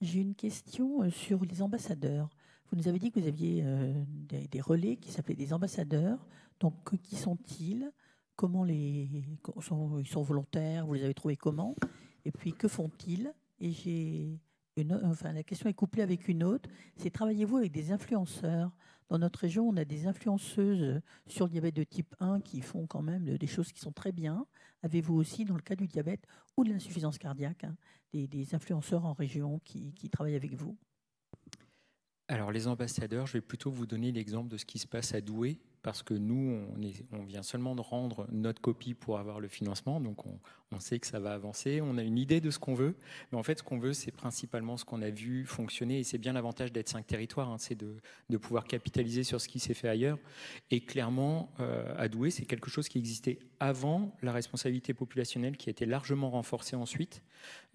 J'ai une question euh, sur les ambassadeurs. Vous nous avez dit que vous aviez euh, des, relais qui s'appelaient des ambassadeurs. Donc, qui sont-ils Comment les ils sont volontaires Vous les avez trouvés comment Et puis, que font-ils Et j'ai une, enfin, la question est couplée avec une autre. C'est travaillez-vous avec des influenceurs dans notre région, on a des influenceuses euh, sur le diabète de type 1 qui font quand même euh, des choses qui sont très bien. Avez-vous aussi, dans le cas du diabète ou de l'insuffisance cardiaque, hein, des, influenceurs en région qui, qui travaillent avec vous Alors, les ambassadeurs, je vais plutôt vous donner l'exemple de ce qui se passe à Douai, parce que nous, on, vient seulement de rendre notre copie pour avoir le financement, donc on, sait que ça va avancer, on a une idée de ce qu'on veut, mais en fait, ce qu'on veut, c'est principalement ce qu'on a vu fonctionner, et c'est bien l'avantage d'être cinq territoires, hein. c'est de, pouvoir capitaliser sur ce qui s'est fait ailleurs. Et clairement, euh, à Douai, c'est quelque chose qui existait avant la responsabilité populationnelle, qui a été largement renforcée ensuite.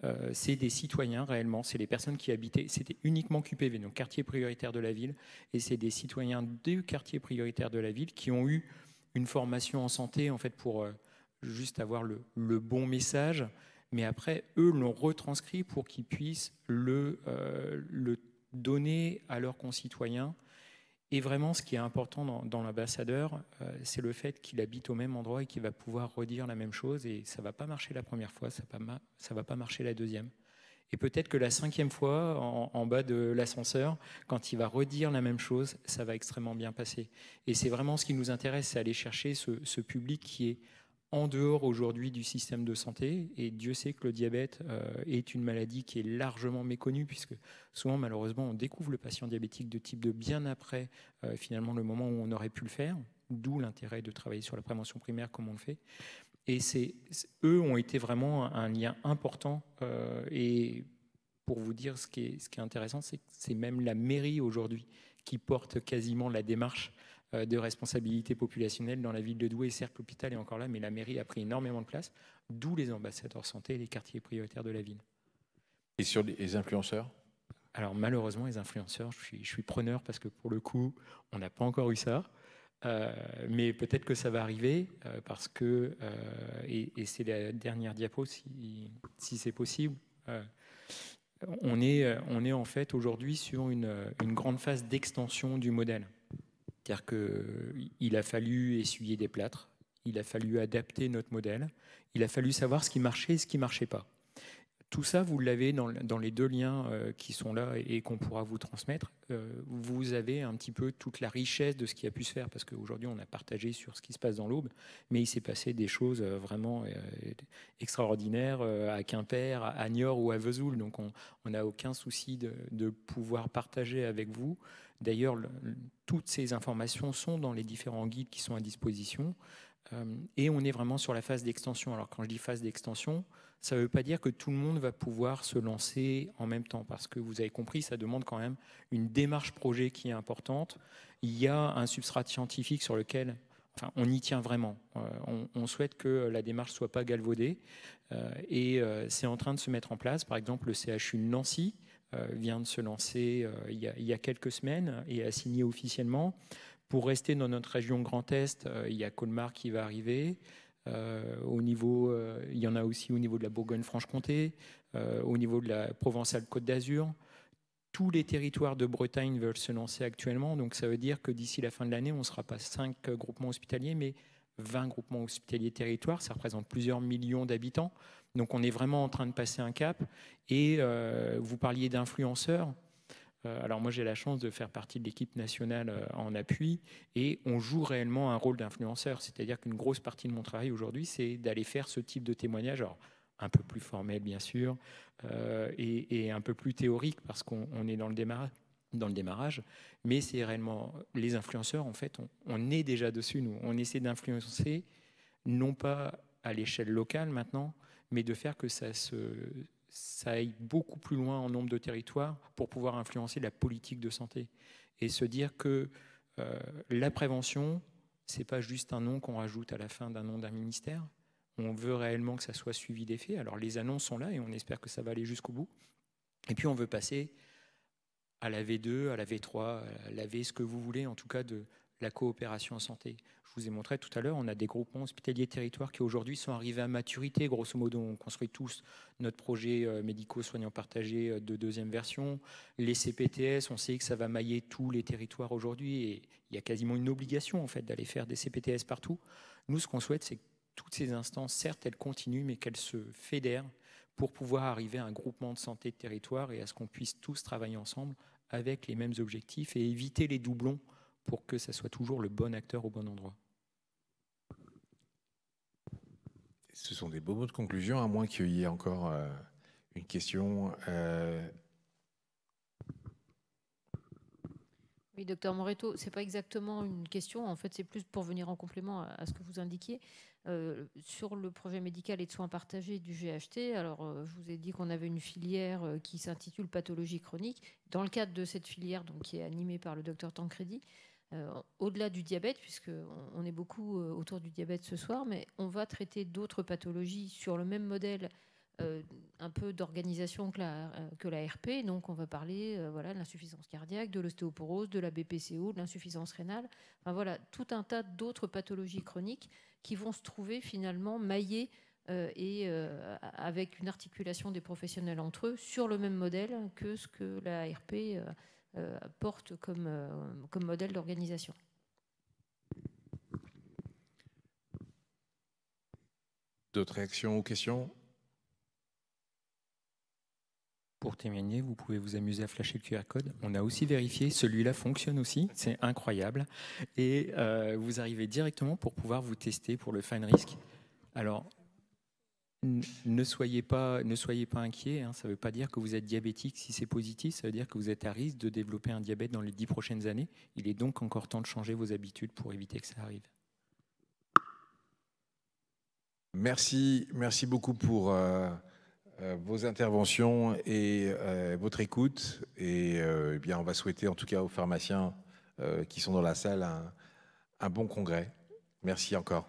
Euh, c'est des citoyens réellement, c'est les personnes qui habitaient, c'était uniquement QPV, donc quartier prioritaire de la ville, et c'est des citoyens du quartier prioritaire de la ville qui ont eu une formation en santé en fait pour euh, juste avoir le, bon message, mais après eux l'ont retranscrit pour qu'ils puissent le euh, donner à leurs concitoyens et vraiment, ce qui est important dans, l'ambassadeur, euh, c'est le fait qu'il habite au même endroit et qu'il va pouvoir redire la même chose. Et ça va pas marcher la première fois, ça ne va pas marcher la deuxième. Et peut-être que la cinquième fois, en, bas de l'ascenseur, quand il va redire la même chose, ça va extrêmement bien passer. Et c'est vraiment ce qui nous intéresse, c'est aller chercher ce public qui est en dehors aujourd'hui du système de santé. Et Dieu sait que le diabète euh, est une maladie qui est largement méconnue, puisque souvent, malheureusement, on découvre le patient diabétique de type 2 bien après, euh, finalement, le moment où on aurait pu le faire, d'où l'intérêt de travailler sur la prévention primaire comme on le fait. Et c'est, eux ont été vraiment un lien important. Euh, et pour vous dire, ce qui est, ce qui est intéressant, c'est que c'est même la mairie aujourd'hui qui porte quasiment la démarche euh, de responsabilité populationnelle dans la ville de Douai. Certes, l'hôpital est encore là, mais la mairie a pris énormément de place, d'où les ambassadeurs santé et les quartiers prioritaires de la ville. Et sur les influenceurs Alors malheureusement, les influenceurs, je suis, preneur parce que pour le coup, on n'a pas encore eu ça. Euh, mais peut-être que ça va arriver euh, parce que, et, c'est la dernière diapo si, c'est possible, on est, on, est, en fait aujourd'hui sur une grande phase d'extension du modèle. C'est-à-dire qu'il a fallu essuyer des plâtres, il a fallu adapter notre modèle, il a fallu savoir ce qui marchait et ce qui ne marchait pas. Tout ça, vous l'avez dans, les deux liens euh, qui sont là et, qu'on pourra vous transmettre. Euh, vous avez un petit peu toute la richesse de ce qui a pu se faire, parce qu'aujourd'hui, on a partagé sur ce qui se passe dans l'aube, mais il s'est passé des choses euh, vraiment extraordinaires à Quimper, à Niort ou à Vesoul. Donc, on n'a aucun souci de pouvoir partager avec vous D'ailleurs, toutes ces informations sont dans les différents guides qui sont à disposition. Euh, et on est vraiment sur la phase d'extension. Alors quand je dis phase d'extension, ça ne veut pas dire que tout le monde va pouvoir se lancer en même temps, parce que vous avez compris, ça demande quand même une démarche projet qui est importante. Il y a un substrat scientifique sur lequel on y tient vraiment. Euh, on, souhaite que la démarche ne soit pas galvaudée. Euh, et c'est en train de se mettre en place. Par exemple, le CHU Nancy euh, vient de se lancer euh, il y, a, quelques semaines et a signé officiellement. Pour rester dans notre région Grand Est, euh, il y a Colmar qui va arriver. il y en a aussi au niveau de la Bourgogne-Franche-Comté, au niveau de la Provençale-Côte d'Azur. Tous les territoires de Bretagne veulent se lancer actuellement, donc ça veut dire que d'ici la fin de l'année, on ne sera pas 5 groupements hospitaliers, mais 20 groupements hospitaliers territoires. Ça représente plusieurs millions d'habitants. Donc on est vraiment en train de passer un cap. Et euh, vous parliez d'influenceurs. Euh, alors moi j'ai la chance de faire partie de l'équipe nationale euh, en appui et on joue réellement un rôle d'influenceur. C'est-à-dire qu'une grosse partie de mon travail aujourd'hui c'est d'aller faire ce type de témoignage. Alors, un peu plus formel bien sûr et, un peu plus théorique parce qu'on est dans le démarrage mais c'est réellement les influenceurs, en fait, on, on, est déjà dessus, nous. On essaie d'influencer, non pas à l'échelle locale maintenant, mais de faire que ça, se, ça aille beaucoup plus loin en nombre de territoires pour pouvoir influencer la politique de santé et se dire que euh, la prévention, c'est pas juste un nom qu'on rajoute à la fin d'un nom d'un ministère. On veut réellement que ça soit suivi des faits. Alors les annonces sont là et on espère que ça va aller jusqu'au bout. Et puis on veut passer à la V2, à la V3, à la V, ce que vous voulez, en tout cas de, la coopération en santé. Je vous ai montré tout à l'heure, on a des groupements hospitaliers territoires qui aujourd'hui sont arrivés à maturité. Grosso modo, on construit tous notre projet euh, médico-soignants partagé euh, de deuxième version. Les CPTS, on sait que ça va mailler tous les territoires aujourd'hui et il y a quasiment une obligation en fait d'aller faire des CPTS partout. Nous, ce qu'on souhaite, c'est que toutes ces instances, certes, elles continuent, mais qu'elles se fédèrent pour pouvoir arriver à un groupement de santé de territoire et à ce qu'on puisse tous travailler ensemble avec les mêmes objectifs et éviter les doublons pour que ça soit toujours le bon acteur au bon endroit. Ce sont des beaux mots de conclusion, à moins qu'il y ait encore euh, une question. Euh. Oui, docteur Moreto, ce n'est pas exactement une question, en fait c'est plus pour venir en complément à, ce que vous indiquiez. Euh, sur le projet médical et de soins partagés du GHT, alors je vous ai dit qu'on avait une filière qui s'intitule pathologie chronique. Dans le cadre de cette filière, donc qui est animée par le docteur Tancredi, euh, au-delà du diabète, puisque on est beaucoup euh, autour du diabète ce soir, mais on va traiter d'autres pathologies sur le même modèle euh, un peu d'organisation que la, que la RP. Donc, on va parler voilà, de l'insuffisance cardiaque, de l'ostéoporose, de la BPCO, de l'insuffisance rénale. Enfin, voilà, tout un tas d'autres pathologies chroniques qui vont se trouver finalement maillées et avec une articulation des professionnels entre eux sur le même modèle que ce que la RP euh, porte comme, euh, comme modèle d'organisation. D'autres réactions ou questions Pour témoigner, vous pouvez vous amuser à flasher le QR code. On a aussi vérifié, celui-là fonctionne aussi, c'est incroyable. Et euh, vous arrivez directement pour pouvoir vous tester pour le fine risk. Alors, ne soyez pas, ne soyez pas inquiet. Hein, ça ne veut pas dire que vous êtes diabétique si c'est positif. Ça veut dire que vous êtes à risque de développer un diabète dans les dix prochaines années. Il est donc encore temps de changer vos habitudes pour éviter que ça arrive. Merci, merci beaucoup pour euh, euh, vos interventions et euh, votre écoute. Et, eh bien, on va souhaiter en tout cas aux pharmaciens qui sont dans la salle un bon congrès. Merci encore.